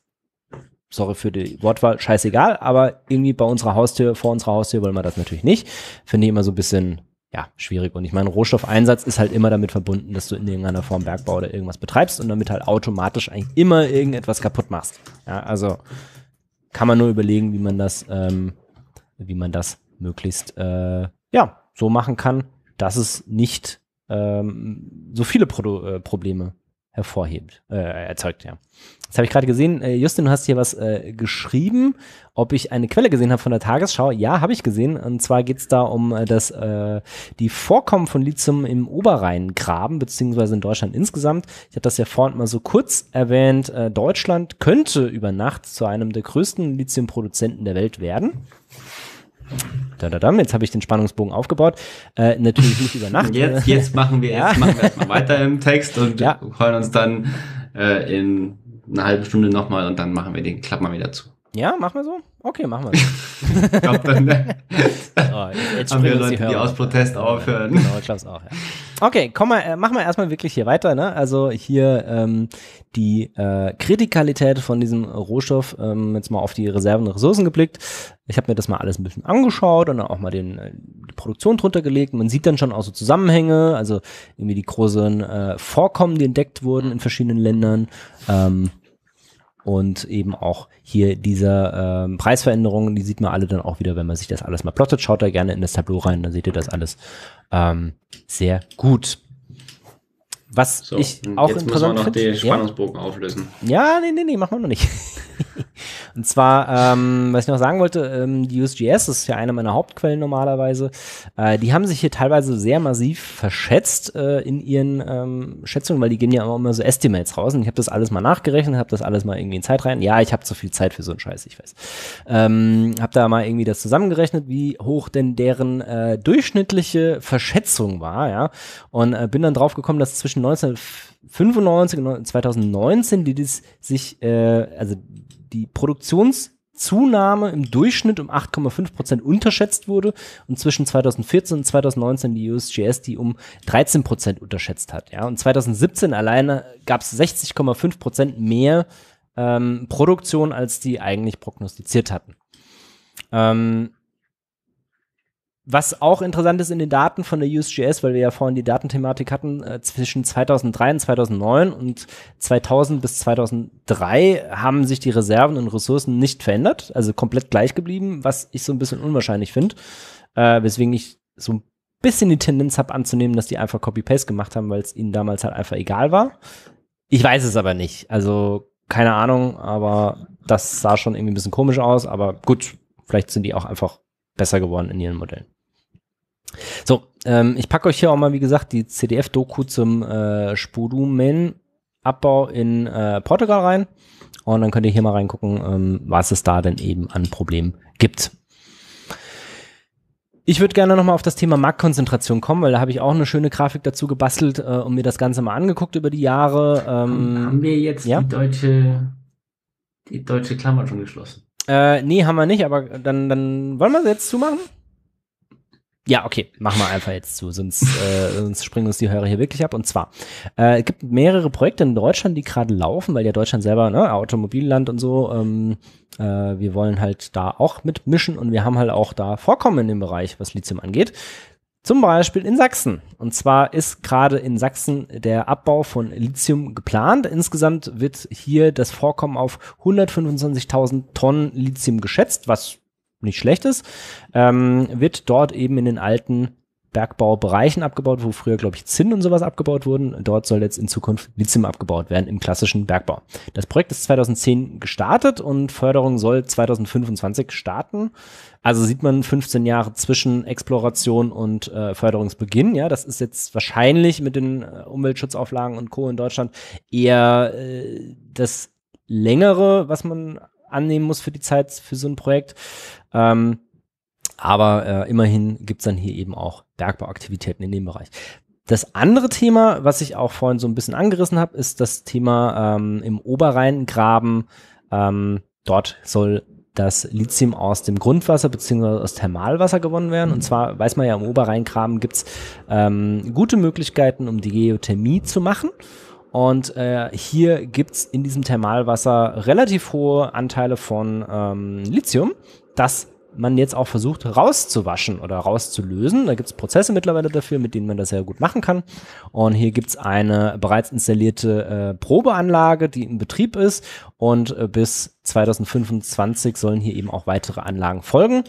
sorry für die Wortwahl, scheißegal, aber irgendwie bei unserer Haustür, vor unserer Haustür wollen wir das natürlich nicht. Finde ich immer so ein bisschen, ja, schwierig. Und ich meine, Rohstoffeinsatz ist halt immer damit verbunden, dass du in irgendeiner Form Bergbau oder irgendwas betreibst und damit halt automatisch eigentlich immer irgendetwas kaputt machst. Ja, also kann man nur überlegen, wie man das, ähm, wie man das möglichst, äh, ja, so machen kann, dass es nicht ähm, so viele Pro äh, Probleme hervorhebt, äh, erzeugt, ja. Jetzt habe ich gerade gesehen, äh, Justin, du hast hier was äh, geschrieben, ob ich eine Quelle gesehen habe von der Tagesschau. Ja, habe ich gesehen. Und zwar geht es da um äh, das, äh, die Vorkommen von Lithium im Oberrheingraben, beziehungsweise in Deutschland insgesamt. Ich habe das ja vorhin mal so kurz erwähnt. Äh, Deutschland könnte über Nacht zu einem der größten Lithiumproduzenten der Welt werden. Da, da, da, jetzt habe ich den Spannungsbogen aufgebaut. Äh, natürlich nicht über Nacht. Jetzt, jetzt machen wir ja. jetzt wir erstmal weiter im Text und ja. hören uns dann äh, in eine halbe Stunde nochmal und dann machen wir den Klappmann wieder zu. Ja, machen wir so? Okay, machen wir so. ich glaube, dann ne? oh, jetzt haben wir Leute, die, die aus Protest aufhören. Genau, ich glaube es auch, ja. Okay, komm mal, äh, machen wir erstmal wirklich hier weiter. Ne? Also hier ähm, die äh, Kritikalität von diesem Rohstoff, ähm, jetzt mal auf die Reserven und Ressourcen geblickt. Ich habe mir das mal alles ein bisschen angeschaut und dann auch mal den, äh, die Produktion drunter gelegt. Man sieht dann schon auch so Zusammenhänge, also irgendwie die großen äh, Vorkommen, die entdeckt wurden in verschiedenen Ländern. Ähm, und eben auch hier diese ähm, Preisveränderungen, die sieht man alle dann auch wieder, wenn man sich das alles mal plottet. Schaut da gerne in das Tableau rein, dann seht ihr das alles ähm, sehr gut. Was so, ich auch jetzt interessant muss man noch den Spannungsbogen ja. auflösen. Ja, nee, nee, nee, machen wir noch nicht. und zwar, ähm, was ich noch sagen wollte, ähm, die USGS ist ja eine meiner Hauptquellen normalerweise. Äh, die haben sich hier teilweise sehr massiv verschätzt äh, in ihren ähm, Schätzungen, weil die gehen ja immer, immer so Estimates raus. Und ich habe das alles mal nachgerechnet, habe das alles mal irgendwie in Zeit rein. Ja, ich habe zu viel Zeit für so einen Scheiß, ich weiß. Ähm, habe da mal irgendwie das zusammengerechnet, wie hoch denn deren äh, durchschnittliche Verschätzung war, ja. Und äh, bin dann drauf gekommen, dass zwischen zwischen 1995 und 2019, die dies sich, äh, also die Produktionszunahme im Durchschnitt um 8,5 Prozent unterschätzt wurde und zwischen 2014 und 2019 die USGS die um 13 Prozent unterschätzt hat. Ja, und 2017 alleine gab es 60,5 Prozent mehr ähm, Produktion, als die eigentlich prognostiziert hatten. Ähm, was auch interessant ist in den Daten von der USGS, weil wir ja vorhin die Datenthematik hatten, äh, zwischen 2003 und 2009 und 2000 bis 2003 haben sich die Reserven und Ressourcen nicht verändert, also komplett gleich geblieben, was ich so ein bisschen unwahrscheinlich finde, äh, weswegen ich so ein bisschen die Tendenz habe anzunehmen, dass die einfach Copy-Paste gemacht haben, weil es ihnen damals halt einfach egal war. Ich weiß es aber nicht, also keine Ahnung, aber das sah schon irgendwie ein bisschen komisch aus, aber gut, vielleicht sind die auch einfach besser geworden in ihren Modellen. So, ähm, ich packe euch hier auch mal, wie gesagt, die CDF-Doku zum äh, Spudumen-Abbau in äh, Portugal rein. Und dann könnt ihr hier mal reingucken, ähm, was es da denn eben an Problemen gibt. Ich würde gerne nochmal auf das Thema Marktkonzentration kommen, weil da habe ich auch eine schöne Grafik dazu gebastelt äh, und mir das Ganze mal angeguckt über die Jahre. Ähm, haben wir jetzt ja? die deutsche, die deutsche Klammer schon geschlossen? Äh, nee, haben wir nicht, aber dann, dann wollen wir sie jetzt zumachen? Ja, okay, machen wir einfach jetzt zu, sonst, äh, sonst springen uns die Hörer hier wirklich ab. Und zwar, äh, es gibt mehrere Projekte in Deutschland, die gerade laufen, weil ja Deutschland selber, ne, Automobilland und so, ähm, äh, wir wollen halt da auch mitmischen und wir haben halt auch da Vorkommen in dem Bereich, was Lithium angeht. Zum Beispiel in Sachsen. Und zwar ist gerade in Sachsen der Abbau von Lithium geplant. Insgesamt wird hier das Vorkommen auf 125.000 Tonnen Lithium geschätzt, was nicht schlecht ist, ähm, wird dort eben in den alten Bergbaubereichen abgebaut, wo früher, glaube ich, Zinn und sowas abgebaut wurden. Dort soll jetzt in Zukunft Lithium abgebaut werden im klassischen Bergbau. Das Projekt ist 2010 gestartet und Förderung soll 2025 starten. Also sieht man 15 Jahre zwischen Exploration und äh, Förderungsbeginn. Ja, das ist jetzt wahrscheinlich mit den äh, Umweltschutzauflagen und Co. in Deutschland eher äh, das längere, was man annehmen muss für die Zeit für so ein Projekt. Ähm, aber äh, immerhin gibt es dann hier eben auch Bergbauaktivitäten in dem Bereich. Das andere Thema, was ich auch vorhin so ein bisschen angerissen habe, ist das Thema ähm, im Oberrheingraben. Ähm, dort soll das Lithium aus dem Grundwasser bzw. aus Thermalwasser gewonnen werden. Und zwar weiß man ja, im Oberrheingraben gibt es ähm, gute Möglichkeiten, um die Geothermie zu machen. Und äh, hier gibt's in diesem Thermalwasser relativ hohe Anteile von ähm, Lithium, das man jetzt auch versucht rauszuwaschen oder rauszulösen. Da gibt's Prozesse mittlerweile dafür, mit denen man das sehr gut machen kann. Und hier gibt's eine bereits installierte äh, Probeanlage, die in Betrieb ist. Und äh, bis 2025 sollen hier eben auch weitere Anlagen folgen.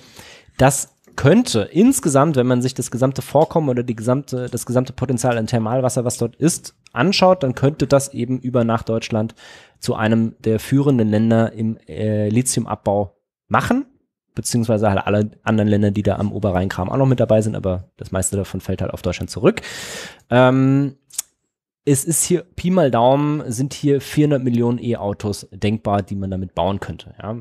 Das könnte insgesamt, wenn man sich das gesamte Vorkommen oder die gesamte, das gesamte Potenzial an Thermalwasser, was dort ist, anschaut, dann könnte das eben über nach Deutschland zu einem der führenden Länder im äh, Lithiumabbau machen, beziehungsweise halt alle anderen Länder, die da am Oberrheinkram auch noch mit dabei sind, aber das meiste davon fällt halt auf Deutschland zurück. Ähm, es ist hier, Pi mal Daumen, sind hier 400 Millionen E-Autos denkbar, die man damit bauen könnte. Ja.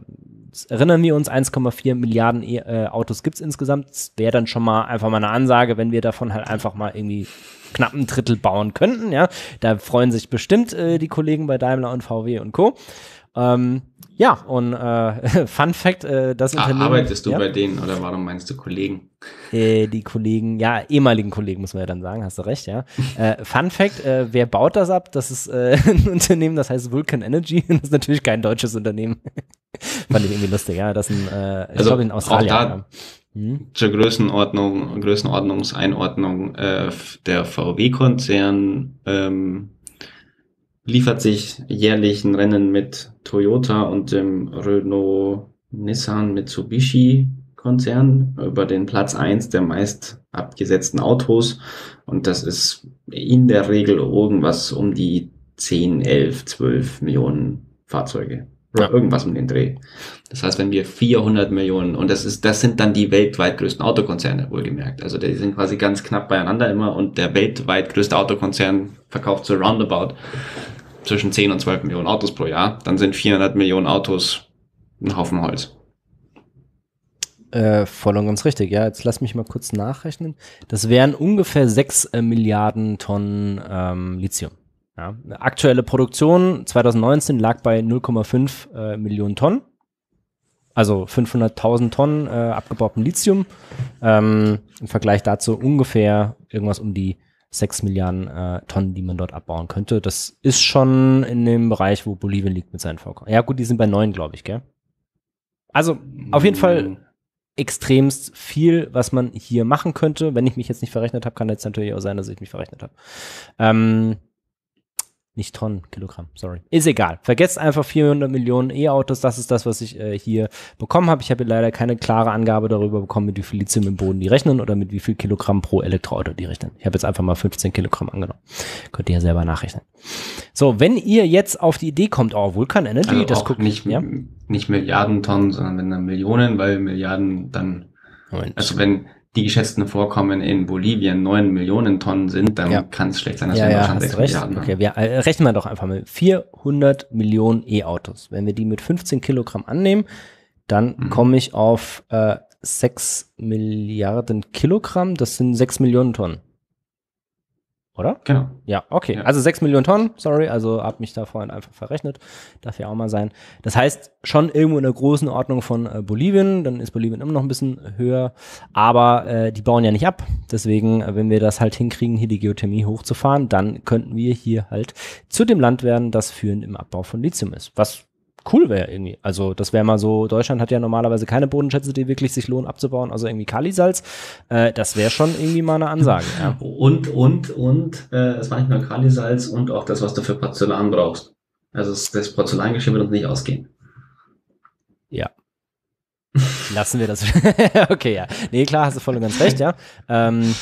erinnern wir uns, 1,4 Milliarden e äh, Autos gibt es insgesamt. Das wäre dann schon mal einfach mal eine Ansage, wenn wir davon halt einfach mal irgendwie knappen Drittel bauen könnten. Ja, da freuen sich bestimmt äh, die Kollegen bei Daimler und VW und Co. Ähm, ja, und äh, Fun Fact, äh, das ah, Unternehmen. Arbeitest du ja? bei denen oder warum meinst du Kollegen? Äh, die Kollegen, ja, ehemaligen Kollegen muss man ja dann sagen, hast du recht, ja. Äh, Fun Fact, äh, wer baut das ab? Das ist äh, ein Unternehmen, das heißt Vulcan Energy. Das ist natürlich kein deutsches Unternehmen. Fand ich irgendwie lustig, ja. Das ist ein, ich also glaube in Australien. Auch da, hm? Zur Größenordnung, Größenordnungseinordnung, äh, der VW-Konzern ähm, liefert sich jährlich ein Rennen mit Toyota und dem Renault Nissan Mitsubishi Konzern über den Platz eins der meist abgesetzten Autos. Und das ist in der Regel irgendwas um die 10, 11, 12 Millionen Fahrzeuge. Ja, irgendwas um den Dreh. Das heißt, wenn wir 400 Millionen, und das ist, das sind dann die weltweit größten Autokonzerne, wohlgemerkt. Also, die sind quasi ganz knapp beieinander immer und der weltweit größte Autokonzern verkauft so roundabout zwischen 10 und 12 Millionen Autos pro Jahr. Dann sind 400 Millionen Autos ein Haufen Holz. Äh, voll und ganz richtig, ja. Jetzt lass mich mal kurz nachrechnen. Das wären ungefähr 6 äh, Milliarden Tonnen ähm, Lithium. Ja, aktuelle Produktion 2019 lag bei 0,5 äh, Millionen Tonnen, also 500.000 Tonnen äh, abgebautem Lithium. Ähm, Im Vergleich dazu ungefähr irgendwas um die 6 Milliarden äh, Tonnen, die man dort abbauen könnte. Das ist schon in dem Bereich, wo Bolivien liegt mit seinen Vorkommen. Ja, gut, die sind bei 9, glaube ich, gell? Also auf jeden Fall mhm. extremst viel, was man hier machen könnte. Wenn ich mich jetzt nicht verrechnet habe, kann jetzt natürlich auch sein, dass ich mich verrechnet habe. Ähm, nicht Tonnen, Kilogramm, sorry. Ist egal. Vergesst einfach 400 Millionen E-Autos. Das ist das, was ich äh, hier bekommen habe. Ich habe leider keine klare Angabe darüber bekommen, mit wie viel Lithium im Boden die rechnen oder mit wie viel Kilogramm pro Elektroauto die rechnen. Ich habe jetzt einfach mal 15 Kilogramm angenommen. Könnt ihr ja selber nachrechnen. So, wenn ihr jetzt auf die Idee kommt, oh, Vulkan Energy, also das guckt nicht, ja? nicht Milliarden Tonnen, sondern wenn dann Millionen, weil Milliarden dann, Moment. also wenn die geschätzten Vorkommen in Bolivien 9 Millionen Tonnen sind, dann ja. kann es schlecht sein, dass ja, wir in Deutschland ja, 6 recht. Milliarden Okay, wir, äh, rechnen wir doch einfach mal. 400 Millionen E-Autos. Wenn wir die mit 15 Kilogramm annehmen, dann mhm. komme ich auf äh, 6 Milliarden Kilogramm. Das sind 6 Millionen Tonnen. Oder? Genau. Ja, okay. Ja. Also 6 Millionen Tonnen, sorry, also habe mich da vorhin einfach verrechnet. Darf ja auch mal sein. Das heißt, schon irgendwo in der großen von äh, Bolivien, dann ist Bolivien immer noch ein bisschen höher, aber äh, die bauen ja nicht ab. Deswegen, äh, wenn wir das halt hinkriegen, hier die Geothermie hochzufahren, dann könnten wir hier halt zu dem Land werden, das führend im Abbau von Lithium ist. Was cool wäre irgendwie. Also das wäre mal so, Deutschland hat ja normalerweise keine Bodenschätze, die wirklich sich lohnen abzubauen, also irgendwie Kalisalz. Äh, das wäre schon irgendwie mal eine Ansage. Ja. Und, und, und, äh, es war nicht nur Kalisalz und auch das, was du für Porzellan brauchst. Also das Porzellangeschirr wird uns nicht ausgehen. Ja. Lassen wir das. okay, ja. Nee, klar, hast du voll und ganz recht, ja. Ähm,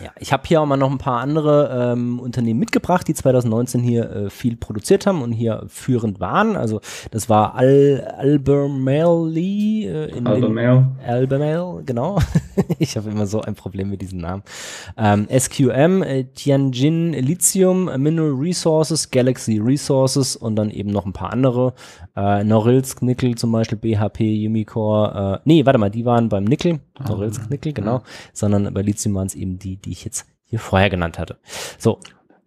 ja, ich habe hier auch mal noch ein paar andere ähm, Unternehmen mitgebracht, die 2019 hier äh, viel produziert haben und hier führend waren. Also das war Al Albemarle. Äh, in Albemarle. Albemarle, genau. ich habe immer so ein Problem mit diesem Namen. Ähm, SQM, äh, Tianjin Lithium, Mineral Resources, Galaxy Resources und dann eben noch ein paar andere. Äh, Norilsk Nickel zum Beispiel, BHP, Umicore, äh, nee, warte mal, die waren beim Nickel, ah. Norilsk Nickel, genau, ja. Mhm. sondern bei Lithium waren es eben die, die ich jetzt hier vorher genannt hatte. So,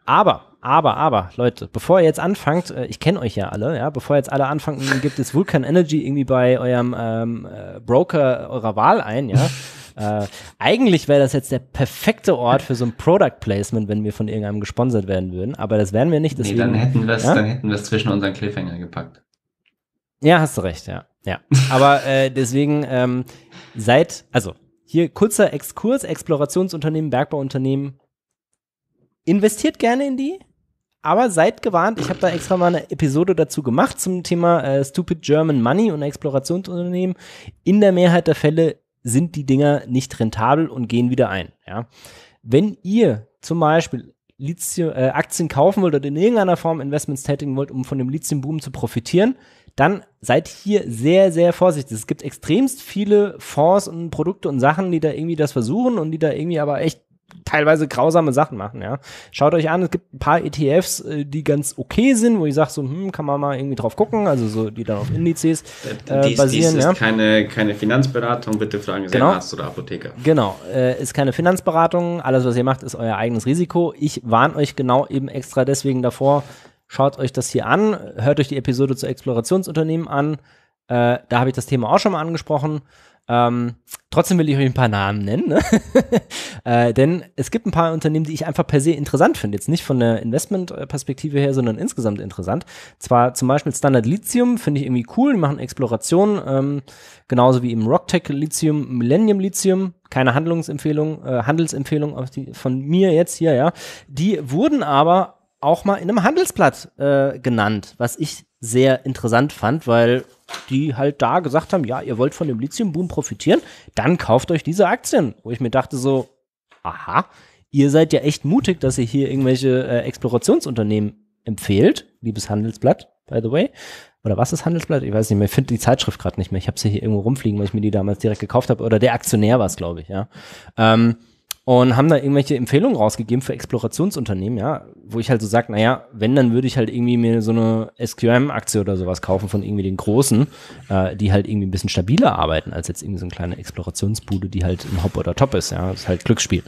aber aber, aber, Leute, bevor ihr jetzt anfangt, äh, ich kenne euch ja alle, ja, bevor ihr jetzt alle anfangen, gibt es Vulkan Energy irgendwie bei eurem ähm, äh, Broker eurer Wahl ein, ja. äh, eigentlich wäre das jetzt der perfekte Ort für so ein Product Placement, wenn wir von irgendeinem gesponsert werden würden, aber das wären wir nicht. Deswegen, nee, dann hätten wir es ja? Dann hätten zwischen unseren Cliffhanger gepackt. Ja, hast du recht, ja. ja. Aber äh, deswegen ähm, seid, also hier kurzer Exkurs, Explorationsunternehmen, Bergbauunternehmen, investiert gerne in die, aber seid gewarnt, ich habe da extra mal eine Episode dazu gemacht zum Thema äh, Stupid German Money und Explorationsunternehmen. In der Mehrheit der Fälle sind die Dinger nicht rentabel und gehen wieder ein. Ja? Wenn ihr zum Beispiel Lithium, äh, Aktien kaufen wollt oder in irgendeiner Form Investments tätigen wollt, um von dem Lithiumboom zu profitieren, dann seid hier sehr, sehr vorsichtig. Es gibt extremst viele Fonds und Produkte und Sachen, die da irgendwie das versuchen und die da irgendwie aber echt teilweise grausame Sachen machen, ja. Schaut euch an, es gibt ein paar ETFs, äh, die ganz okay sind, wo ich sage so, hm, kann man mal irgendwie drauf gucken, also so, die dann auf Indizes äh, äh dies, basieren. Dies ist ja. keine, keine Finanzberatung, bitte fragen Sie genau. Arzt oder Apotheker. Genau, äh, ist keine Finanzberatung, alles, was ihr macht, ist euer eigenes Risiko. Ich warne euch genau eben extra deswegen davor, Schaut euch das hier an, hört euch die Episode zu Explorationsunternehmen an. Äh, da habe ich das Thema auch schon mal angesprochen. Ähm, trotzdem will ich euch ein paar Namen nennen, ne? äh, denn es gibt ein paar Unternehmen, die ich einfach per se interessant finde. Jetzt nicht von der Investmentperspektive her, sondern insgesamt interessant. Zwar zum Beispiel Standard Lithium finde ich irgendwie cool, die machen Exploration, ähm, genauso wie eben Rocktech Lithium, Millennium Lithium, keine Handlungsempfehlung, äh, Handelsempfehlung die, von mir jetzt hier, ja. Die wurden aber auch mal in einem Handelsblatt äh, genannt, was ich sehr interessant fand, weil die halt da gesagt haben, ja, ihr wollt von dem Lithiumboom profitieren, dann kauft euch diese Aktien. Wo ich mir dachte so, aha, ihr seid ja echt mutig, dass ihr hier irgendwelche äh, Explorationsunternehmen empfehlt, liebes Handelsblatt, by the way. Oder was ist Handelsblatt? Ich weiß nicht mehr, ich finde die Zeitschrift gerade nicht mehr. Ich habe sie hier irgendwo rumfliegen, weil ich mir die damals direkt gekauft habe. Oder der Aktionär war es, glaube ich, ja. Ähm, und haben da irgendwelche Empfehlungen rausgegeben für Explorationsunternehmen, ja, wo ich halt so sage, naja, wenn, dann würde ich halt irgendwie mir so eine SQM-Aktie oder sowas kaufen von irgendwie den Großen, äh, die halt irgendwie ein bisschen stabiler arbeiten als jetzt irgendwie so eine kleine Explorationsbude, die halt ein Hop oder Top ist, ja, das ist halt Glücksspiel.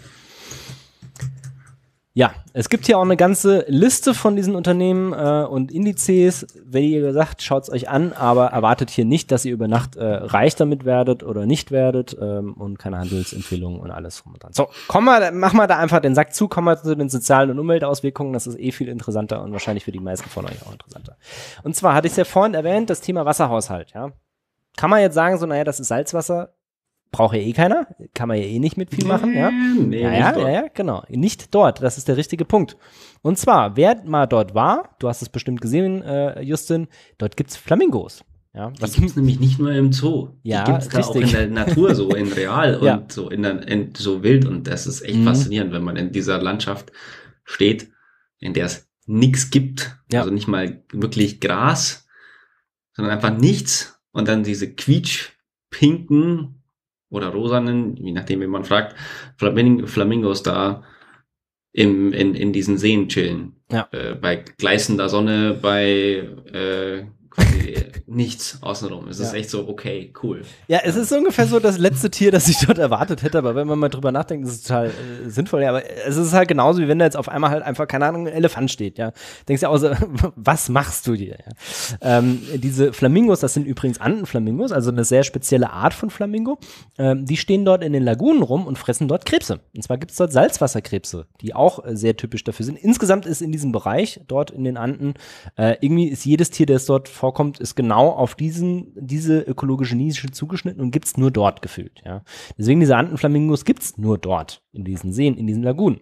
Ja, es gibt hier auch eine ganze Liste von diesen Unternehmen äh, und Indizes. Wenn ihr sagt, schaut's euch an, aber erwartet hier nicht, dass ihr über Nacht äh, reich damit werdet oder nicht werdet ähm, und keine Handelsempfehlungen und alles drum und dran. So, komm mal, mach mal da einfach den Sack zu, komm mal zu den sozialen und Umweltauswirkungen. Das ist eh viel interessanter und wahrscheinlich für die meisten von euch auch interessanter. Und zwar hatte ich es ja vorhin erwähnt, das Thema Wasserhaushalt. Ja, kann man jetzt sagen, so, naja, das ist Salzwasser braucht ja eh keiner, kann man ja eh nicht mit viel machen. ja, nee, ja, ja, ja, ja, genau. Nicht dort, das ist der richtige Punkt. Und zwar, wer mal dort war, du hast es bestimmt gesehen, äh, Justin, dort gibt es Flamingos. Ja, was gibt es nämlich nicht nur im Zoo. Ja, die gibt es da auch in der Natur, so in real und ja. so, in, der, in, so wild. Und das ist echt mhm. faszinierend, wenn man in dieser Landschaft steht, in der es nichts gibt. Ja. Also nicht mal wirklich Gras, sondern einfach nichts. Und dann diese quietschpinken oder Rosanen, je nachdem, wie man fragt, Flamin Flamingos da im, in, in diesen Seen chillen. Ja. Äh, bei gleißender Sonne, bei äh, nichts außenrum. Es ja. ist echt so, okay, cool. Ja, es ist ungefähr so das letzte Tier, das ich dort erwartet hätte, aber wenn man mal drüber nachdenkt, ist es total äh, sinnvoll. Ja, aber es ist halt genauso, wie wenn da jetzt auf einmal halt einfach, keine Ahnung, ein Elefant steht, ja. Denkst ja auch so, was machst du dir? Ja? Ähm, diese Flamingos, das sind übrigens Andenflamingos, also eine sehr spezielle Art von Flamingo. Ähm, die stehen dort in den Lagunen rum und fressen dort Krebse. Und zwar gibt es dort Salzwasserkrebse, die auch äh, sehr typisch dafür sind. Insgesamt ist in diesem Bereich, dort in den Anden, äh, irgendwie ist jedes Tier, das dort vor vorkommt, ist genau auf diesen, diese ökologische Nische zugeschnitten und gibt es nur dort gefühlt. Ja. Deswegen diese Andenflamingos gibt es nur dort, in diesen Seen, in diesen Lagunen.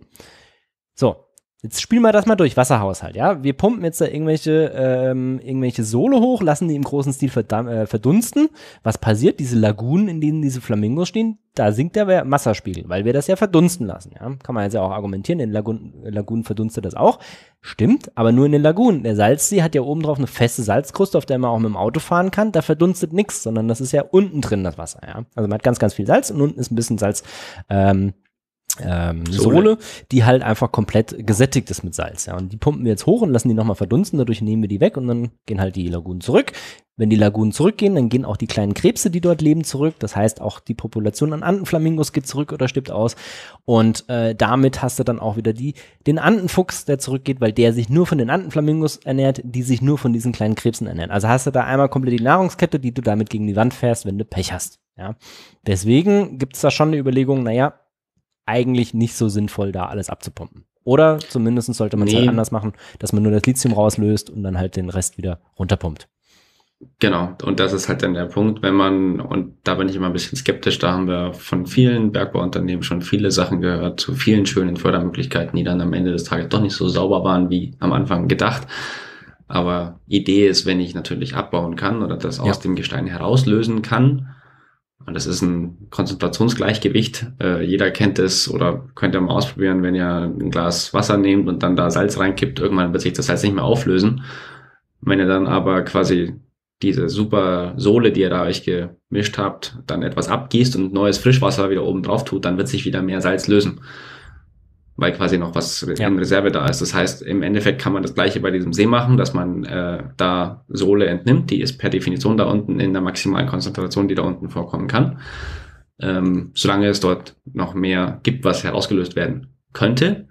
So, Jetzt spielen wir das mal durch, Wasserhaushalt, ja? Wir pumpen jetzt da irgendwelche, ähm, irgendwelche Sohle hoch, lassen die im großen Stil äh, verdunsten. Was passiert? Diese Lagunen, in denen diese Flamingos stehen, da sinkt der Wasserspiegel, weil wir das ja verdunsten lassen, ja? Kann man jetzt ja auch argumentieren, in Lagun Lagunen verdunstet das auch. Stimmt, aber nur in den Lagunen. Der Salzsee hat ja oben drauf eine feste Salzkruste, auf der man auch mit dem Auto fahren kann. Da verdunstet nichts, sondern das ist ja unten drin das Wasser, ja? Also man hat ganz, ganz viel Salz und unten ist ein bisschen Salz, ähm, ähm, Sohle, die halt einfach komplett gesättigt ist mit Salz. Ja. Und die pumpen wir jetzt hoch und lassen die nochmal verdunsten, dadurch nehmen wir die weg und dann gehen halt die Lagunen zurück. Wenn die Lagunen zurückgehen, dann gehen auch die kleinen Krebse, die dort leben, zurück. Das heißt, auch die Population an Andenflamingos geht zurück oder stirbt aus. Und äh, damit hast du dann auch wieder die, den Andenfuchs, der zurückgeht, weil der sich nur von den Andenflamingos ernährt, die sich nur von diesen kleinen Krebsen ernähren. Also hast du da einmal komplett die Nahrungskette, die du damit gegen die Wand fährst, wenn du Pech hast. Ja. Deswegen gibt es da schon eine Überlegung, naja, eigentlich nicht so sinnvoll, da alles abzupumpen. Oder zumindest sollte man es halt nee. halt anders machen, dass man nur das Lithium rauslöst und dann halt den Rest wieder runterpumpt. Genau, und das ist halt dann der Punkt, wenn man, und da bin ich immer ein bisschen skeptisch, da haben wir von vielen Bergbauunternehmen schon viele Sachen gehört, zu vielen schönen Fördermöglichkeiten, die dann am Ende des Tages doch nicht so sauber waren, wie am Anfang gedacht. Aber Idee ist, wenn ich natürlich abbauen kann oder das ja. aus dem Gestein herauslösen kann, und Das ist ein Konzentrationsgleichgewicht. Äh, jeder kennt es oder könnt ihr mal ausprobieren, wenn ihr ein Glas Wasser nehmt und dann da Salz reinkippt, irgendwann wird sich das Salz nicht mehr auflösen. Wenn ihr dann aber quasi diese super Sohle, die ihr da euch gemischt habt, dann etwas abgießt und neues Frischwasser wieder oben drauf tut, dann wird sich wieder mehr Salz lösen weil quasi noch was ja. in Reserve da ist. Das heißt, im Endeffekt kann man das gleiche bei diesem See machen, dass man äh, da Sohle entnimmt. Die ist per Definition da unten in der maximalen Konzentration, die da unten vorkommen kann. Ähm, solange es dort noch mehr gibt, was herausgelöst werden könnte,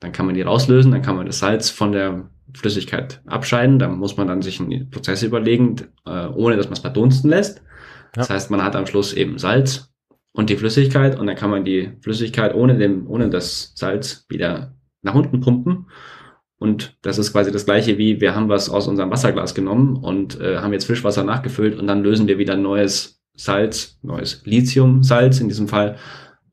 dann kann man die rauslösen, dann kann man das Salz von der Flüssigkeit abscheiden. Da muss man dann sich einen Prozess überlegen, äh, ohne dass man es verdunsten lässt. Ja. Das heißt, man hat am Schluss eben Salz und die Flüssigkeit und dann kann man die Flüssigkeit ohne, dem, ohne das Salz wieder nach unten pumpen. Und das ist quasi das gleiche wie wir haben was aus unserem Wasserglas genommen und äh, haben jetzt Frischwasser nachgefüllt und dann lösen wir wieder neues Salz, neues Lithiumsalz in diesem Fall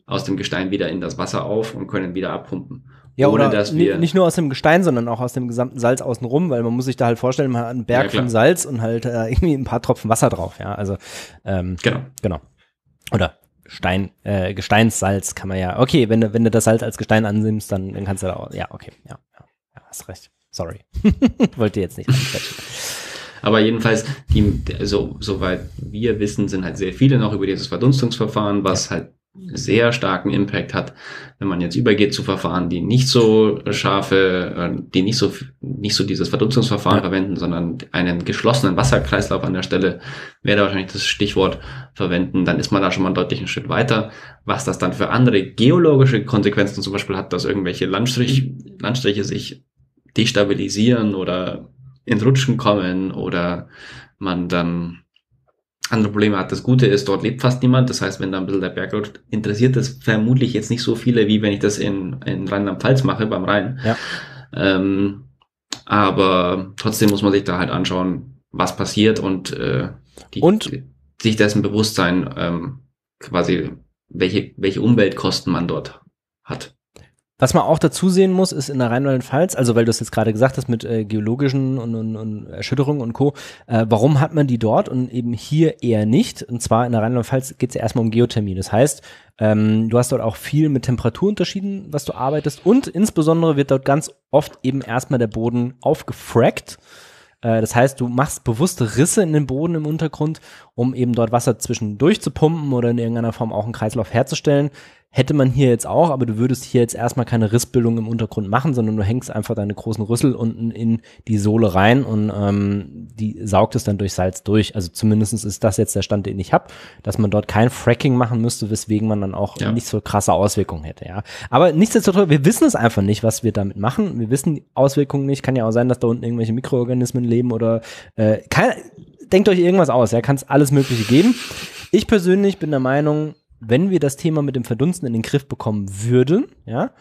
aus dem Gestein wieder in das Wasser auf und können wieder abpumpen. Ja, Ohne, oder dass wir nicht nur aus dem Gestein, sondern auch aus dem gesamten Salz außenrum, weil man muss sich da halt vorstellen, man hat einen Berg ja, von Salz und halt äh, irgendwie ein paar Tropfen Wasser drauf, ja. Also ähm, genau. genau. Oder Stein, äh, Gesteinssalz kann man ja. Okay, wenn du, wenn du das Salz als Gestein annimmst, dann, dann kannst du da auch. Ja, okay, ja, ja, ja hast recht. Sorry. Wollte jetzt nicht Aber jedenfalls, die, so, also, soweit wir wissen, sind halt sehr viele noch über dieses Verdunstungsverfahren, was ja. halt sehr starken Impact hat, wenn man jetzt übergeht zu Verfahren, die nicht so scharfe, äh, die nicht so nicht so dieses Verdunstungsverfahren ja. verwenden, sondern einen geschlossenen Wasserkreislauf an der Stelle wäre da wahrscheinlich das Stichwort verwenden, dann ist man da schon mal einen deutlichen Schritt weiter. Was das dann für andere geologische Konsequenzen zum Beispiel hat, dass irgendwelche Landstrich, Landstriche sich destabilisieren oder in Rutschen kommen oder man dann andere Probleme hat. Das Gute ist, dort lebt fast niemand. Das heißt, wenn da ein bisschen der Berg läuft, interessiert das vermutlich jetzt nicht so viele, wie wenn ich das in, in Rheinland-Pfalz mache beim Rhein. Ja. Ähm, aber trotzdem muss man sich da halt anschauen, was passiert und, äh, die, und? sich dessen bewusst sein, ähm, quasi welche, welche Umweltkosten man dort was man auch dazu sehen muss, ist in der Rheinland-Pfalz, also weil du es jetzt gerade gesagt hast mit äh, geologischen und, und, und Erschütterungen und Co., äh, warum hat man die dort und eben hier eher nicht? Und zwar in der Rheinland-Pfalz geht es ja erstmal um Geothermie. Das heißt, ähm, du hast dort auch viel mit Temperaturunterschieden, was du arbeitest und insbesondere wird dort ganz oft eben erstmal der Boden aufgefrackt. Äh, das heißt, du machst bewusste Risse in den Boden im Untergrund, um eben dort Wasser zwischendurch zu pumpen oder in irgendeiner Form auch einen Kreislauf herzustellen. Hätte man hier jetzt auch, aber du würdest hier jetzt erstmal keine Rissbildung im Untergrund machen, sondern du hängst einfach deine großen Rüssel unten in die Sohle rein und ähm, die saugt es dann durch Salz durch. Also zumindest ist das jetzt der Stand, den ich habe, dass man dort kein Fracking machen müsste, weswegen man dann auch ja. nicht so krasse Auswirkungen hätte, ja. Aber nichtsdestotrotz, wir wissen es einfach nicht, was wir damit machen. Wir wissen die Auswirkungen nicht. Kann ja auch sein, dass da unten irgendwelche Mikroorganismen leben oder äh, kein, denkt euch irgendwas aus, ja, kann es alles Mögliche geben. Ich persönlich bin der Meinung, wenn wir das Thema mit dem Verdunsten in den Griff bekommen würden, ja,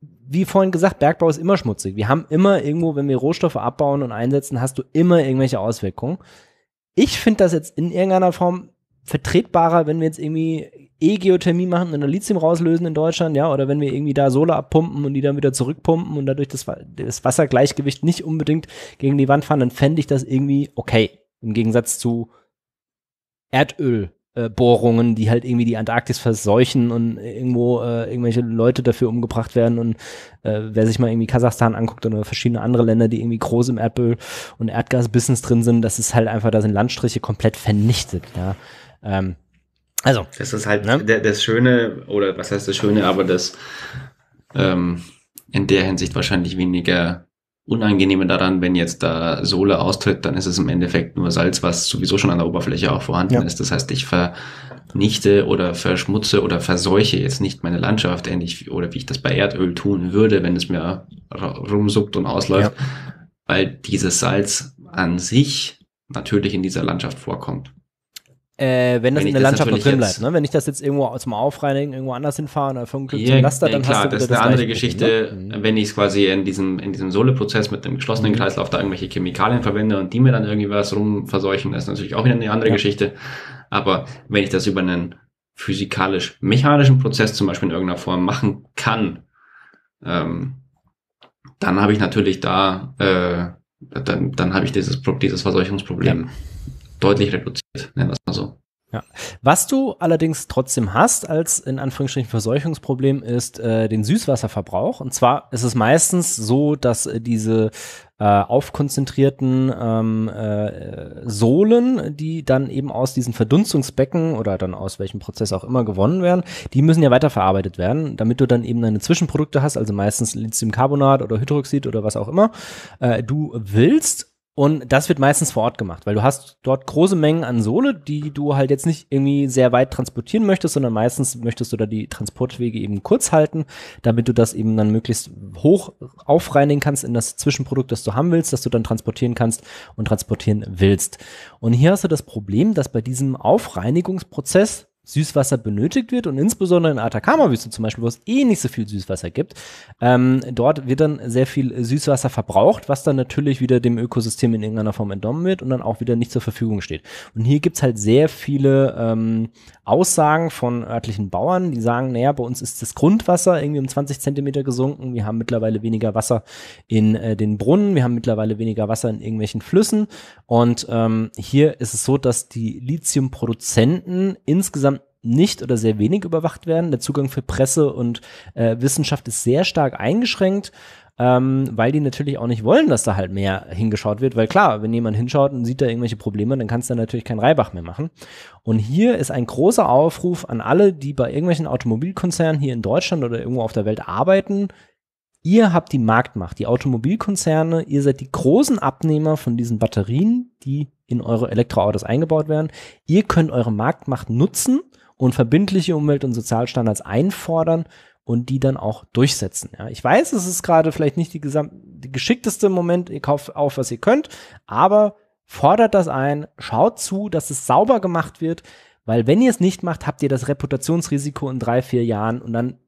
wie vorhin gesagt, Bergbau ist immer schmutzig. Wir haben immer irgendwo, wenn wir Rohstoffe abbauen und einsetzen, hast du immer irgendwelche Auswirkungen. Ich finde das jetzt in irgendeiner Form vertretbarer, wenn wir jetzt irgendwie E-Geothermie machen und dann Lithium rauslösen in Deutschland, ja, oder wenn wir irgendwie da Solar abpumpen und die dann wieder zurückpumpen und dadurch das, das Wassergleichgewicht nicht unbedingt gegen die Wand fahren, dann fände ich das irgendwie okay. Im Gegensatz zu Erdöl äh, Bohrungen, die halt irgendwie die Antarktis verseuchen und irgendwo äh, irgendwelche Leute dafür umgebracht werden. Und äh, wer sich mal irgendwie Kasachstan anguckt oder verschiedene andere Länder, die irgendwie groß im Apple- und Erdgas-Business drin sind, das ist halt einfach, da sind Landstriche komplett vernichtet. Ja. Ähm, also. Das ist halt ne? der, das Schöne, oder was heißt das Schöne, aber das ähm, in der Hinsicht wahrscheinlich weniger Unangenehme daran, wenn jetzt da Sohle austritt, dann ist es im Endeffekt nur Salz, was sowieso schon an der Oberfläche auch vorhanden ja. ist. Das heißt, ich vernichte oder verschmutze oder verseuche jetzt nicht meine Landschaft, ähnlich wie, oder wie ich das bei Erdöl tun würde, wenn es mir rumsuckt und ausläuft, ja. weil dieses Salz an sich natürlich in dieser Landschaft vorkommt. Äh, wenn das wenn in der Landschaft noch drin bleibt. Ne? Wenn ich das jetzt irgendwo zum Aufreinigen irgendwo anders hinfahre oder vom Glück zum Laster, dann klar, hast du das ist eine das andere Geschichte, Problem, ne? Äh, wenn ich es quasi in diesem, in diesem sole mit dem geschlossenen mhm. Kreislauf da irgendwelche Chemikalien verwende und die mir dann irgendwie was rumverseuchen, das ist natürlich auch wieder eine andere ja. Geschichte. Aber wenn ich das über einen physikalisch-mechanischen Prozess zum Beispiel in irgendeiner Form machen kann, ähm, dann habe ich natürlich da, äh, dann, dann habe ich dieses, dieses Verseuchungsproblem. Ja deutlich reduziert, nennen wir es mal so. Ja. Was du allerdings trotzdem hast als in Anführungsstrichen Verseuchungsproblem ist äh, den Süßwasserverbrauch. Und zwar ist es meistens so, dass äh, diese äh, aufkonzentrierten ähm, äh, Sohlen, die dann eben aus diesen Verdunstungsbecken oder dann aus welchem Prozess auch immer gewonnen werden, die müssen ja weiterverarbeitet werden, damit du dann eben deine Zwischenprodukte hast, also meistens Lithiumcarbonat oder Hydroxid oder was auch immer äh, du willst und das wird meistens vor Ort gemacht, weil du hast dort große Mengen an Sohle, die du halt jetzt nicht irgendwie sehr weit transportieren möchtest, sondern meistens möchtest du da die Transportwege eben kurz halten, damit du das eben dann möglichst hoch aufreinigen kannst in das Zwischenprodukt, das du haben willst, das du dann transportieren kannst und transportieren willst. Und hier hast du das Problem, dass bei diesem Aufreinigungsprozess Süßwasser benötigt wird und insbesondere in Atacama-Wüste zum Beispiel, wo es eh nicht so viel Süßwasser gibt, ähm, dort wird dann sehr viel Süßwasser verbraucht, was dann natürlich wieder dem Ökosystem in irgendeiner Form entnommen wird und dann auch wieder nicht zur Verfügung steht. Und hier gibt es halt sehr viele ähm, Aussagen von örtlichen Bauern, die sagen, naja, bei uns ist das Grundwasser irgendwie um 20 Zentimeter gesunken, wir haben mittlerweile weniger Wasser in äh, den Brunnen, wir haben mittlerweile weniger Wasser in irgendwelchen Flüssen und ähm, hier ist es so, dass die Lithiumproduzenten insgesamt nicht oder sehr wenig überwacht werden. Der Zugang für Presse und äh, Wissenschaft ist sehr stark eingeschränkt. Ähm, weil die natürlich auch nicht wollen, dass da halt mehr hingeschaut wird, weil klar, wenn jemand hinschaut und sieht da irgendwelche Probleme, dann kannst du da natürlich keinen Reibach mehr machen. Und hier ist ein großer Aufruf an alle, die bei irgendwelchen Automobilkonzernen hier in Deutschland oder irgendwo auf der Welt arbeiten. Ihr habt die Marktmacht, die Automobilkonzerne, ihr seid die großen Abnehmer von diesen Batterien, die in eure Elektroautos eingebaut werden. Ihr könnt eure Marktmacht nutzen und verbindliche Umwelt- und Sozialstandards einfordern und die dann auch durchsetzen. Ja, ich weiß, es ist gerade vielleicht nicht die, gesamt, die geschickteste Moment, ihr kauft auf, was ihr könnt, aber fordert das ein, schaut zu, dass es sauber gemacht wird, weil wenn ihr es nicht macht, habt ihr das Reputationsrisiko in drei, vier Jahren und dann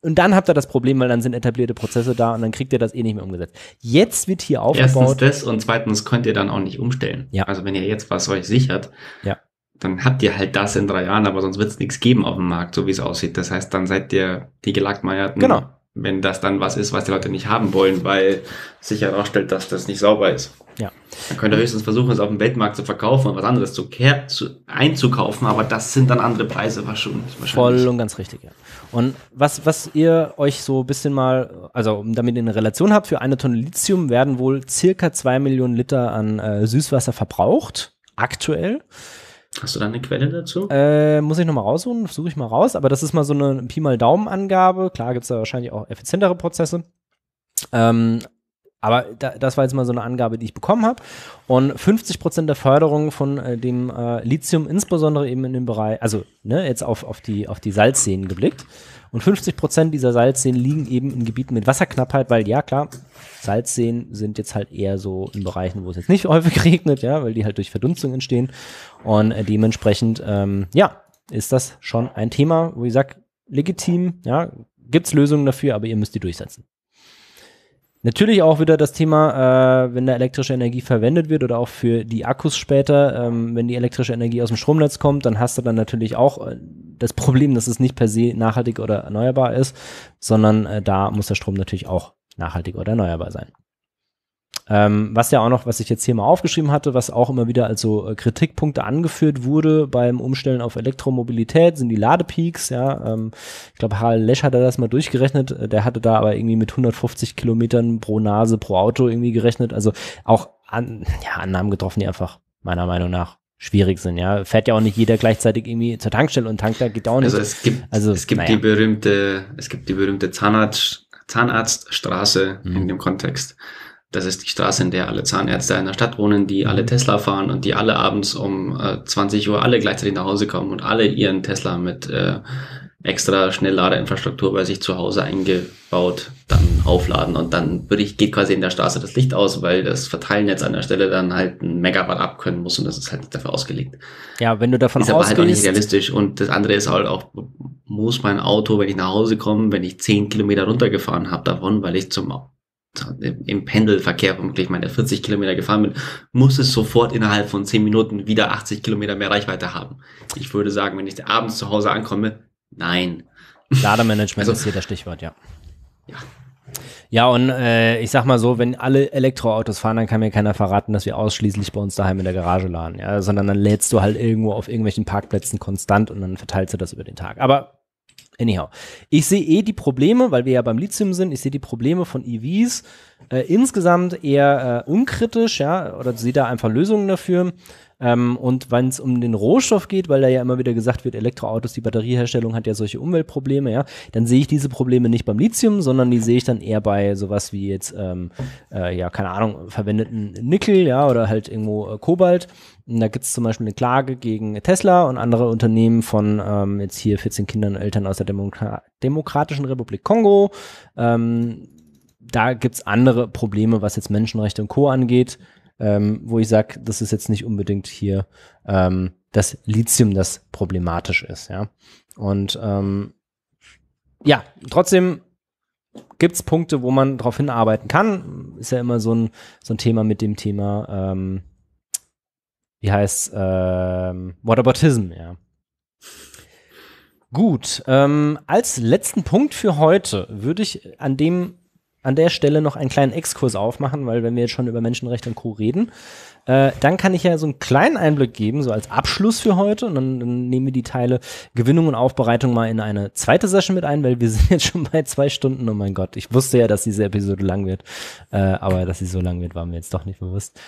und dann habt ihr das Problem, weil dann sind etablierte Prozesse da und dann kriegt ihr das eh nicht mehr umgesetzt. Jetzt wird hier aufgebaut. Erstens das und zweitens könnt ihr dann auch nicht umstellen. Ja. Also wenn ihr jetzt was euch sichert, ja dann habt ihr halt das in drei Jahren, aber sonst wird es nichts geben auf dem Markt, so wie es aussieht. Das heißt, dann seid ihr die Gelagmeierten. Genau. Wenn das dann was ist, was die Leute nicht haben wollen, weil sich herausstellt, dass das nicht sauber ist. Ja. Dann könnt ihr höchstens versuchen, es auf dem Weltmarkt zu verkaufen und was anderes zu, zu einzukaufen, aber das sind dann andere Preise wahrscheinlich. Voll und ganz richtig, ja. Und was, was ihr euch so ein bisschen mal, also damit ihr eine Relation habt, für eine Tonne Lithium werden wohl circa zwei Millionen Liter an äh, Süßwasser verbraucht, aktuell. Hast du da eine Quelle dazu? Äh, muss ich nochmal raussuchen, suche ich mal raus, aber das ist mal so eine Pi mal Daumen-Angabe. Klar gibt es da wahrscheinlich auch effizientere Prozesse. Ähm, aber da, das war jetzt mal so eine Angabe, die ich bekommen habe. Und 50 Prozent der Förderung von äh, dem äh, Lithium, insbesondere eben in dem Bereich, also ne, jetzt auf, auf, die, auf die Salzseen geblickt, und 50 Prozent dieser Salzseen liegen eben in Gebieten mit Wasserknappheit, weil ja klar, Salzseen sind jetzt halt eher so in Bereichen, wo es jetzt nicht häufig regnet, ja, weil die halt durch Verdunstung entstehen. Und äh, dementsprechend, ähm, ja, ist das schon ein Thema, wo ich sage, legitim, ja, gibt's Lösungen dafür, aber ihr müsst die durchsetzen. Natürlich auch wieder das Thema, äh, wenn da elektrische Energie verwendet wird oder auch für die Akkus später, ähm, wenn die elektrische Energie aus dem Stromnetz kommt, dann hast du dann natürlich auch äh, das Problem, dass es nicht per se nachhaltig oder erneuerbar ist, sondern äh, da muss der Strom natürlich auch nachhaltig oder erneuerbar sein. Ähm, was ja auch noch, was ich jetzt hier mal aufgeschrieben hatte, was auch immer wieder als so äh, Kritikpunkte angeführt wurde beim Umstellen auf Elektromobilität, sind die Ladepeaks. Ja, ähm, ich glaube, Harald Lesch hatte das mal durchgerechnet. Äh, der hatte da aber irgendwie mit 150 Kilometern pro Nase pro Auto irgendwie gerechnet. Also auch an, ja, Annahmen getroffen, die einfach meiner Meinung nach schwierig sind. Ja, fährt ja auch nicht jeder gleichzeitig irgendwie zur Tankstelle und tankt da geht auch nicht. Also es gibt, also, es gibt naja. die berühmte, es gibt die berühmte Zahnarzt, Zahnarztstraße hm. in mhm. dem Kontext das ist die Straße, in der alle Zahnärzte in der Stadt wohnen, die alle mhm. Tesla fahren und die alle abends um äh, 20 Uhr alle gleichzeitig nach Hause kommen und alle ihren Tesla mit äh, extra Schnellladeinfrastruktur bei sich zu Hause eingebaut, dann aufladen und dann bricht, geht quasi in der Straße das Licht aus, weil das Verteilnetz an der Stelle dann halt ein Megawatt abkönnen muss und das ist halt nicht dafür ausgelegt. Ja, wenn du davon ist ausgehst. Ist aber halt auch nicht realistisch und das andere ist halt auch, muss mein Auto, wenn ich nach Hause komme, wenn ich zehn Kilometer runtergefahren habe davon, weil ich zum im Pendelverkehr womöglich mal 40 Kilometer gefahren bin, muss es sofort innerhalb von 10 Minuten wieder 80 Kilometer mehr Reichweite haben. Ich würde sagen, wenn ich abends zu Hause ankomme, nein. Lademanagement also, ist hier das Stichwort, ja. Ja. Ja, und äh, ich sag mal so, wenn alle Elektroautos fahren, dann kann mir keiner verraten, dass wir ausschließlich bei uns daheim in der Garage laden, ja, sondern dann lädst du halt irgendwo auf irgendwelchen Parkplätzen konstant und dann verteilst du das über den Tag. Aber Anyhow, ich sehe eh die Probleme, weil wir ja beim Lithium sind, ich sehe die Probleme von EVs äh, insgesamt eher äh, unkritisch, ja, oder sehe da einfach Lösungen dafür. Ähm, und wenn es um den Rohstoff geht, weil da ja immer wieder gesagt wird, Elektroautos, die Batterieherstellung hat ja solche Umweltprobleme, ja, dann sehe ich diese Probleme nicht beim Lithium, sondern die sehe ich dann eher bei sowas wie jetzt, ähm, äh, ja, keine Ahnung, verwendeten Nickel, ja, oder halt irgendwo äh, Kobalt da gibt es zum Beispiel eine Klage gegen Tesla und andere Unternehmen von ähm, jetzt hier 14 Kindern und Eltern aus der Demokra Demokratischen Republik Kongo. Ähm, da gibt es andere Probleme, was jetzt Menschenrechte und Co. angeht, ähm, wo ich sage, das ist jetzt nicht unbedingt hier ähm, das Lithium, das problematisch ist. Ja? Und ähm, ja, trotzdem gibt es Punkte, wo man darauf hinarbeiten kann. Ist ja immer so ein, so ein Thema mit dem Thema Ähm, wie heißt ähm, Whataboutism, ja. Gut, ähm, als letzten Punkt für heute würde ich an dem an der Stelle noch einen kleinen Exkurs aufmachen, weil wenn wir jetzt schon über Menschenrechte und Co. reden, äh, dann kann ich ja so einen kleinen Einblick geben, so als Abschluss für heute. Und dann, dann, nehmen wir die Teile Gewinnung und Aufbereitung mal in eine zweite Session mit ein, weil wir sind jetzt schon bei zwei Stunden. Oh mein Gott, ich wusste ja, dass diese Episode lang wird, äh, aber dass sie so lang wird, war mir jetzt doch nicht bewusst.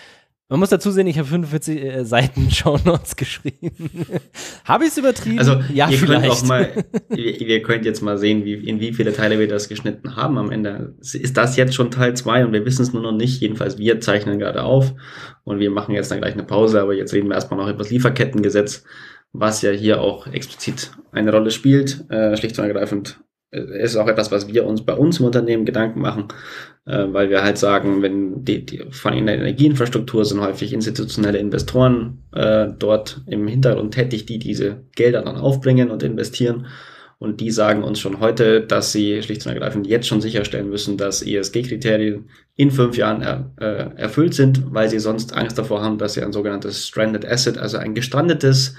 Man muss dazu sehen, ich habe 45 äh, Seiten Shownotes geschrieben. habe ich es übertrieben? Also, ja, ihr vielleicht. Könnt auch mal, ihr, ihr, könnt jetzt mal sehen, wie, in wie viele Teile wir das geschnitten haben am Ende. Ist das jetzt schon Teil 2 und wir wissen es nur noch nicht. Jedenfalls, wir zeichnen gerade auf und wir machen jetzt dann gleich eine Pause, aber jetzt reden wir erstmal noch über das Lieferkettengesetz, was ja hier auch explizit eine Rolle spielt. Äh, schlicht und ergreifend äh, ist auch etwas, was wir uns bei uns im Unternehmen Gedanken machen, äh, weil wir halt sagen, wenn die, die von in der Energieinfrastruktur sind häufig institutionelle Investoren äh, dort im Hintergrund tätig, die diese Gelder dann aufbringen und investieren. Und die sagen uns schon heute, dass sie schlicht und ergreifend jetzt schon sicherstellen müssen, dass ESG-Kriterien in fünf Jahren er, äh, erfüllt sind, weil sie sonst Angst davor haben, dass sie ein sogenanntes Stranded Asset, also ein gestrandetes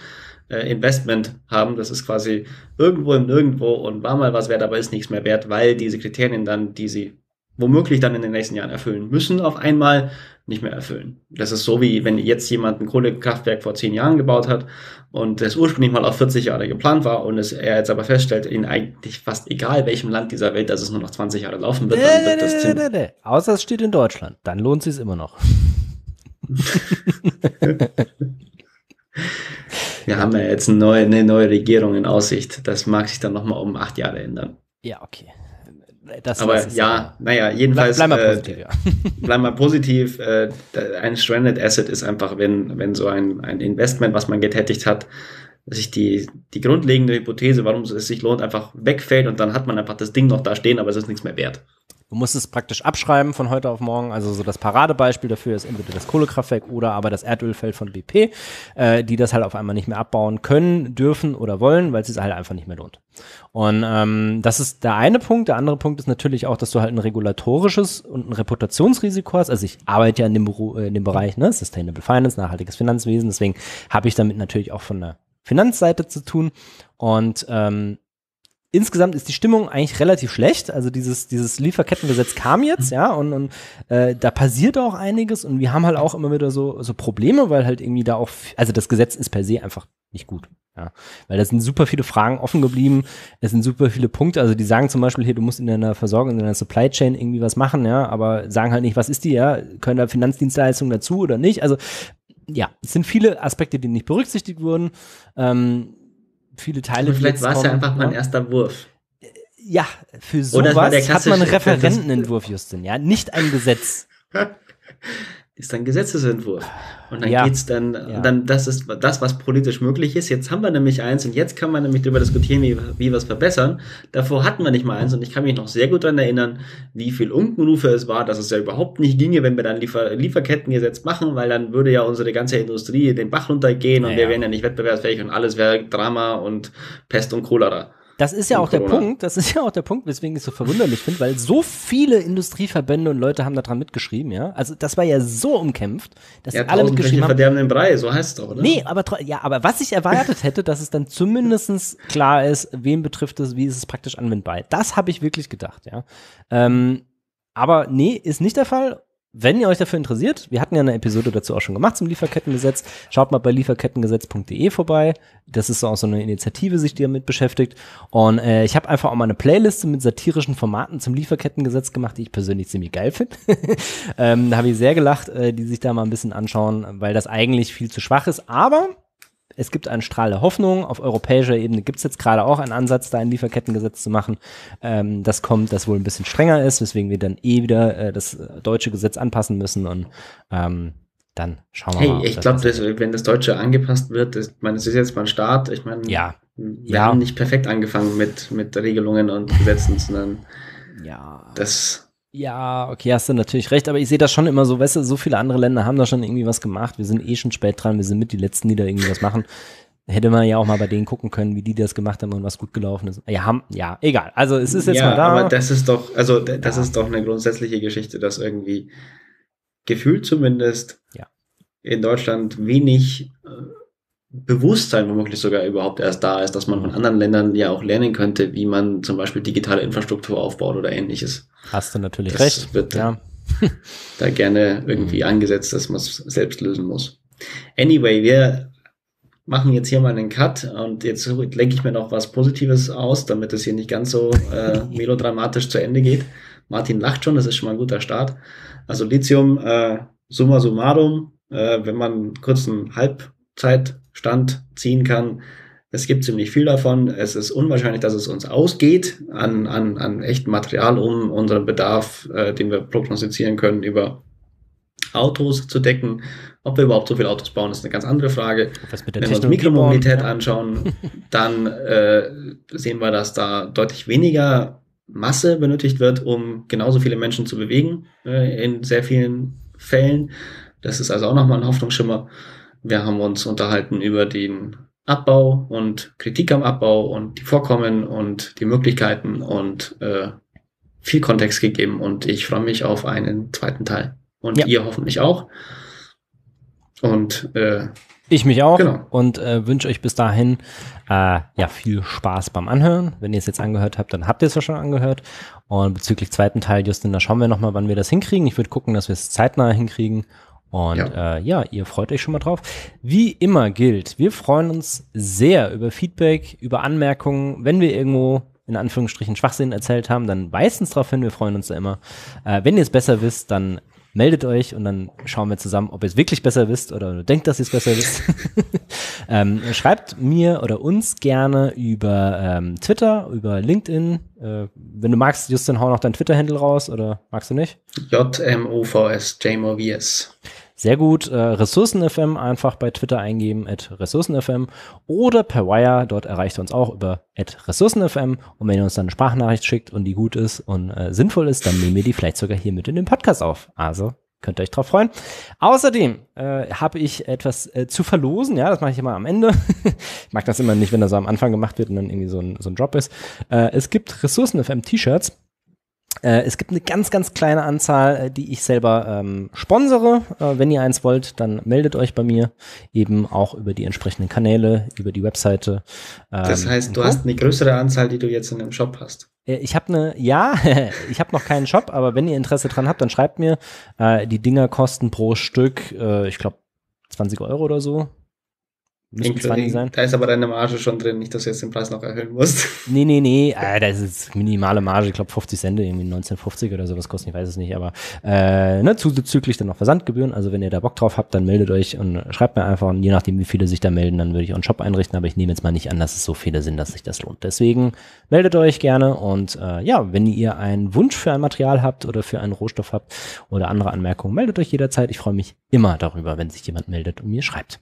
äh, Investment haben. Das ist quasi irgendwo im Nirgendwo und war mal was wert, aber ist nichts mehr wert, weil diese Kriterien dann, die sie womöglich dann in den nächsten Jahren erfüllen müssen, auf einmal nicht mehr erfüllen. Das ist so wie wenn jetzt jemand ein Kohlekraftwerk vor zehn Jahren gebaut hat und das ursprünglich mal auf 40 Jahre geplant war und es, er jetzt aber feststellt, in eigentlich fast egal welchem Land dieser Welt, dass es nur noch 20 Jahre laufen wird, dann wird das Ding. Außer es steht in Deutschland, dann lohnt es sich immer noch. Wir haben ja jetzt eine neue, eine neue Regierung in Aussicht. Das mag sich dann nochmal um acht Jahre ändern. Ja, okay. Das, Aber das ja, ja, naja, jedenfalls. Bleib, äh, bleib mal positiv, äh, ja. bleib mal positiv. Äh, ein Stranded Asset ist einfach, wenn, wenn so ein, ein Investment, was man getätigt hat, sich die, die grundlegende Hypothese, warum es sich lohnt, einfach wegfällt und dann hat man einfach das Ding noch da stehen, aber es ist nichts mehr wert. Du musst es praktisch abschreiben von heute auf morgen. Also so das Paradebeispiel dafür ist entweder das Kohlekraftwerk oder aber das Erdölfeld von BP, äh, die das halt auf einmal nicht mehr abbauen können, dürfen oder wollen, weil es sich halt einfach nicht mehr lohnt. Und ähm, das ist der eine Punkt. Der andere Punkt ist natürlich auch, dass du halt ein regulatorisches und ein Reputationsrisiko hast. Also ich arbeite ja in dem, Beru äh, in dem Bereich ne? Sustainable Finance, nachhaltiges Finanzwesen. Deswegen habe ich damit natürlich auch von der Finanzseite zu tun. Und ähm, insgesamt ist die Stimmung eigentlich relativ schlecht. Also dieses, dieses Lieferkettengesetz kam jetzt, ja, und, und äh, da passiert auch einiges und wir haben halt auch immer wieder so, so Probleme, weil halt irgendwie da auch, also das Gesetz ist per se einfach nicht gut. Ja, weil da sind super viele Fragen offen geblieben, es sind super viele Punkte, also die sagen zum Beispiel hier, du musst in deiner Versorgung, in deiner Supply Chain irgendwie was machen, ja, aber sagen halt nicht, was ist die, ja, können da Finanzdienstleistungen dazu oder nicht, also ja, es sind viele Aspekte, die nicht berücksichtigt wurden, ähm, viele Teile. Aber vielleicht war es ja einfach ne? mein erster Wurf. Ja, für sowas hat man einen Referentenentwurf, Justin, ja, nicht ein Gesetz. ist dann Gesetzesentwurf. Und dann ja. geht's dann, ja. dann, das ist das, was politisch möglich ist. Jetzt haben wir nämlich eins und jetzt kann man nämlich darüber diskutieren, wie, wie wir es verbessern. Davor hatten wir nicht mal eins und ich kann mich noch sehr gut daran erinnern, wie viel Unkenrufe es war, dass es ja überhaupt nicht ginge, wenn wir dann Liefer Lieferkettengesetz machen, weil dann würde ja unsere ganze Industrie den Bach runtergehen naja. und wir wären ja nicht wettbewerbsfähig und alles wäre Drama und Pest und Cholera. Das ist ja auch der Punkt, das ist ja auch der Punkt, weswegen ich es so verwunderlich finde, weil so viele Industrieverbände und Leute haben daran mitgeschrieben, ja. Also das war ja so umkämpft, dass ja, alle mitgeschrieben haben. verderben den Brei, so heißt es doch, oder? Nee, aber, ja, aber was ich erwartet hätte, dass es dann zumindest klar ist, wen betrifft es, wie ist es praktisch anwendbar. Das habe ich wirklich gedacht, ja. Ähm, aber nee, ist nicht der Fall. Wenn ihr euch dafür interessiert, wir hatten ja eine Episode dazu auch schon gemacht zum Lieferkettengesetz. Schaut mal bei lieferkettengesetz.de vorbei. Das ist auch so eine Initiative, sich die damit beschäftigt. Und äh, ich habe einfach auch mal eine Playliste mit satirischen Formaten zum Lieferkettengesetz gemacht, die ich persönlich ziemlich geil finde. ähm, da habe ich sehr gelacht, äh, die sich da mal ein bisschen anschauen, weil das eigentlich viel zu schwach ist. Aber es gibt einen Strahl der Hoffnung. Auf europäischer Ebene gibt es jetzt gerade auch einen Ansatz, da ein Lieferkettengesetz zu machen. Ähm, das kommt, das wohl ein bisschen strenger ist, weswegen wir dann eh wieder äh, das äh, deutsche Gesetz anpassen müssen und ähm, dann schauen wir hey, mal. Ich glaube, wenn das Deutsche angepasst wird, ich meine, es ist jetzt mal ein Start. Ich meine, ja. wir ja. haben nicht perfekt angefangen mit, mit Regelungen und Gesetzen, sondern ja. das ja, okay, hast du natürlich recht, aber ich sehe das schon immer so, weißt du, so viele andere Länder haben da schon irgendwie was gemacht. Wir sind eh schon spät dran, wir sind mit die Letzten, die da irgendwie was machen. Hätte man ja auch mal bei denen gucken können, wie die das gemacht haben und was gut gelaufen ist. Ja, haben, ja, egal. Also es ist jetzt ja, mal da. Aber das ist doch, also das ja. ist doch eine grundsätzliche Geschichte, dass irgendwie gefühlt zumindest ja. in Deutschland wenig äh, Bewusstsein womöglich sogar überhaupt erst da ist, dass man von anderen Ländern ja auch lernen könnte, wie man zum Beispiel digitale Infrastruktur aufbaut oder ähnliches. Hast du natürlich das recht. Wird ja. da gerne irgendwie mhm. angesetzt, dass man es selbst lösen muss. Anyway, wir machen jetzt hier mal einen Cut und jetzt lenke ich mir noch was Positives aus, damit es hier nicht ganz so äh, melodramatisch zu Ende geht. Martin lacht schon, das ist schon mal ein guter Start. Also Lithium, äh, summa summarum, äh, wenn man kurz einen Halbzeit Stand ziehen kann. Es gibt ziemlich viel davon. Es ist unwahrscheinlich, dass es uns ausgeht an, an, an echtem Material, um unseren Bedarf, äh, den wir prognostizieren können, über Autos zu decken. Ob wir überhaupt so viele Autos bauen, ist eine ganz andere Frage. Wenn wir uns Mikromobilität bauen, anschauen, dann äh, sehen wir, dass da deutlich weniger Masse benötigt wird, um genauso viele Menschen zu bewegen, äh, in sehr vielen Fällen. Das ist also auch nochmal ein Hoffnungsschimmer. Wir haben uns unterhalten über den Abbau und Kritik am Abbau und die Vorkommen und die Möglichkeiten und äh, viel Kontext gegeben und ich freue mich auf einen zweiten Teil. Und ja. ihr hoffentlich auch. Und äh, ich mich auch genau. und äh, wünsche euch bis dahin äh, ja viel Spaß beim Anhören. Wenn ihr es jetzt angehört habt, dann habt ihr es ja schon angehört. Und bezüglich zweiten Teil, Justin, da schauen wir nochmal, wann wir das hinkriegen. Ich würde gucken, dass wir es zeitnah hinkriegen und ja. Äh, ja, ihr freut euch schon mal drauf. Wie immer gilt, wir freuen uns sehr über Feedback, über Anmerkungen, wenn wir irgendwo in Anführungsstrichen Schwachsinn erzählt haben, dann weist uns darauf hin, wir freuen uns da immer. Äh, wenn ihr es besser wisst, dann meldet euch und dann schauen wir zusammen, ob ihr es wirklich besser wisst oder denkt, dass ihr es besser wisst. ähm, schreibt mir oder uns gerne über ähm, Twitter, über LinkedIn. Äh, wenn du magst, Justin, hau noch dein Twitter-Handle raus oder magst du nicht? J-M-O-V-S sehr gut. Äh, RessourcenFM einfach bei Twitter eingeben, at RessourcenFM oder per Wire, dort erreicht ihr uns auch über at RessourcenFM. Und wenn ihr uns dann eine Sprachnachricht schickt und die gut ist und äh, sinnvoll ist, dann nehmen wir die vielleicht sogar hier mit in den Podcast auf. Also Könnt ihr euch drauf freuen. Außerdem äh, habe ich etwas äh, zu verlosen. Ja, das mache ich immer am Ende. ich mag das immer nicht, wenn das so am Anfang gemacht wird und dann irgendwie so ein, so ein Drop ist. Äh, es gibt Ressourcen FM T-Shirts. Äh, es gibt eine ganz, ganz kleine Anzahl, äh, die ich selber ähm, sponsere. Äh, wenn ihr eins wollt, dann meldet euch bei mir eben auch über die entsprechenden Kanäle, über die Webseite. Ähm, das heißt, du hast eine größere Anzahl, die du jetzt in einem Shop hast. Äh, ich habe eine, ja, ich habe noch keinen Shop, aber wenn ihr Interesse dran habt, dann schreibt mir. Äh, die Dinger kosten pro Stück, äh, ich glaube, 20 Euro oder so sein. Da ist aber deine Marge schon drin, nicht, dass du jetzt den Preis noch erhöhen musst. Nee, nee, nee, ah, da ist jetzt minimale Marge, ich glaube 50 Cent, irgendwie 19,50 oder sowas kostet, ich weiß es nicht, aber äh, ne, zuzüglich dann noch Versandgebühren, also wenn ihr da Bock drauf habt, dann meldet euch und schreibt mir einfach und je nachdem, wie viele sich da melden, dann würde ich einen Shop einrichten, aber ich nehme jetzt mal nicht an, dass es so viele sind, dass sich das lohnt. Deswegen meldet euch gerne und äh, ja, wenn ihr einen Wunsch für ein Material habt oder für einen Rohstoff habt oder andere Anmerkungen, meldet euch jederzeit. Ich freue mich immer darüber, wenn sich jemand meldet und mir schreibt.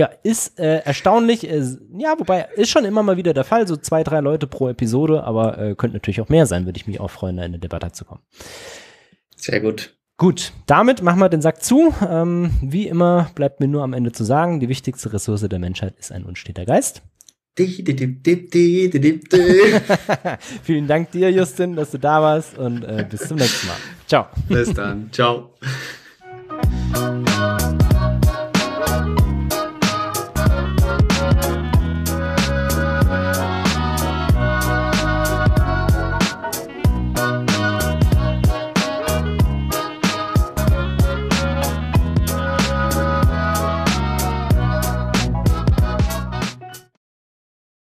Ja, ist äh, erstaunlich. Äh, ja, wobei ist schon immer mal wieder der Fall, so zwei, drei Leute pro Episode, aber äh, könnte natürlich auch mehr sein, würde ich mich auch freuen, da in eine Debatte zu kommen. Sehr gut. Gut, damit machen wir den Sack zu. Ähm, wie immer bleibt mir nur am Ende zu sagen, die wichtigste Ressource der Menschheit ist ein unsteter Geist. Vielen Dank dir, Justin, dass du da warst und äh, bis zum nächsten Mal. Ciao. Bis dann. Ciao.